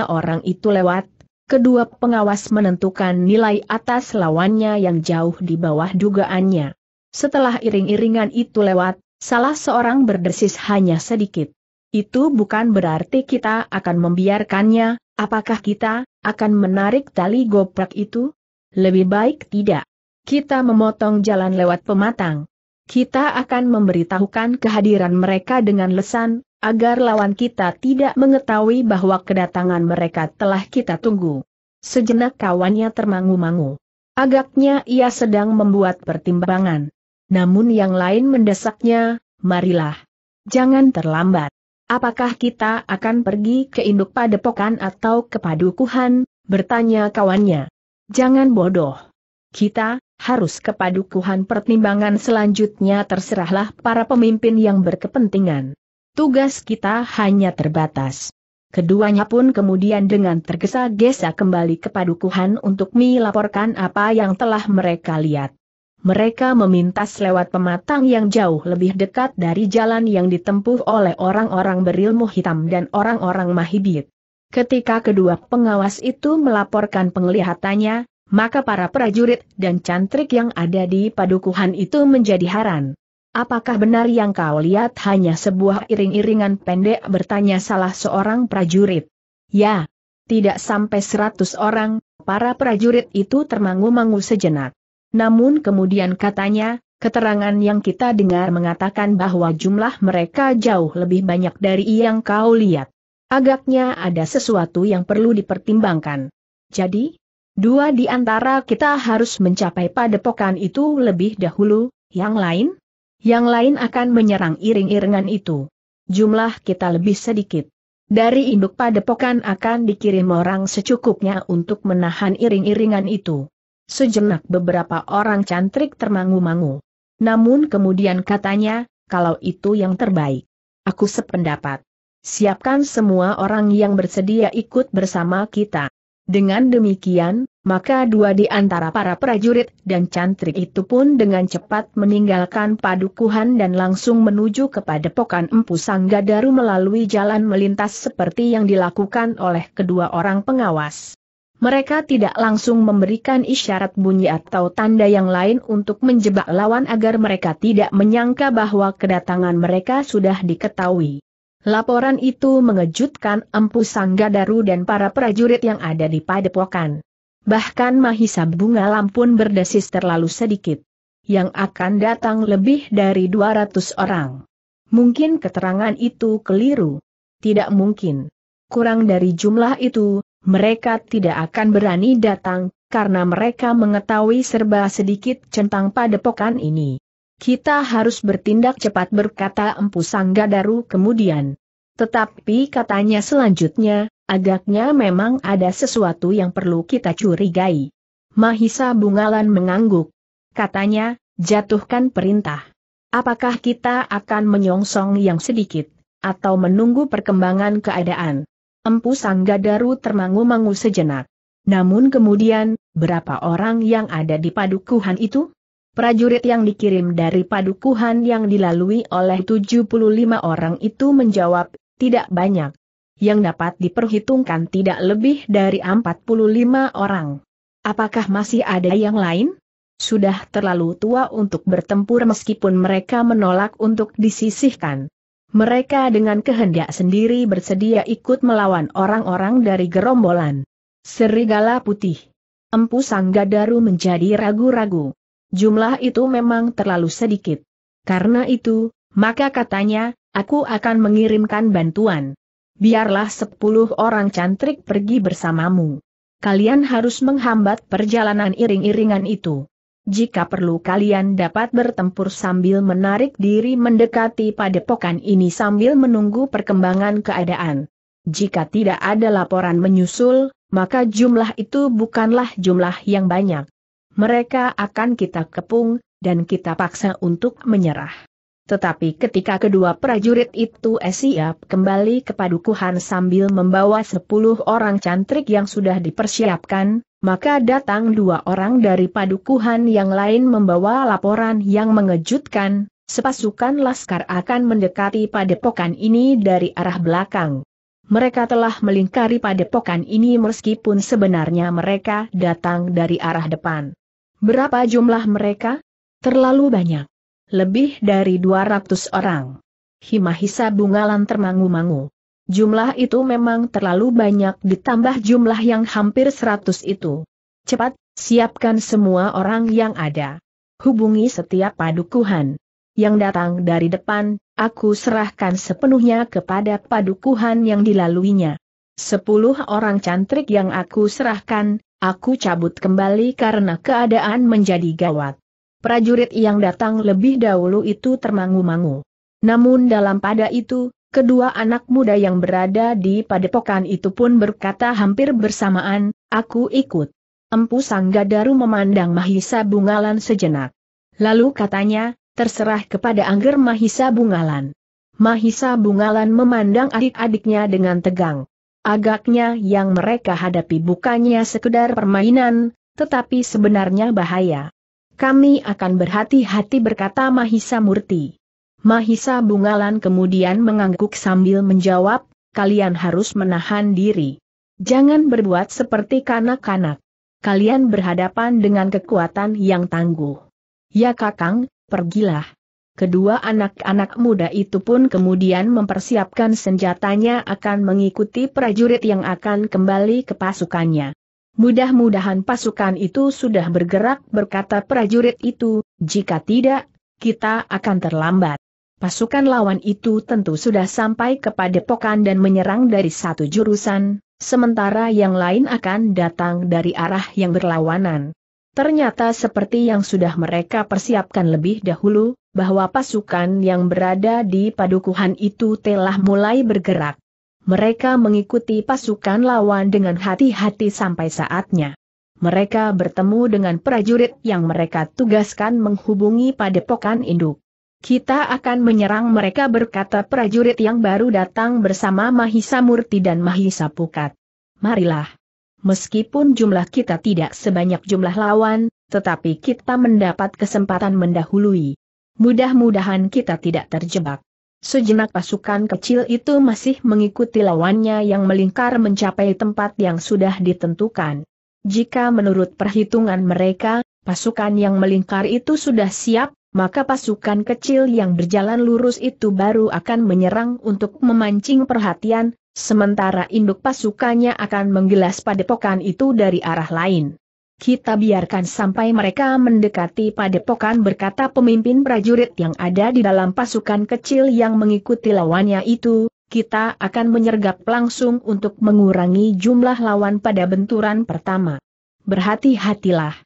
orang itu lewat, kedua pengawas menentukan nilai atas lawannya yang jauh di bawah dugaannya. Setelah iring-iringan itu lewat, salah seorang berdesis hanya sedikit. Itu bukan berarti kita akan membiarkannya, apakah kita akan menarik tali goprak itu? Lebih baik tidak. Kita memotong jalan lewat pematang kita akan memberitahukan kehadiran mereka dengan lesan, agar lawan kita tidak mengetahui bahwa kedatangan mereka telah kita tunggu. Sejenak kawannya termangu-mangu. Agaknya ia sedang membuat pertimbangan. Namun yang lain mendesaknya, marilah. Jangan terlambat. Apakah kita akan pergi ke induk padepokan atau ke padukuhan? Bertanya kawannya. Jangan bodoh. Kita, harus kepadukuhan pertimbangan selanjutnya terserahlah para pemimpin yang berkepentingan. Tugas kita hanya terbatas. Keduanya pun kemudian dengan tergesa-gesa kembali ke padukuhan untuk melaporkan apa yang telah mereka lihat. Mereka memintas lewat pematang yang jauh lebih dekat dari jalan yang ditempuh oleh orang-orang berilmu hitam dan orang-orang mahibit. Ketika kedua pengawas itu melaporkan penglihatannya, maka para prajurit dan cantrik yang ada di padukuhan itu menjadi haran. Apakah benar yang kau lihat hanya sebuah iring-iringan pendek bertanya salah seorang prajurit? Ya, tidak sampai seratus orang, para prajurit itu termangu-mangu sejenak. Namun kemudian katanya, keterangan yang kita dengar mengatakan bahwa jumlah mereka jauh lebih banyak dari yang kau lihat. Agaknya ada sesuatu yang perlu dipertimbangkan. Jadi, Dua di antara kita harus mencapai padepokan itu lebih dahulu, yang lain? Yang lain akan menyerang iring-iringan itu. Jumlah kita lebih sedikit. Dari induk padepokan akan dikirim orang secukupnya untuk menahan iring-iringan itu. Sejenak beberapa orang cantrik termangu-mangu. Namun kemudian katanya, kalau itu yang terbaik. Aku sependapat. Siapkan semua orang yang bersedia ikut bersama kita. Dengan demikian, maka dua di antara para prajurit dan cantrik itu pun dengan cepat meninggalkan padukuhan dan langsung menuju kepada pokan Empu Sanggadaru melalui jalan melintas seperti yang dilakukan oleh kedua orang pengawas. Mereka tidak langsung memberikan isyarat bunyi atau tanda yang lain untuk menjebak lawan agar mereka tidak menyangka bahwa kedatangan mereka sudah diketahui. Laporan itu mengejutkan Empu Sanggadaru dan para prajurit yang ada di padepokan. Bahkan Mahisa Bunga Lampun berdesis terlalu sedikit. Yang akan datang lebih dari 200 orang. Mungkin keterangan itu keliru. Tidak mungkin. Kurang dari jumlah itu, mereka tidak akan berani datang, karena mereka mengetahui serba sedikit centang padepokan ini. Kita harus bertindak cepat berkata Empu Sanggadaru kemudian. Tetapi katanya selanjutnya, agaknya memang ada sesuatu yang perlu kita curigai. Mahisa Bungalan mengangguk. Katanya, jatuhkan perintah. Apakah kita akan menyongsong yang sedikit, atau menunggu perkembangan keadaan? Empu Sanggadaru termangu-mangu sejenak. Namun kemudian, berapa orang yang ada di padukuhan itu? Prajurit yang dikirim dari padukuhan yang dilalui oleh 75 orang itu menjawab, tidak banyak. Yang dapat diperhitungkan tidak lebih dari 45 orang. Apakah masih ada yang lain? Sudah terlalu tua untuk bertempur meskipun mereka menolak untuk disisihkan. Mereka dengan kehendak sendiri bersedia ikut melawan orang-orang dari gerombolan. Serigala putih. Empu Sanggadaru menjadi ragu-ragu. Jumlah itu memang terlalu sedikit. Karena itu, maka katanya, aku akan mengirimkan bantuan. Biarlah sepuluh orang cantrik pergi bersamamu. Kalian harus menghambat perjalanan iring-iringan itu. Jika perlu kalian dapat bertempur sambil menarik diri mendekati padepokan ini sambil menunggu perkembangan keadaan. Jika tidak ada laporan menyusul, maka jumlah itu bukanlah jumlah yang banyak mereka akan kita kepung, dan kita paksa untuk menyerah. Tetapi ketika kedua prajurit itu siap kembali ke padukuhan sambil membawa sepuluh orang cantrik yang sudah dipersiapkan, maka datang dua orang dari padukuhan yang lain membawa laporan yang mengejutkan, sepasukan laskar akan mendekati padepokan ini dari arah belakang. Mereka telah melingkari padepokan ini meskipun sebenarnya mereka datang dari arah depan. Berapa jumlah mereka? Terlalu banyak. Lebih dari 200 orang. Himahisa bungalan termangu-mangu. Jumlah itu memang terlalu banyak ditambah jumlah yang hampir 100 itu. Cepat, siapkan semua orang yang ada. Hubungi setiap padukuhan. Yang datang dari depan, aku serahkan sepenuhnya kepada padukuhan yang dilaluinya. Sepuluh orang cantrik yang aku serahkan, Aku cabut kembali karena keadaan menjadi gawat. Prajurit yang datang lebih dahulu itu termangu-mangu. Namun dalam pada itu, Kedua anak muda yang berada di padepokan itu pun berkata hampir bersamaan, aku ikut. Empu Sanggadaru memandang Mahisa Bungalan sejenak. Lalu katanya, terserah kepada Angger Mahisa Bungalan. Mahisa Bungalan memandang adik-adiknya dengan tegang. Agaknya yang mereka hadapi bukannya sekedar permainan, tetapi sebenarnya bahaya. Kami akan berhati-hati berkata Mahisa Murti. Mahisa Bungalan kemudian mengangguk sambil menjawab, kalian harus menahan diri. Jangan berbuat seperti kanak-kanak. Kalian berhadapan dengan kekuatan yang tangguh. Ya kakang, pergilah. Kedua anak-anak muda itu pun kemudian mempersiapkan senjatanya akan mengikuti prajurit yang akan kembali ke pasukannya. Mudah-mudahan pasukan itu sudah bergerak berkata prajurit itu, jika tidak, kita akan terlambat. Pasukan lawan itu tentu sudah sampai kepada pokan dan menyerang dari satu jurusan, sementara yang lain akan datang dari arah yang berlawanan. Ternyata seperti yang sudah mereka persiapkan lebih dahulu, bahwa pasukan yang berada di padukuhan itu telah mulai bergerak. Mereka mengikuti pasukan lawan dengan hati-hati sampai saatnya. Mereka bertemu dengan prajurit yang mereka tugaskan menghubungi padepokan induk. Kita akan menyerang mereka berkata prajurit yang baru datang bersama Mahisa Murti dan Mahisa Pukat. Marilah. Meskipun jumlah kita tidak sebanyak jumlah lawan, tetapi kita mendapat kesempatan mendahului. Mudah-mudahan kita tidak terjebak. Sejenak pasukan kecil itu masih mengikuti lawannya yang melingkar mencapai tempat yang sudah ditentukan. Jika menurut perhitungan mereka, pasukan yang melingkar itu sudah siap, maka pasukan kecil yang berjalan lurus itu baru akan menyerang untuk memancing perhatian, Sementara induk pasukannya akan menggelas padepokan itu dari arah lain. Kita biarkan sampai mereka mendekati padepokan berkata pemimpin prajurit yang ada di dalam pasukan kecil yang mengikuti lawannya itu, kita akan menyergap langsung untuk mengurangi jumlah lawan pada benturan pertama. Berhati-hatilah.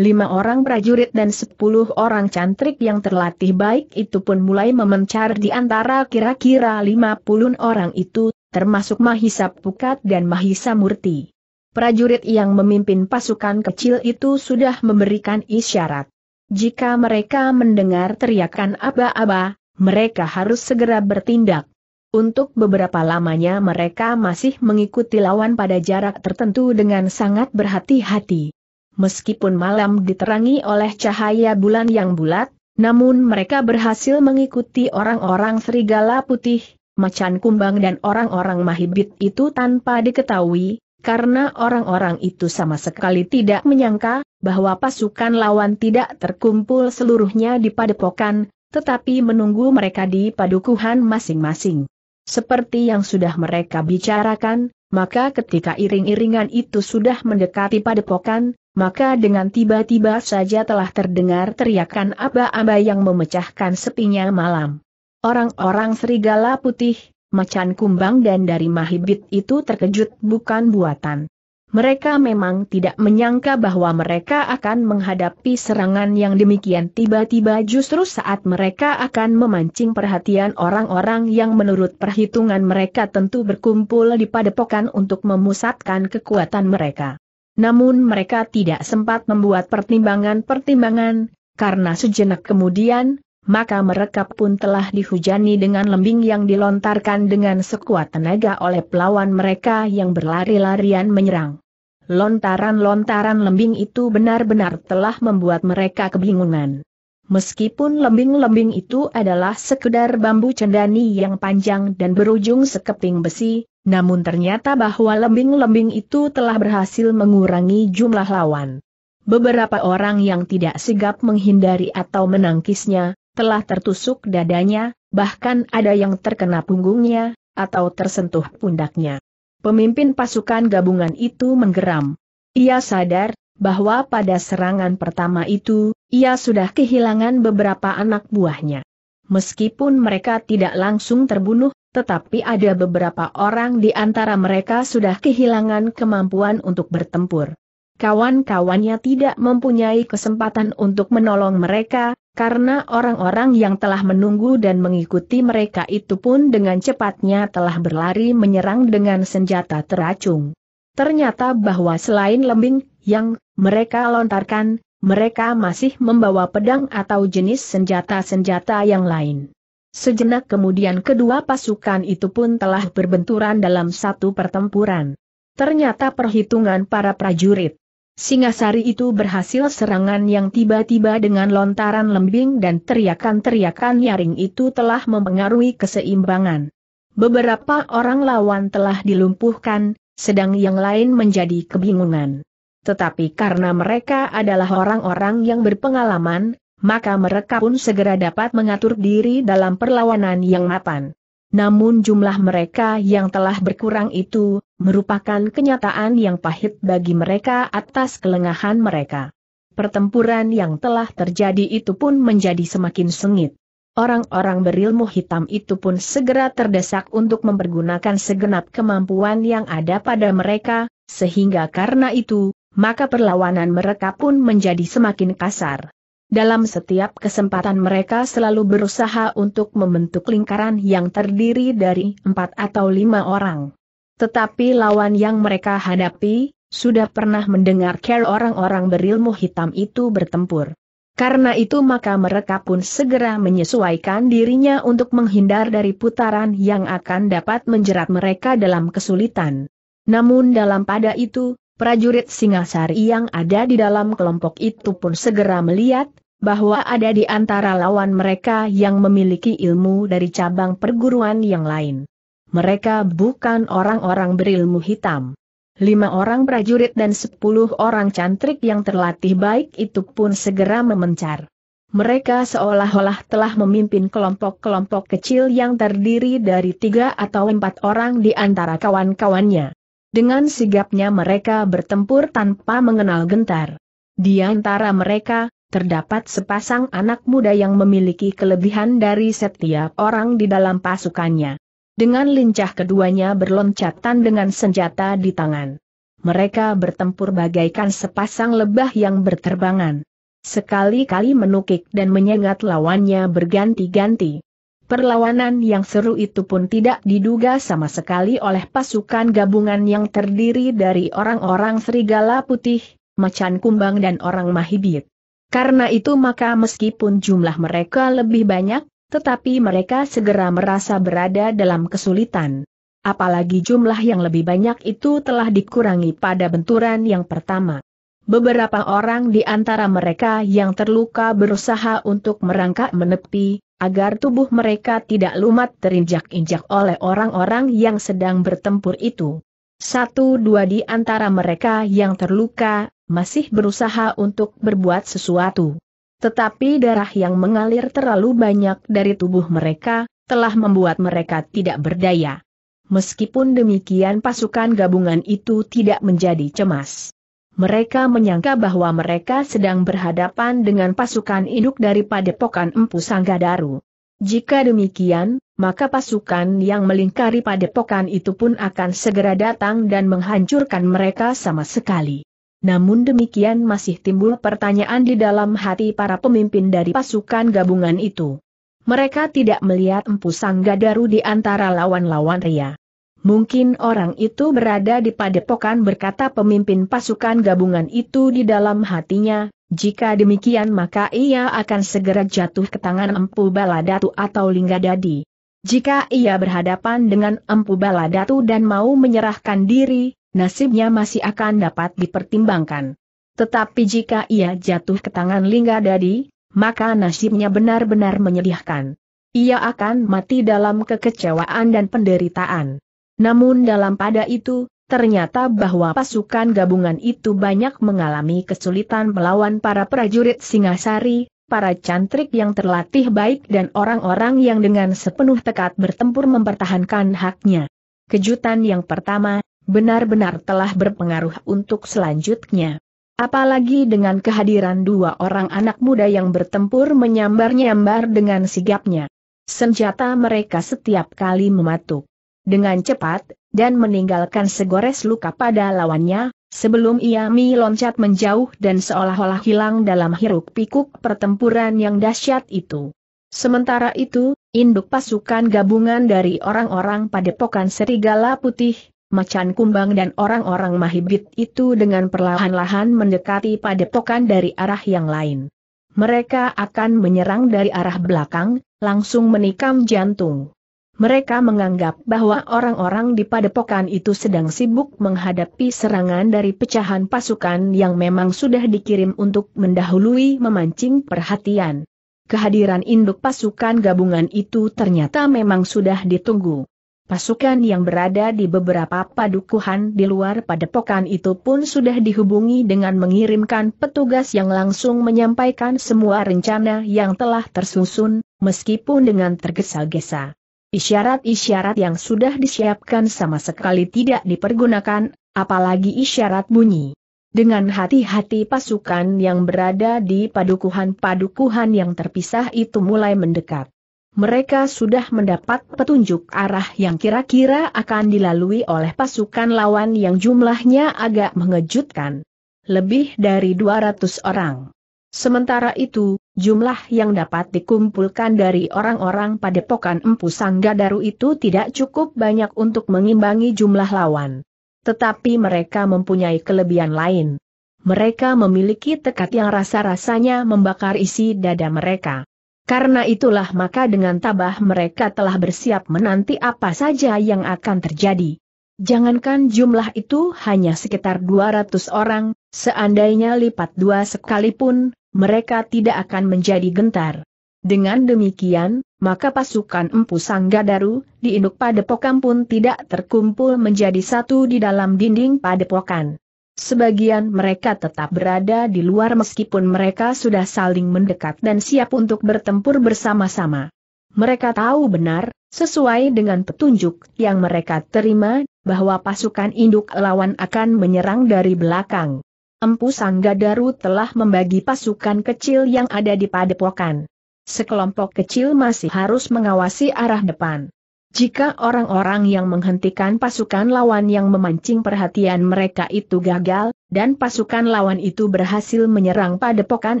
Lima orang prajurit dan sepuluh orang cantrik yang terlatih baik itu pun mulai memencar di antara kira-kira lima puluh orang itu, termasuk Mahisa Pukat dan Mahisa Murti. Prajurit yang memimpin pasukan kecil itu sudah memberikan isyarat. Jika mereka mendengar teriakan aba-aba, mereka harus segera bertindak. Untuk beberapa lamanya mereka masih mengikuti lawan pada jarak tertentu dengan sangat berhati-hati. Meskipun malam diterangi oleh cahaya bulan yang bulat, namun mereka berhasil mengikuti orang-orang serigala putih, macan kumbang dan orang-orang mahibit itu tanpa diketahui, karena orang-orang itu sama sekali tidak menyangka bahwa pasukan lawan tidak terkumpul seluruhnya di padepokan, tetapi menunggu mereka di padukuhan masing-masing. Seperti yang sudah mereka bicarakan, maka ketika iring-iringan itu sudah mendekati padepokan, maka dengan tiba-tiba saja telah terdengar teriakan aba-aba yang memecahkan sepinya malam. Orang-orang serigala putih, macan kumbang dan dari mahibit itu terkejut bukan buatan. Mereka memang tidak menyangka bahwa mereka akan menghadapi serangan yang demikian tiba-tiba justru saat mereka akan memancing perhatian orang-orang yang menurut perhitungan mereka tentu berkumpul di padepokan untuk memusatkan kekuatan mereka. Namun mereka tidak sempat membuat pertimbangan-pertimbangan, karena sejenak kemudian, maka mereka pun telah dihujani dengan lembing yang dilontarkan dengan sekuat tenaga oleh pelawan mereka yang berlari-larian menyerang. Lontaran-lontaran lembing itu benar-benar telah membuat mereka kebingungan. Meskipun lembing-lembing itu adalah sekedar bambu cendani yang panjang dan berujung sekeping besi, namun ternyata bahwa lembing-lembing itu telah berhasil mengurangi jumlah lawan. Beberapa orang yang tidak sigap menghindari atau menangkisnya, telah tertusuk dadanya, bahkan ada yang terkena punggungnya, atau tersentuh pundaknya. Pemimpin pasukan gabungan itu menggeram. Ia sadar, bahwa pada serangan pertama itu, ia sudah kehilangan beberapa anak buahnya. Meskipun mereka tidak langsung terbunuh, tetapi ada beberapa orang di antara mereka sudah kehilangan kemampuan untuk bertempur. Kawan-kawannya tidak mempunyai kesempatan untuk menolong mereka, karena orang-orang yang telah menunggu dan mengikuti mereka itu pun dengan cepatnya telah berlari menyerang dengan senjata teracung. Ternyata bahwa selain lembing yang mereka lontarkan, mereka masih membawa pedang atau jenis senjata-senjata yang lain. Sejenak kemudian kedua pasukan itu pun telah berbenturan dalam satu pertempuran. Ternyata perhitungan para prajurit Singasari itu berhasil serangan yang tiba-tiba dengan lontaran lembing dan teriakan-teriakan nyaring itu telah mempengaruhi keseimbangan. Beberapa orang lawan telah dilumpuhkan, sedang yang lain menjadi kebingungan. Tetapi karena mereka adalah orang-orang yang berpengalaman, maka mereka pun segera dapat mengatur diri dalam perlawanan yang mapan. Namun jumlah mereka yang telah berkurang itu, merupakan kenyataan yang pahit bagi mereka atas kelengahan mereka. Pertempuran yang telah terjadi itu pun menjadi semakin sengit. Orang-orang berilmu hitam itu pun segera terdesak untuk mempergunakan segenap kemampuan yang ada pada mereka, sehingga karena itu, maka perlawanan mereka pun menjadi semakin kasar. Dalam setiap kesempatan mereka selalu berusaha untuk membentuk lingkaran yang terdiri dari empat atau lima orang. Tetapi lawan yang mereka hadapi, sudah pernah mendengar care orang-orang berilmu hitam itu bertempur. Karena itu maka mereka pun segera menyesuaikan dirinya untuk menghindar dari putaran yang akan dapat menjerat mereka dalam kesulitan. Namun dalam pada itu, prajurit Singasari yang ada di dalam kelompok itu pun segera melihat, bahwa ada di antara lawan mereka yang memiliki ilmu dari cabang perguruan yang lain. Mereka bukan orang-orang berilmu hitam. Lima orang prajurit dan sepuluh orang cantrik yang terlatih baik itu pun segera memencar. Mereka seolah-olah telah memimpin kelompok-kelompok kecil yang terdiri dari tiga atau empat orang di antara kawan-kawannya. Dengan sigapnya mereka bertempur tanpa mengenal gentar. Di antara mereka, terdapat sepasang anak muda yang memiliki kelebihan dari setiap orang di dalam pasukannya. Dengan lincah keduanya berloncatan dengan senjata di tangan. Mereka bertempur bagaikan sepasang lebah yang berterbangan. Sekali-kali menukik dan menyengat lawannya berganti-ganti. Perlawanan yang seru itu pun tidak diduga sama sekali oleh pasukan gabungan yang terdiri dari orang-orang serigala putih, macan kumbang dan orang mahibit. Karena itu maka meskipun jumlah mereka lebih banyak, tetapi mereka segera merasa berada dalam kesulitan. Apalagi jumlah yang lebih banyak itu telah dikurangi pada benturan yang pertama. Beberapa orang di antara mereka yang terluka berusaha untuk merangkak menepi, agar tubuh mereka tidak lumat terinjak-injak oleh orang-orang yang sedang bertempur itu. Satu dua di antara mereka yang terluka, masih berusaha untuk berbuat sesuatu. Tetapi darah yang mengalir terlalu banyak dari tubuh mereka, telah membuat mereka tidak berdaya. Meskipun demikian pasukan gabungan itu tidak menjadi cemas. Mereka menyangka bahwa mereka sedang berhadapan dengan pasukan induk dari padepokan Empu Sanggadaru. Jika demikian, maka pasukan yang melingkari padepokan itu pun akan segera datang dan menghancurkan mereka sama sekali. Namun demikian masih timbul pertanyaan di dalam hati para pemimpin dari pasukan gabungan itu. Mereka tidak melihat Empu Sanggadaru di antara lawan-lawan Ria. Mungkin orang itu berada di padepokan berkata pemimpin pasukan gabungan itu di dalam hatinya, jika demikian maka ia akan segera jatuh ke tangan Empu Baladatu atau Linggadadi. Jika ia berhadapan dengan Empu Baladatu dan mau menyerahkan diri, nasibnya masih akan dapat dipertimbangkan. Tetapi jika ia jatuh ke tangan Lingga Dadi, maka nasibnya benar-benar menyedihkan. Ia akan mati dalam kekecewaan dan penderitaan. Namun dalam pada itu, ternyata bahwa pasukan gabungan itu banyak mengalami kesulitan melawan para prajurit Singasari, para cantrik yang terlatih baik dan orang-orang yang dengan sepenuh tekad bertempur mempertahankan haknya. Kejutan yang pertama, benar-benar telah berpengaruh untuk selanjutnya. Apalagi dengan kehadiran dua orang anak muda yang bertempur menyambar-nyambar dengan sigapnya. Senjata mereka setiap kali mematuk. Dengan cepat, dan meninggalkan segores luka pada lawannya, sebelum ia meloncat menjauh dan seolah-olah hilang dalam hiruk-pikuk pertempuran yang dahsyat itu. Sementara itu, induk pasukan gabungan dari orang-orang padepokan serigala putih, macan kumbang dan orang-orang mahibit itu dengan perlahan-lahan mendekati padepokan dari arah yang lain. Mereka akan menyerang dari arah belakang, langsung menikam jantung. Mereka menganggap bahwa orang-orang di padepokan itu sedang sibuk menghadapi serangan dari pecahan pasukan yang memang sudah dikirim untuk mendahului memancing perhatian. Kehadiran induk pasukan gabungan itu ternyata memang sudah ditunggu. Pasukan yang berada di beberapa padukuhan di luar padepokan itu pun sudah dihubungi dengan mengirimkan petugas yang langsung menyampaikan semua rencana yang telah tersusun, meskipun dengan tergesa-gesa. Isyarat-isyarat yang sudah disiapkan sama sekali tidak dipergunakan, apalagi isyarat bunyi. Dengan hati-hati pasukan yang berada di padukuhan-padukuhan yang terpisah itu mulai mendekat mereka sudah mendapat petunjuk arah yang kira-kira akan dilalui oleh pasukan lawan yang jumlahnya agak mengejutkan. Lebih dari 200 orang. Sementara itu, jumlah yang dapat dikumpulkan dari orang-orang padepokan Empu Sanggadaru itu tidak cukup banyak untuk mengimbangi jumlah lawan. Tetapi mereka mempunyai kelebihan lain. Mereka memiliki tekad yang rasa-rasanya membakar isi dada mereka. Karena itulah maka dengan tabah mereka telah bersiap menanti apa saja yang akan terjadi. Jangankan jumlah itu hanya sekitar 200 orang, seandainya lipat dua sekalipun, mereka tidak akan menjadi gentar. Dengan demikian, maka pasukan Empu Sanggadaru di induk padepokan pun tidak terkumpul menjadi satu di dalam dinding padepokan. Sebagian mereka tetap berada di luar meskipun mereka sudah saling mendekat dan siap untuk bertempur bersama-sama. Mereka tahu benar, sesuai dengan petunjuk yang mereka terima, bahwa pasukan induk lawan akan menyerang dari belakang. Empu Sanggadaru telah membagi pasukan kecil yang ada di padepokan. Sekelompok kecil masih harus mengawasi arah depan. Jika orang-orang yang menghentikan pasukan lawan yang memancing perhatian mereka itu gagal, dan pasukan lawan itu berhasil menyerang padepokan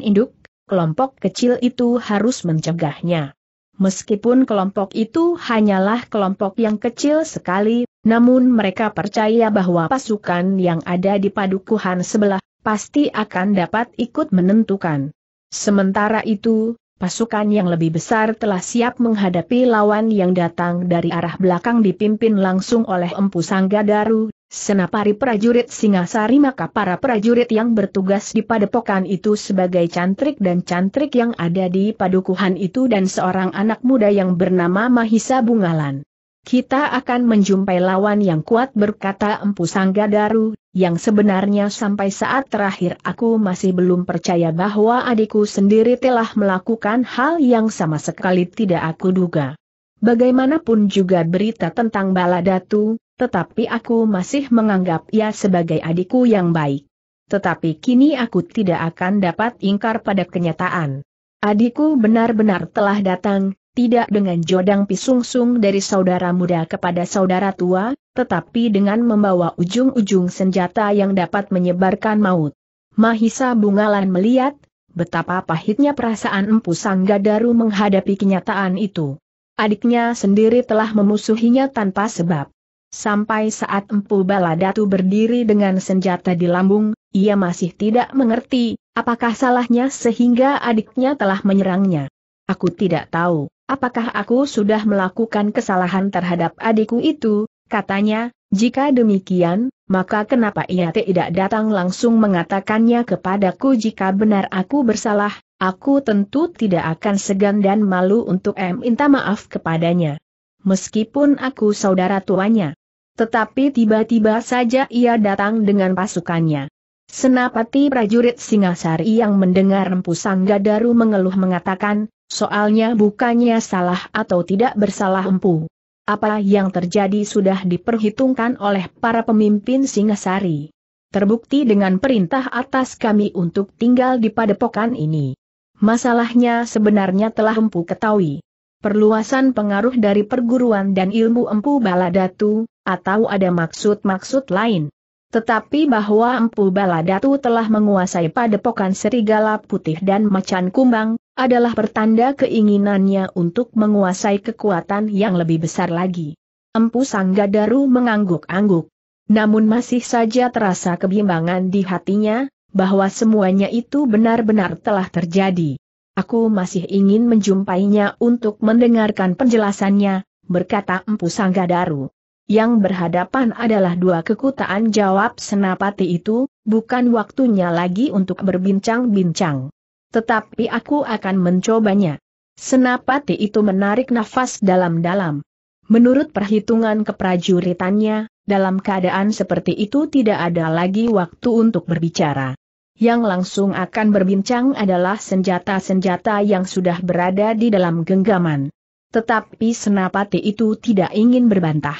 induk, kelompok kecil itu harus mencegahnya. Meskipun kelompok itu hanyalah kelompok yang kecil sekali, namun mereka percaya bahwa pasukan yang ada di padukuhan sebelah, pasti akan dapat ikut menentukan. Sementara itu, pasukan yang lebih besar telah siap menghadapi lawan yang datang dari arah belakang dipimpin langsung oleh Empu Sanggadaru, senapari prajurit Singasari maka para prajurit yang bertugas di padepokan itu sebagai cantrik dan cantrik yang ada di padukuhan itu dan seorang anak muda yang bernama Mahisa Bungalan. Kita akan menjumpai lawan yang kuat berkata Empu Sanggadaru, yang sebenarnya sampai saat terakhir aku masih belum percaya bahwa adikku sendiri telah melakukan hal yang sama sekali tidak aku duga. Bagaimanapun juga berita tentang Baladatu, tetapi aku masih menganggap ia sebagai adikku yang baik. Tetapi kini aku tidak akan dapat ingkar pada kenyataan. Adikku benar-benar telah datang, tidak dengan jodang pisungsung dari saudara muda kepada saudara tua, tetapi dengan membawa ujung-ujung senjata yang dapat menyebarkan maut. Mahisa Bungalan melihat, betapa pahitnya perasaan Empu Sanggadaru menghadapi kenyataan itu. Adiknya sendiri telah memusuhinya tanpa sebab. Sampai saat Empu Baladatu berdiri dengan senjata di lambung, ia masih tidak mengerti, apakah salahnya sehingga adiknya telah menyerangnya. Aku tidak tahu, apakah aku sudah melakukan kesalahan terhadap adikku itu, katanya, jika demikian, maka kenapa ia tidak datang langsung mengatakannya kepadaku jika benar aku bersalah, aku tentu tidak akan segan dan malu untuk minta maaf kepadanya. Meskipun aku saudara tuanya. Tetapi tiba-tiba saja ia datang dengan pasukannya. Senapati prajurit Singasari yang mendengar rempusan Gadaru mengeluh mengatakan, Soalnya bukannya salah atau tidak bersalah empu. Apa yang terjadi sudah diperhitungkan oleh para pemimpin Singasari. Terbukti dengan perintah atas kami untuk tinggal di padepokan ini. Masalahnya sebenarnya telah empu ketahui. Perluasan pengaruh dari perguruan dan ilmu empu baladatu, atau ada maksud-maksud lain. Tetapi bahwa Empu Baladatu telah menguasai padepokan serigala putih dan macan kumbang, adalah pertanda keinginannya untuk menguasai kekuatan yang lebih besar lagi. Empu Sanggadaru mengangguk-angguk. Namun masih saja terasa kebimbangan di hatinya, bahwa semuanya itu benar-benar telah terjadi. Aku masih ingin menjumpainya untuk mendengarkan penjelasannya, berkata Empu Sanggadaru. Yang berhadapan adalah dua kekutaan jawab senapati itu, bukan waktunya lagi untuk berbincang-bincang tetapi aku akan mencobanya. Senapati itu menarik nafas dalam-dalam. Menurut perhitungan keprajuritannya, dalam keadaan seperti itu tidak ada lagi waktu untuk berbicara. Yang langsung akan berbincang adalah senjata-senjata yang sudah berada di dalam genggaman. Tetapi senapati itu tidak ingin berbantah.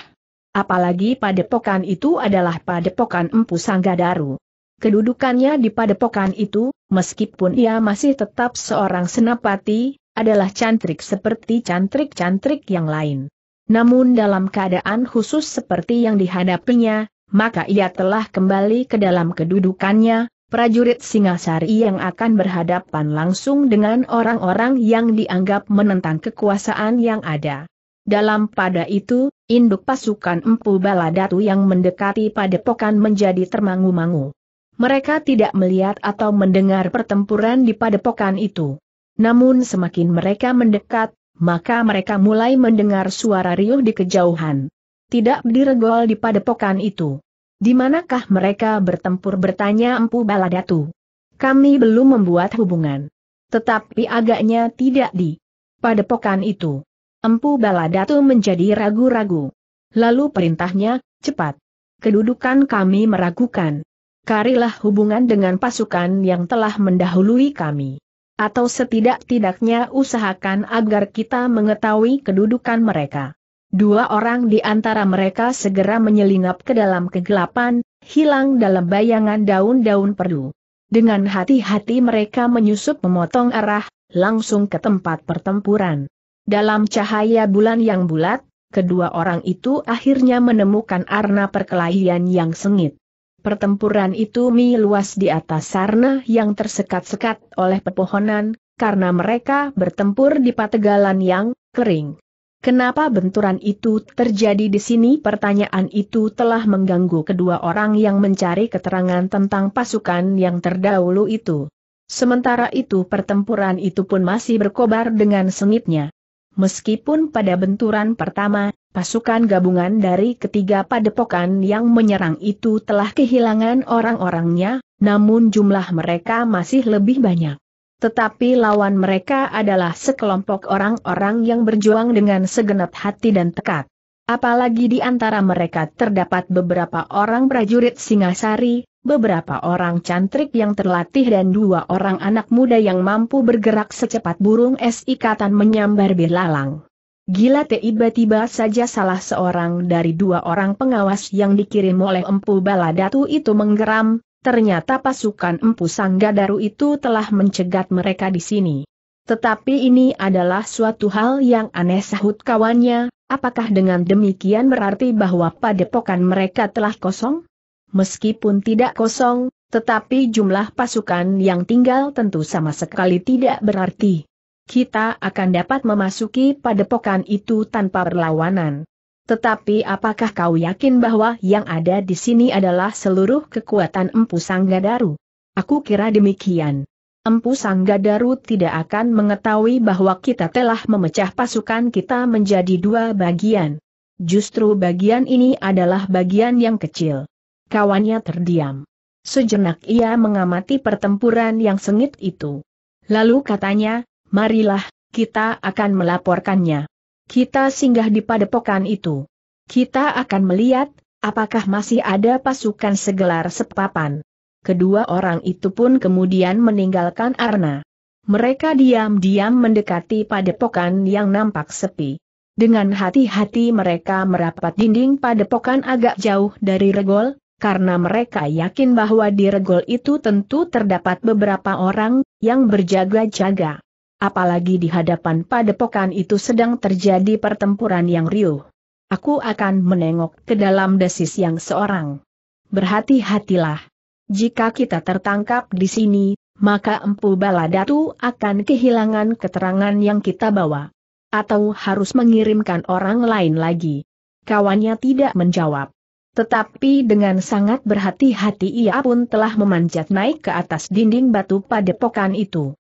Apalagi padepokan itu adalah padepokan Empu Sanggadaru. Kedudukannya di padepokan itu, meskipun ia masih tetap seorang senapati, adalah cantrik seperti cantrik-cantrik yang lain. Namun dalam keadaan khusus seperti yang dihadapinya, maka ia telah kembali ke dalam kedudukannya, prajurit Singasari yang akan berhadapan langsung dengan orang-orang yang dianggap menentang kekuasaan yang ada. Dalam pada itu, induk pasukan Empu Baladatu yang mendekati padepokan menjadi termangu-mangu. Mereka tidak melihat atau mendengar pertempuran di padepokan itu. Namun semakin mereka mendekat, maka mereka mulai mendengar suara riuh di kejauhan. Tidak diregol di padepokan itu. Di manakah mereka bertempur bertanya Empu Baladatu? Kami belum membuat hubungan. Tetapi agaknya tidak di padepokan itu. Empu Baladatu menjadi ragu-ragu. Lalu perintahnya, cepat. Kedudukan kami meragukan karilah hubungan dengan pasukan yang telah mendahului kami. Atau setidak-tidaknya usahakan agar kita mengetahui kedudukan mereka. Dua orang di antara mereka segera menyelinap ke dalam kegelapan, hilang dalam bayangan daun-daun perdu. Dengan hati-hati mereka menyusup memotong arah, langsung ke tempat pertempuran. Dalam cahaya bulan yang bulat, kedua orang itu akhirnya menemukan arna perkelahian yang sengit. Pertempuran itu meluas di atas sarna yang tersekat-sekat oleh pepohonan, karena mereka bertempur di pategalan yang kering. Kenapa benturan itu terjadi di sini? Pertanyaan itu telah mengganggu kedua orang yang mencari keterangan tentang pasukan yang terdahulu itu. Sementara itu pertempuran itu pun masih berkobar dengan sengitnya. Meskipun pada benturan pertama, Pasukan gabungan dari ketiga padepokan yang menyerang itu telah kehilangan orang-orangnya, namun jumlah mereka masih lebih banyak. Tetapi lawan mereka adalah sekelompok orang-orang yang berjuang dengan segenap hati dan tekad. Apalagi di antara mereka terdapat beberapa orang prajurit Singasari, beberapa orang cantrik yang terlatih dan dua orang anak muda yang mampu bergerak secepat burung es ikatan menyambar belalang. Gila tiba-tiba saja salah seorang dari dua orang pengawas yang dikirim oleh Empu Baladatu itu menggeram, ternyata pasukan Empu Sanggadaru itu telah mencegat mereka di sini. Tetapi ini adalah suatu hal yang aneh sahut kawannya, apakah dengan demikian berarti bahwa padepokan mereka telah kosong? Meskipun tidak kosong, tetapi jumlah pasukan yang tinggal tentu sama sekali tidak berarti kita akan dapat memasuki padepokan itu tanpa perlawanan. Tetapi apakah kau yakin bahwa yang ada di sini adalah seluruh kekuatan Empu Sanggadaru? Aku kira demikian. Empu Sanggadaru tidak akan mengetahui bahwa kita telah memecah pasukan kita menjadi dua bagian. Justru bagian ini adalah bagian yang kecil. Kawannya terdiam. Sejenak ia mengamati pertempuran yang sengit itu. Lalu katanya, Marilah, kita akan melaporkannya. Kita singgah di padepokan itu. Kita akan melihat, apakah masih ada pasukan segelar sepapan. Kedua orang itu pun kemudian meninggalkan Arna. Mereka diam-diam mendekati padepokan yang nampak sepi. Dengan hati-hati mereka merapat dinding padepokan agak jauh dari regol, karena mereka yakin bahwa di regol itu tentu terdapat beberapa orang yang berjaga-jaga apalagi di hadapan padepokan itu sedang terjadi pertempuran yang riuh. Aku akan menengok ke dalam desis yang seorang. Berhati-hatilah. Jika kita tertangkap di sini, maka Empu Baladatu akan kehilangan keterangan yang kita bawa. Atau harus mengirimkan orang lain lagi. Kawannya tidak menjawab. Tetapi dengan sangat berhati-hati ia pun telah memanjat naik ke atas dinding batu padepokan itu.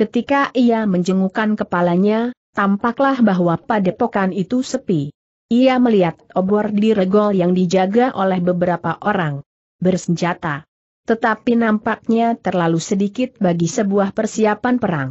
Ketika ia menjengukkan kepalanya, tampaklah bahwa padepokan itu sepi. Ia melihat obor di regol yang dijaga oleh beberapa orang bersenjata. Tetapi nampaknya terlalu sedikit bagi sebuah persiapan perang.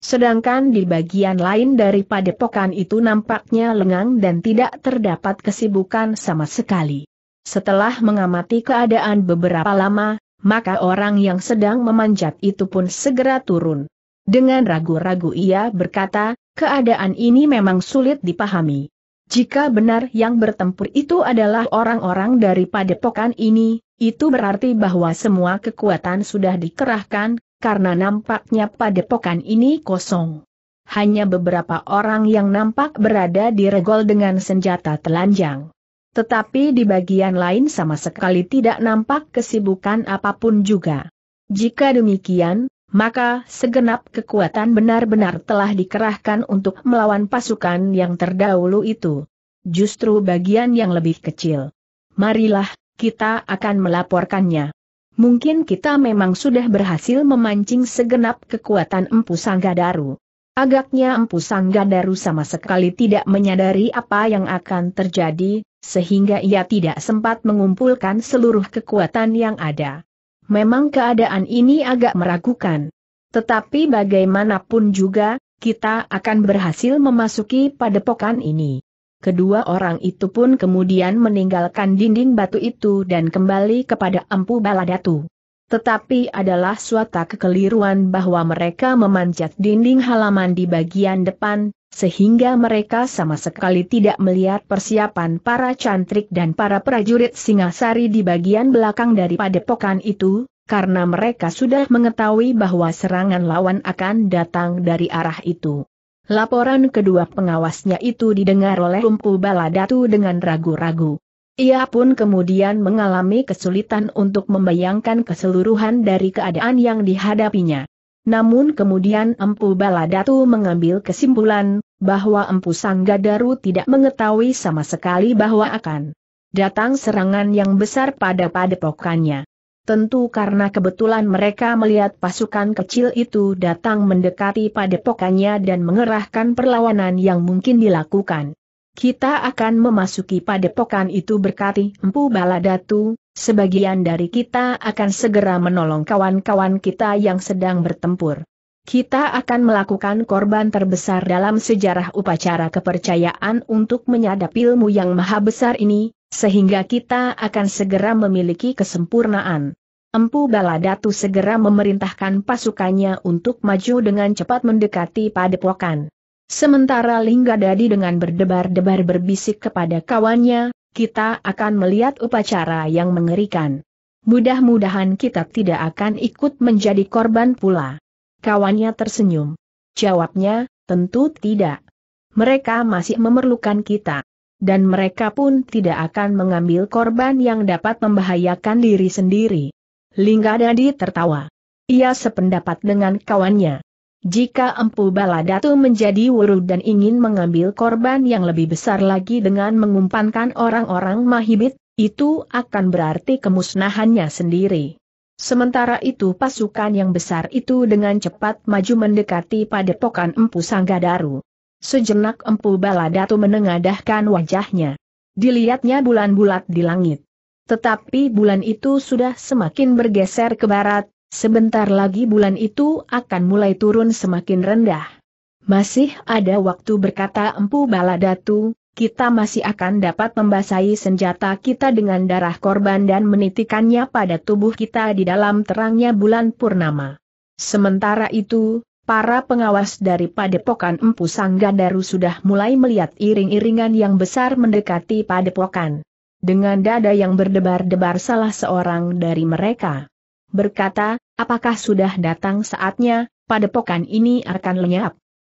Sedangkan di bagian lain dari padepokan itu nampaknya lengang dan tidak terdapat kesibukan sama sekali. Setelah mengamati keadaan beberapa lama, maka orang yang sedang memanjat itu pun segera turun. Dengan ragu-ragu ia berkata, keadaan ini memang sulit dipahami. Jika benar yang bertempur itu adalah orang-orang dari padepokan ini, itu berarti bahwa semua kekuatan sudah dikerahkan, karena nampaknya padepokan ini kosong. Hanya beberapa orang yang nampak berada di regol dengan senjata telanjang. Tetapi di bagian lain sama sekali tidak nampak kesibukan apapun juga. Jika demikian, maka segenap kekuatan benar-benar telah dikerahkan untuk melawan pasukan yang terdahulu itu. Justru bagian yang lebih kecil. Marilah, kita akan melaporkannya. Mungkin kita memang sudah berhasil memancing segenap kekuatan Empu Sanggadaru. Agaknya Empu Sanggadaru sama sekali tidak menyadari apa yang akan terjadi, sehingga ia tidak sempat mengumpulkan seluruh kekuatan yang ada memang keadaan ini agak meragukan. Tetapi bagaimanapun juga, kita akan berhasil memasuki padepokan ini. Kedua orang itu pun kemudian meninggalkan dinding batu itu dan kembali kepada Empu Baladatu. Tetapi adalah suatu kekeliruan bahwa mereka memanjat dinding halaman di bagian depan, sehingga mereka sama sekali tidak melihat persiapan para cantrik dan para prajurit Singasari di bagian belakang dari padepokan itu, karena mereka sudah mengetahui bahwa serangan lawan akan datang dari arah itu. Laporan kedua pengawasnya itu didengar oleh Lumpu Baladatu dengan ragu-ragu. Ia pun kemudian mengalami kesulitan untuk membayangkan keseluruhan dari keadaan yang dihadapinya. Namun kemudian Empu Baladatu mengambil kesimpulan, bahwa Empu Sanggadaru tidak mengetahui sama sekali bahwa akan datang serangan yang besar pada padepokannya. Tentu karena kebetulan mereka melihat pasukan kecil itu datang mendekati padepokannya dan mengerahkan perlawanan yang mungkin dilakukan. Kita akan memasuki padepokan itu berkati Empu Baladatu, sebagian dari kita akan segera menolong kawan-kawan kita yang sedang bertempur. Kita akan melakukan korban terbesar dalam sejarah upacara kepercayaan untuk menyadap ilmu yang maha besar ini, sehingga kita akan segera memiliki kesempurnaan. Empu Baladatu segera memerintahkan pasukannya untuk maju dengan cepat mendekati padepokan. Sementara Linggadadi dengan berdebar-debar berbisik kepada kawannya, kita akan melihat upacara yang mengerikan. Mudah-mudahan kita tidak akan ikut menjadi korban pula. Kawannya tersenyum. Jawabnya, tentu tidak. Mereka masih memerlukan kita. Dan mereka pun tidak akan mengambil korban yang dapat membahayakan diri sendiri. Linggadadi tertawa. Ia sependapat dengan kawannya. Jika Empu Baladatu menjadi wurud dan ingin mengambil korban yang lebih besar lagi dengan mengumpankan orang-orang Mahibit, itu akan berarti kemusnahannya sendiri. Sementara itu pasukan yang besar itu dengan cepat maju mendekati padepokan Empu Sanggadaru. Sejenak Empu Baladatu menengadahkan wajahnya. Dilihatnya bulan bulat di langit. Tetapi bulan itu sudah semakin bergeser ke barat, Sebentar lagi bulan itu akan mulai turun semakin rendah. Masih ada waktu berkata Empu Baladatu, kita masih akan dapat membasahi senjata kita dengan darah korban dan menitikannya pada tubuh kita di dalam terangnya bulan purnama. Sementara itu, para pengawas dari padepokan Empu Sanggadaru sudah mulai melihat iring-iringan yang besar mendekati padepokan. Dengan dada yang berdebar-debar salah seorang dari mereka berkata, apakah sudah datang saatnya, padepokan ini akan lenyap.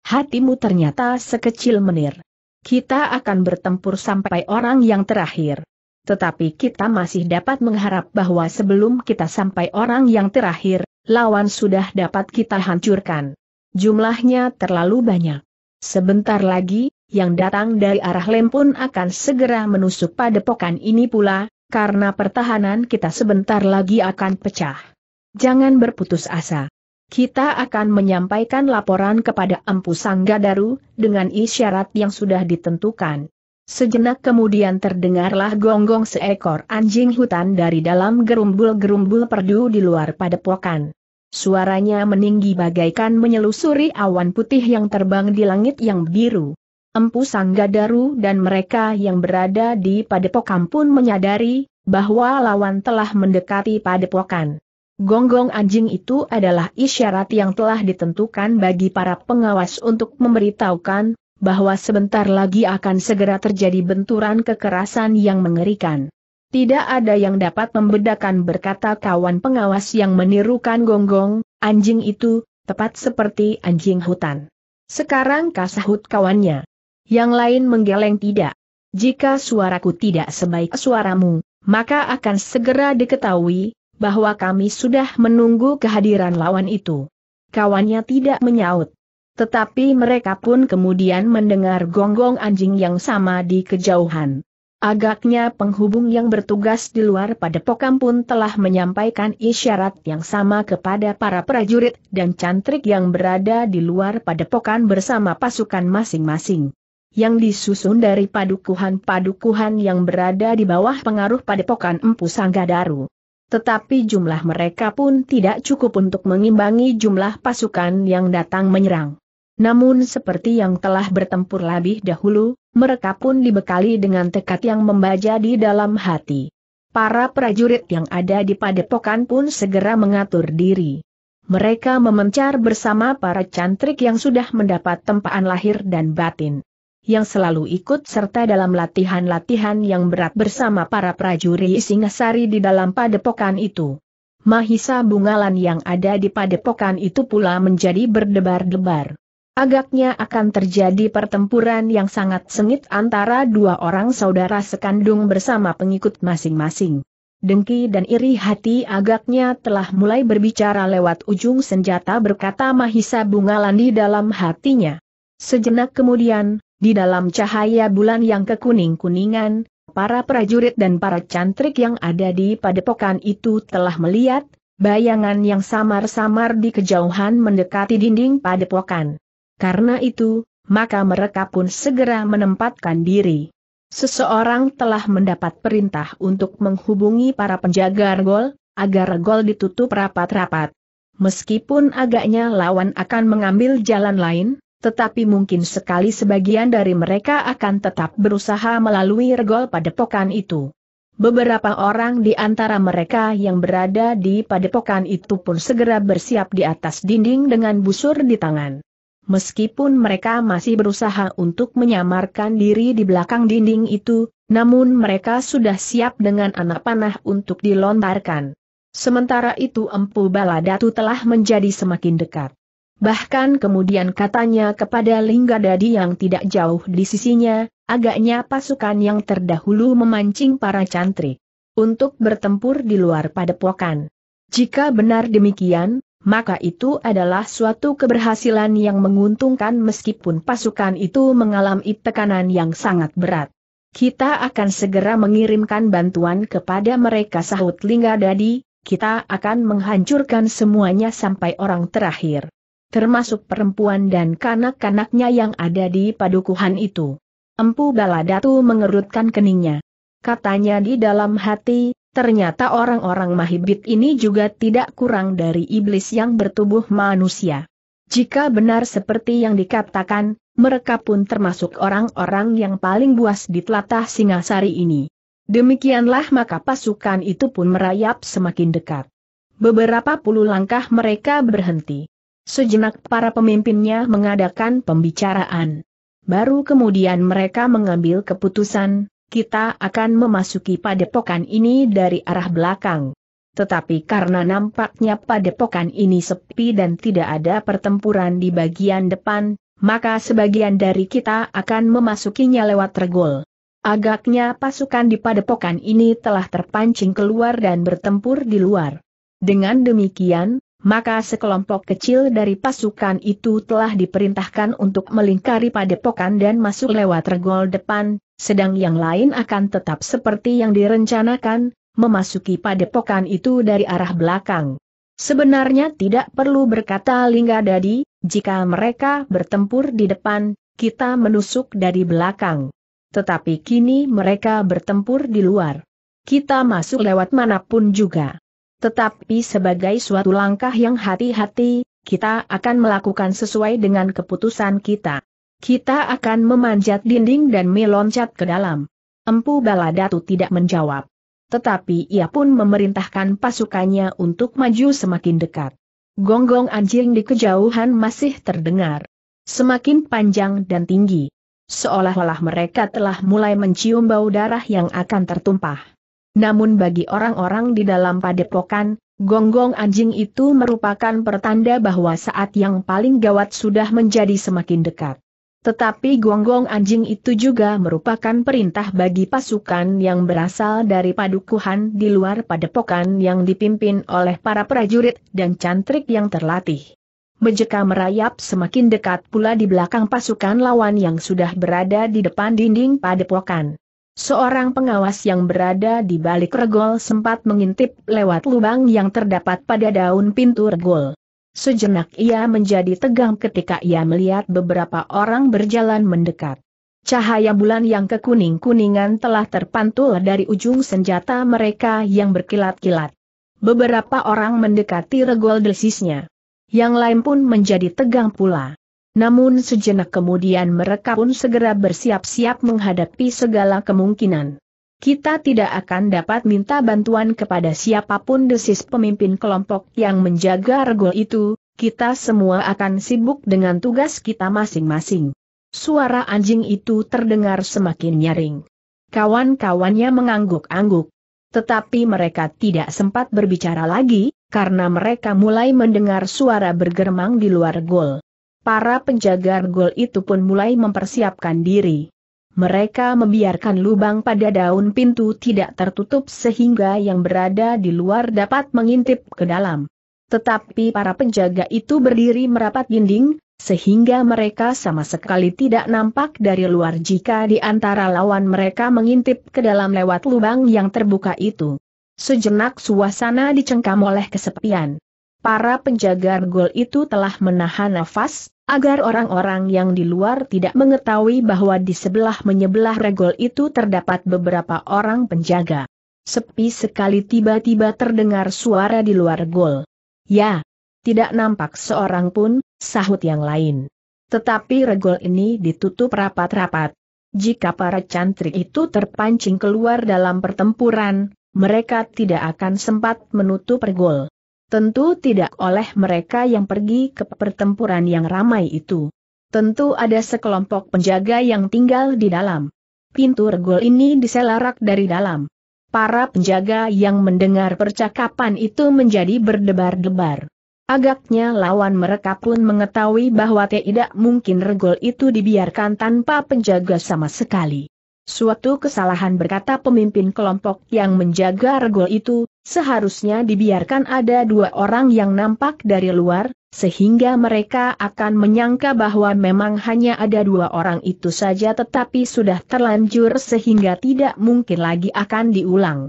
Hatimu ternyata sekecil menir. Kita akan bertempur sampai orang yang terakhir. Tetapi kita masih dapat mengharap bahwa sebelum kita sampai orang yang terakhir, lawan sudah dapat kita hancurkan. Jumlahnya terlalu banyak. Sebentar lagi, yang datang dari arah Lem pun akan segera menusuk padepokan ini pula, karena pertahanan kita sebentar lagi akan pecah. Jangan berputus asa. Kita akan menyampaikan laporan kepada Empu Sangga dengan isyarat yang sudah ditentukan. Sejenak kemudian terdengarlah gonggong seekor anjing hutan dari dalam gerumbul-gerumbul perdu di luar padepokan. Suaranya meninggi bagaikan menyelusuri awan putih yang terbang di langit yang biru. Empu Sanggadaru dan mereka yang berada di padepokan pun menyadari bahwa lawan telah mendekati padepokan. Gonggong anjing itu adalah isyarat yang telah ditentukan bagi para pengawas untuk memberitahukan bahwa sebentar lagi akan segera terjadi benturan kekerasan yang mengerikan. Tidak ada yang dapat membedakan berkata kawan pengawas yang menirukan gonggong, anjing itu, tepat seperti anjing hutan. Sekarang kasahut kawannya. Yang lain menggeleng tidak. Jika suaraku tidak sebaik suaramu, maka akan segera diketahui bahwa kami sudah menunggu kehadiran lawan itu. Kawannya tidak menyaut. Tetapi mereka pun kemudian mendengar gonggong anjing yang sama di kejauhan. Agaknya penghubung yang bertugas di luar padepokan pun telah menyampaikan isyarat yang sama kepada para prajurit dan cantrik yang berada di luar padepokan bersama pasukan masing-masing yang disusun dari padukuhan-padukuhan yang berada di bawah pengaruh padepokan Empu Sanggadaru. Tetapi jumlah mereka pun tidak cukup untuk mengimbangi jumlah pasukan yang datang menyerang. Namun seperti yang telah bertempur lebih dahulu, mereka pun dibekali dengan tekad yang membaja di dalam hati. Para prajurit yang ada di padepokan pun segera mengatur diri. Mereka memencar bersama para cantrik yang sudah mendapat tempaan lahir dan batin yang selalu ikut serta dalam latihan-latihan yang berat bersama para prajurit Singasari di dalam padepokan itu. Mahisa bungalan yang ada di padepokan itu pula menjadi berdebar-debar. Agaknya akan terjadi pertempuran yang sangat sengit antara dua orang saudara sekandung bersama pengikut masing-masing. Dengki dan iri hati agaknya telah mulai berbicara lewat ujung senjata berkata Mahisa Bungalan di dalam hatinya. Sejenak kemudian, di dalam cahaya bulan yang kekuning-kuningan, para prajurit dan para cantrik yang ada di padepokan itu telah melihat, bayangan yang samar-samar di kejauhan mendekati dinding padepokan. Karena itu, maka mereka pun segera menempatkan diri. Seseorang telah mendapat perintah untuk menghubungi para penjaga gol, agar gol ditutup rapat-rapat. Meskipun agaknya lawan akan mengambil jalan lain, tetapi mungkin sekali sebagian dari mereka akan tetap berusaha melalui regol padepokan itu. Beberapa orang di antara mereka yang berada di padepokan itu pun segera bersiap di atas dinding dengan busur di tangan. Meskipun mereka masih berusaha untuk menyamarkan diri di belakang dinding itu, namun mereka sudah siap dengan anak panah untuk dilontarkan. Sementara itu Empu Baladatu telah menjadi semakin dekat. Bahkan kemudian katanya kepada Linggadadi yang tidak jauh di sisinya, agaknya pasukan yang terdahulu memancing para cantri untuk bertempur di luar padepokan. Jika benar demikian, maka itu adalah suatu keberhasilan yang menguntungkan meskipun pasukan itu mengalami tekanan yang sangat berat. Kita akan segera mengirimkan bantuan kepada mereka sahut Linggadadi, kita akan menghancurkan semuanya sampai orang terakhir termasuk perempuan dan kanak-kanaknya yang ada di padukuhan itu. Empu Baladatu mengerutkan keningnya. Katanya di dalam hati, ternyata orang-orang Mahibit ini juga tidak kurang dari iblis yang bertubuh manusia. Jika benar seperti yang dikatakan, mereka pun termasuk orang-orang yang paling buas di telatah Singasari ini. Demikianlah maka pasukan itu pun merayap semakin dekat. Beberapa puluh langkah mereka berhenti. Sejenak para pemimpinnya mengadakan pembicaraan. Baru kemudian mereka mengambil keputusan, kita akan memasuki padepokan ini dari arah belakang. Tetapi karena nampaknya padepokan ini sepi dan tidak ada pertempuran di bagian depan, maka sebagian dari kita akan memasukinya lewat regol. Agaknya pasukan di padepokan ini telah terpancing keluar dan bertempur di luar. Dengan demikian, maka sekelompok kecil dari pasukan itu telah diperintahkan untuk melingkari padepokan dan masuk lewat regol depan, sedang yang lain akan tetap seperti yang direncanakan, memasuki padepokan itu dari arah belakang. Sebenarnya tidak perlu berkata Lingga Dadi, jika mereka bertempur di depan, kita menusuk dari belakang. Tetapi kini mereka bertempur di luar. Kita masuk lewat manapun juga. Tetapi sebagai suatu langkah yang hati-hati, kita akan melakukan sesuai dengan keputusan kita. Kita akan memanjat dinding dan meloncat ke dalam. Empu Baladatu tidak menjawab. Tetapi ia pun memerintahkan pasukannya untuk maju semakin dekat. Gonggong anjing di kejauhan masih terdengar. Semakin panjang dan tinggi. Seolah-olah mereka telah mulai mencium bau darah yang akan tertumpah. Namun bagi orang-orang di dalam padepokan, gonggong anjing itu merupakan pertanda bahwa saat yang paling gawat sudah menjadi semakin dekat. Tetapi gonggong anjing itu juga merupakan perintah bagi pasukan yang berasal dari padukuhan di luar padepokan yang dipimpin oleh para prajurit dan cantrik yang terlatih. Bejeka merayap semakin dekat pula di belakang pasukan lawan yang sudah berada di depan dinding padepokan. Seorang pengawas yang berada di balik regol sempat mengintip lewat lubang yang terdapat pada daun pintu regol. Sejenak ia menjadi tegang ketika ia melihat beberapa orang berjalan mendekat. Cahaya bulan yang kekuning-kuningan telah terpantul dari ujung senjata mereka yang berkilat-kilat. Beberapa orang mendekati regol desisnya. Yang lain pun menjadi tegang pula. Namun sejenak kemudian mereka pun segera bersiap-siap menghadapi segala kemungkinan. Kita tidak akan dapat minta bantuan kepada siapapun desis pemimpin kelompok yang menjaga regol itu, kita semua akan sibuk dengan tugas kita masing-masing. Suara anjing itu terdengar semakin nyaring. Kawan-kawannya mengangguk-angguk. Tetapi mereka tidak sempat berbicara lagi, karena mereka mulai mendengar suara bergermang di luar gol para penjaga gol itu pun mulai mempersiapkan diri. Mereka membiarkan lubang pada daun pintu tidak tertutup sehingga yang berada di luar dapat mengintip ke dalam. Tetapi para penjaga itu berdiri merapat dinding, sehingga mereka sama sekali tidak nampak dari luar jika di antara lawan mereka mengintip ke dalam lewat lubang yang terbuka itu. Sejenak suasana dicengkam oleh kesepian. Para penjaga gol itu telah menahan nafas, agar orang-orang yang di luar tidak mengetahui bahwa di sebelah menyebelah regol itu terdapat beberapa orang penjaga. Sepi sekali tiba-tiba terdengar suara di luar gol. Ya, tidak nampak seorang pun, sahut yang lain. Tetapi regol ini ditutup rapat-rapat. Jika para cantrik itu terpancing keluar dalam pertempuran, mereka tidak akan sempat menutup regol. Tentu tidak oleh mereka yang pergi ke pertempuran yang ramai itu. Tentu ada sekelompok penjaga yang tinggal di dalam. Pintu regol ini diselarak dari dalam. Para penjaga yang mendengar percakapan itu menjadi berdebar-debar. Agaknya lawan mereka pun mengetahui bahwa tidak mungkin regol itu dibiarkan tanpa penjaga sama sekali. Suatu kesalahan berkata pemimpin kelompok yang menjaga regol itu, Seharusnya dibiarkan ada dua orang yang nampak dari luar, sehingga mereka akan menyangka bahwa memang hanya ada dua orang itu saja tetapi sudah terlanjur sehingga tidak mungkin lagi akan diulang.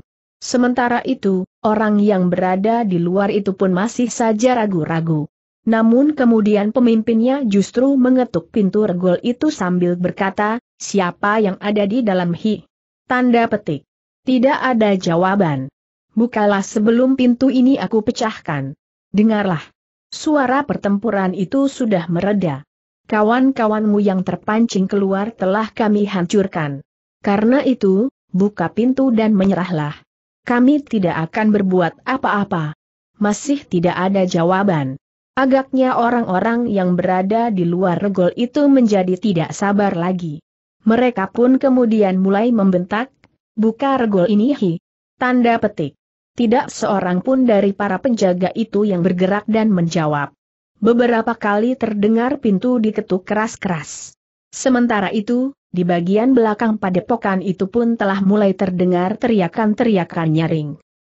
Sementara itu, orang yang berada di luar itu pun masih saja ragu-ragu. Namun kemudian pemimpinnya justru mengetuk pintu regol itu sambil berkata, siapa yang ada di dalam hi? Tanda petik. Tidak ada jawaban bukalah sebelum pintu ini aku pecahkan. Dengarlah. Suara pertempuran itu sudah mereda. Kawan-kawanmu yang terpancing keluar telah kami hancurkan. Karena itu, buka pintu dan menyerahlah. Kami tidak akan berbuat apa-apa. Masih tidak ada jawaban. Agaknya orang-orang yang berada di luar regol itu menjadi tidak sabar lagi. Mereka pun kemudian mulai membentak, buka regol ini hi. Tanda petik. Tidak seorang pun dari para penjaga itu yang bergerak dan menjawab. Beberapa kali terdengar pintu diketuk keras-keras. Sementara itu, di bagian belakang padepokan itu pun telah mulai terdengar teriakan-teriakan nyaring.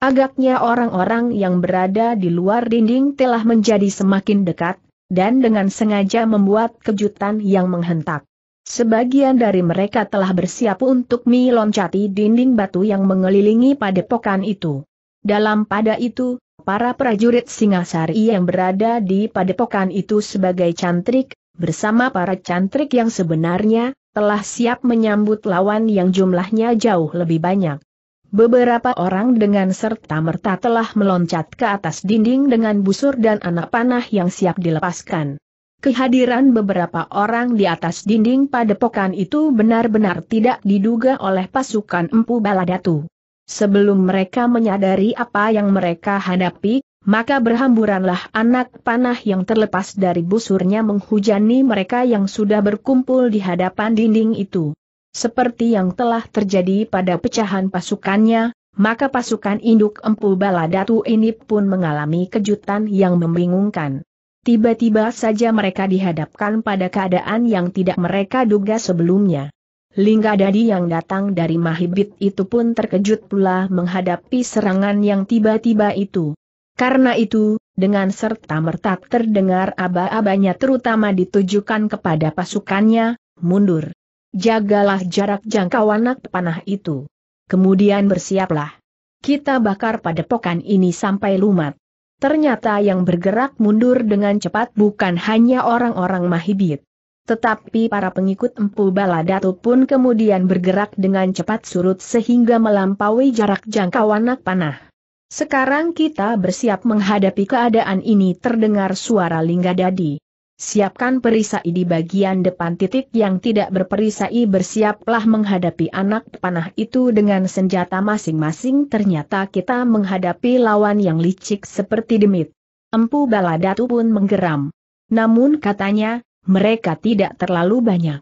Agaknya orang-orang yang berada di luar dinding telah menjadi semakin dekat, dan dengan sengaja membuat kejutan yang menghentak. Sebagian dari mereka telah bersiap untuk meloncati dinding batu yang mengelilingi padepokan itu. Dalam pada itu, para prajurit Singasari yang berada di padepokan itu sebagai cantrik, bersama para cantrik yang sebenarnya, telah siap menyambut lawan yang jumlahnya jauh lebih banyak. Beberapa orang dengan serta-merta telah meloncat ke atas dinding dengan busur dan anak panah yang siap dilepaskan. Kehadiran beberapa orang di atas dinding padepokan itu benar-benar tidak diduga oleh pasukan Empu Baladatu. Sebelum mereka menyadari apa yang mereka hadapi, maka berhamburanlah anak panah yang terlepas dari busurnya menghujani mereka yang sudah berkumpul di hadapan dinding itu. Seperti yang telah terjadi pada pecahan pasukannya, maka pasukan induk Empu Baladatu ini pun mengalami kejutan yang membingungkan. Tiba-tiba saja mereka dihadapkan pada keadaan yang tidak mereka duga sebelumnya. Lingga Dadi yang datang dari Mahibit itu pun terkejut pula menghadapi serangan yang tiba-tiba itu. Karena itu, dengan serta-merta terdengar aba-abanya terutama ditujukan kepada pasukannya, mundur. Jagalah jarak jangkauan anak panah itu. Kemudian bersiaplah. Kita bakar pada padepokan ini sampai lumat. Ternyata yang bergerak mundur dengan cepat bukan hanya orang-orang Mahibit. Tetapi para pengikut Empu Baladatu pun kemudian bergerak dengan cepat surut sehingga melampaui jarak jangkau anak panah. Sekarang kita bersiap menghadapi keadaan ini terdengar suara Lingga Dadi. Siapkan perisai di bagian depan titik yang tidak berperisai bersiaplah menghadapi anak panah itu dengan senjata masing-masing ternyata kita menghadapi lawan yang licik seperti demit. Empu Baladatu pun menggeram. Namun katanya, mereka tidak terlalu banyak.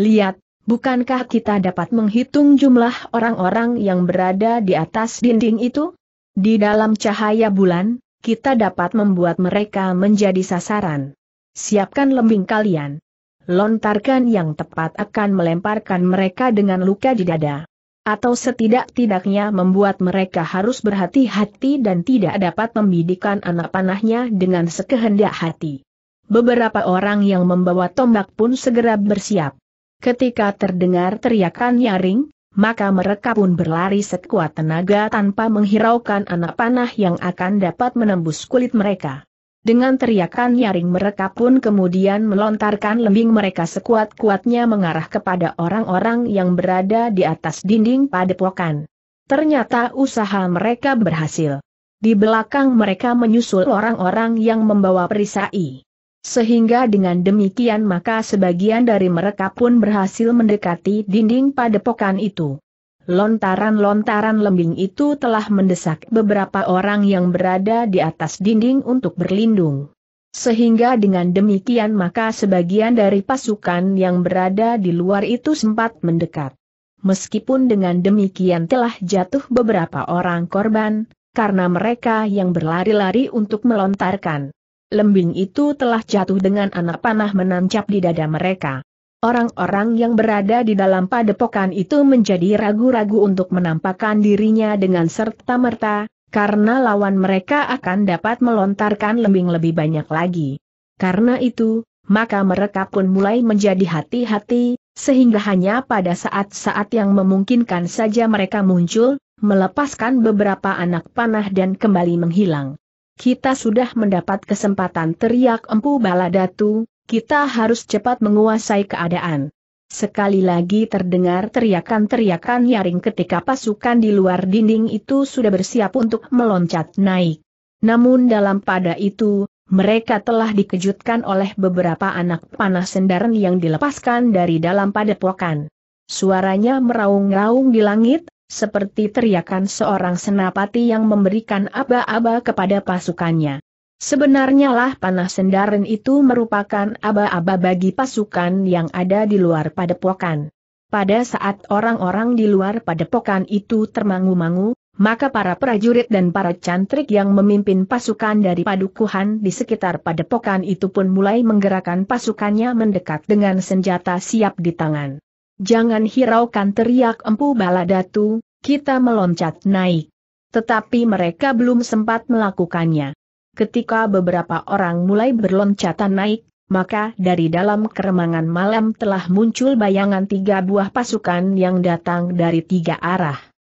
Lihat, bukankah kita dapat menghitung jumlah orang-orang yang berada di atas dinding itu? Di dalam cahaya bulan, kita dapat membuat mereka menjadi sasaran. Siapkan lembing kalian. Lontarkan yang tepat akan melemparkan mereka dengan luka di dada. Atau setidak-tidaknya membuat mereka harus berhati-hati dan tidak dapat membidikan anak panahnya dengan sekehendak hati. Beberapa orang yang membawa tombak pun segera bersiap. Ketika terdengar teriakan nyaring, maka mereka pun berlari sekuat tenaga tanpa menghiraukan anak panah yang akan dapat menembus kulit mereka. Dengan teriakan nyaring mereka pun kemudian melontarkan lembing mereka sekuat-kuatnya mengarah kepada orang-orang yang berada di atas dinding padepokan. Ternyata usaha mereka berhasil. Di belakang mereka menyusul orang-orang yang membawa perisai. Sehingga dengan demikian maka sebagian dari mereka pun berhasil mendekati dinding padepokan itu. Lontaran-lontaran lembing itu telah mendesak beberapa orang yang berada di atas dinding untuk berlindung. Sehingga dengan demikian maka sebagian dari pasukan yang berada di luar itu sempat mendekat. Meskipun dengan demikian telah jatuh beberapa orang korban, karena mereka yang berlari-lari untuk melontarkan lembing itu telah jatuh dengan anak panah menancap di dada mereka. Orang-orang yang berada di dalam padepokan itu menjadi ragu-ragu untuk menampakkan dirinya dengan serta-merta, karena lawan mereka akan dapat melontarkan lembing lebih banyak lagi. Karena itu, maka mereka pun mulai menjadi hati-hati, sehingga hanya pada saat-saat yang memungkinkan saja mereka muncul, melepaskan beberapa anak panah dan kembali menghilang. Kita sudah mendapat kesempatan teriak empu Baladatu. kita harus cepat menguasai keadaan. Sekali lagi terdengar teriakan-teriakan nyaring ketika pasukan di luar dinding itu sudah bersiap untuk meloncat naik. Namun dalam pada itu, mereka telah dikejutkan oleh beberapa anak panah sendaran yang dilepaskan dari dalam padepokan. Suaranya meraung-raung di langit, seperti teriakan seorang senapati yang memberikan aba-aba kepada pasukannya. Sebenarnya lah panah sendaren itu merupakan aba-aba bagi pasukan yang ada di luar padepokan. Pada saat orang-orang di luar padepokan itu termangu-mangu, maka para prajurit dan para cantrik yang memimpin pasukan dari padukuhan di sekitar padepokan itu pun mulai menggerakkan pasukannya mendekat dengan senjata siap di tangan. Jangan hiraukan teriak empu baladatu, kita meloncat naik. Tetapi mereka belum sempat melakukannya. Ketika beberapa orang mulai berloncatan naik, maka dari dalam keremangan malam telah muncul bayangan tiga buah pasukan yang datang dari tiga arah.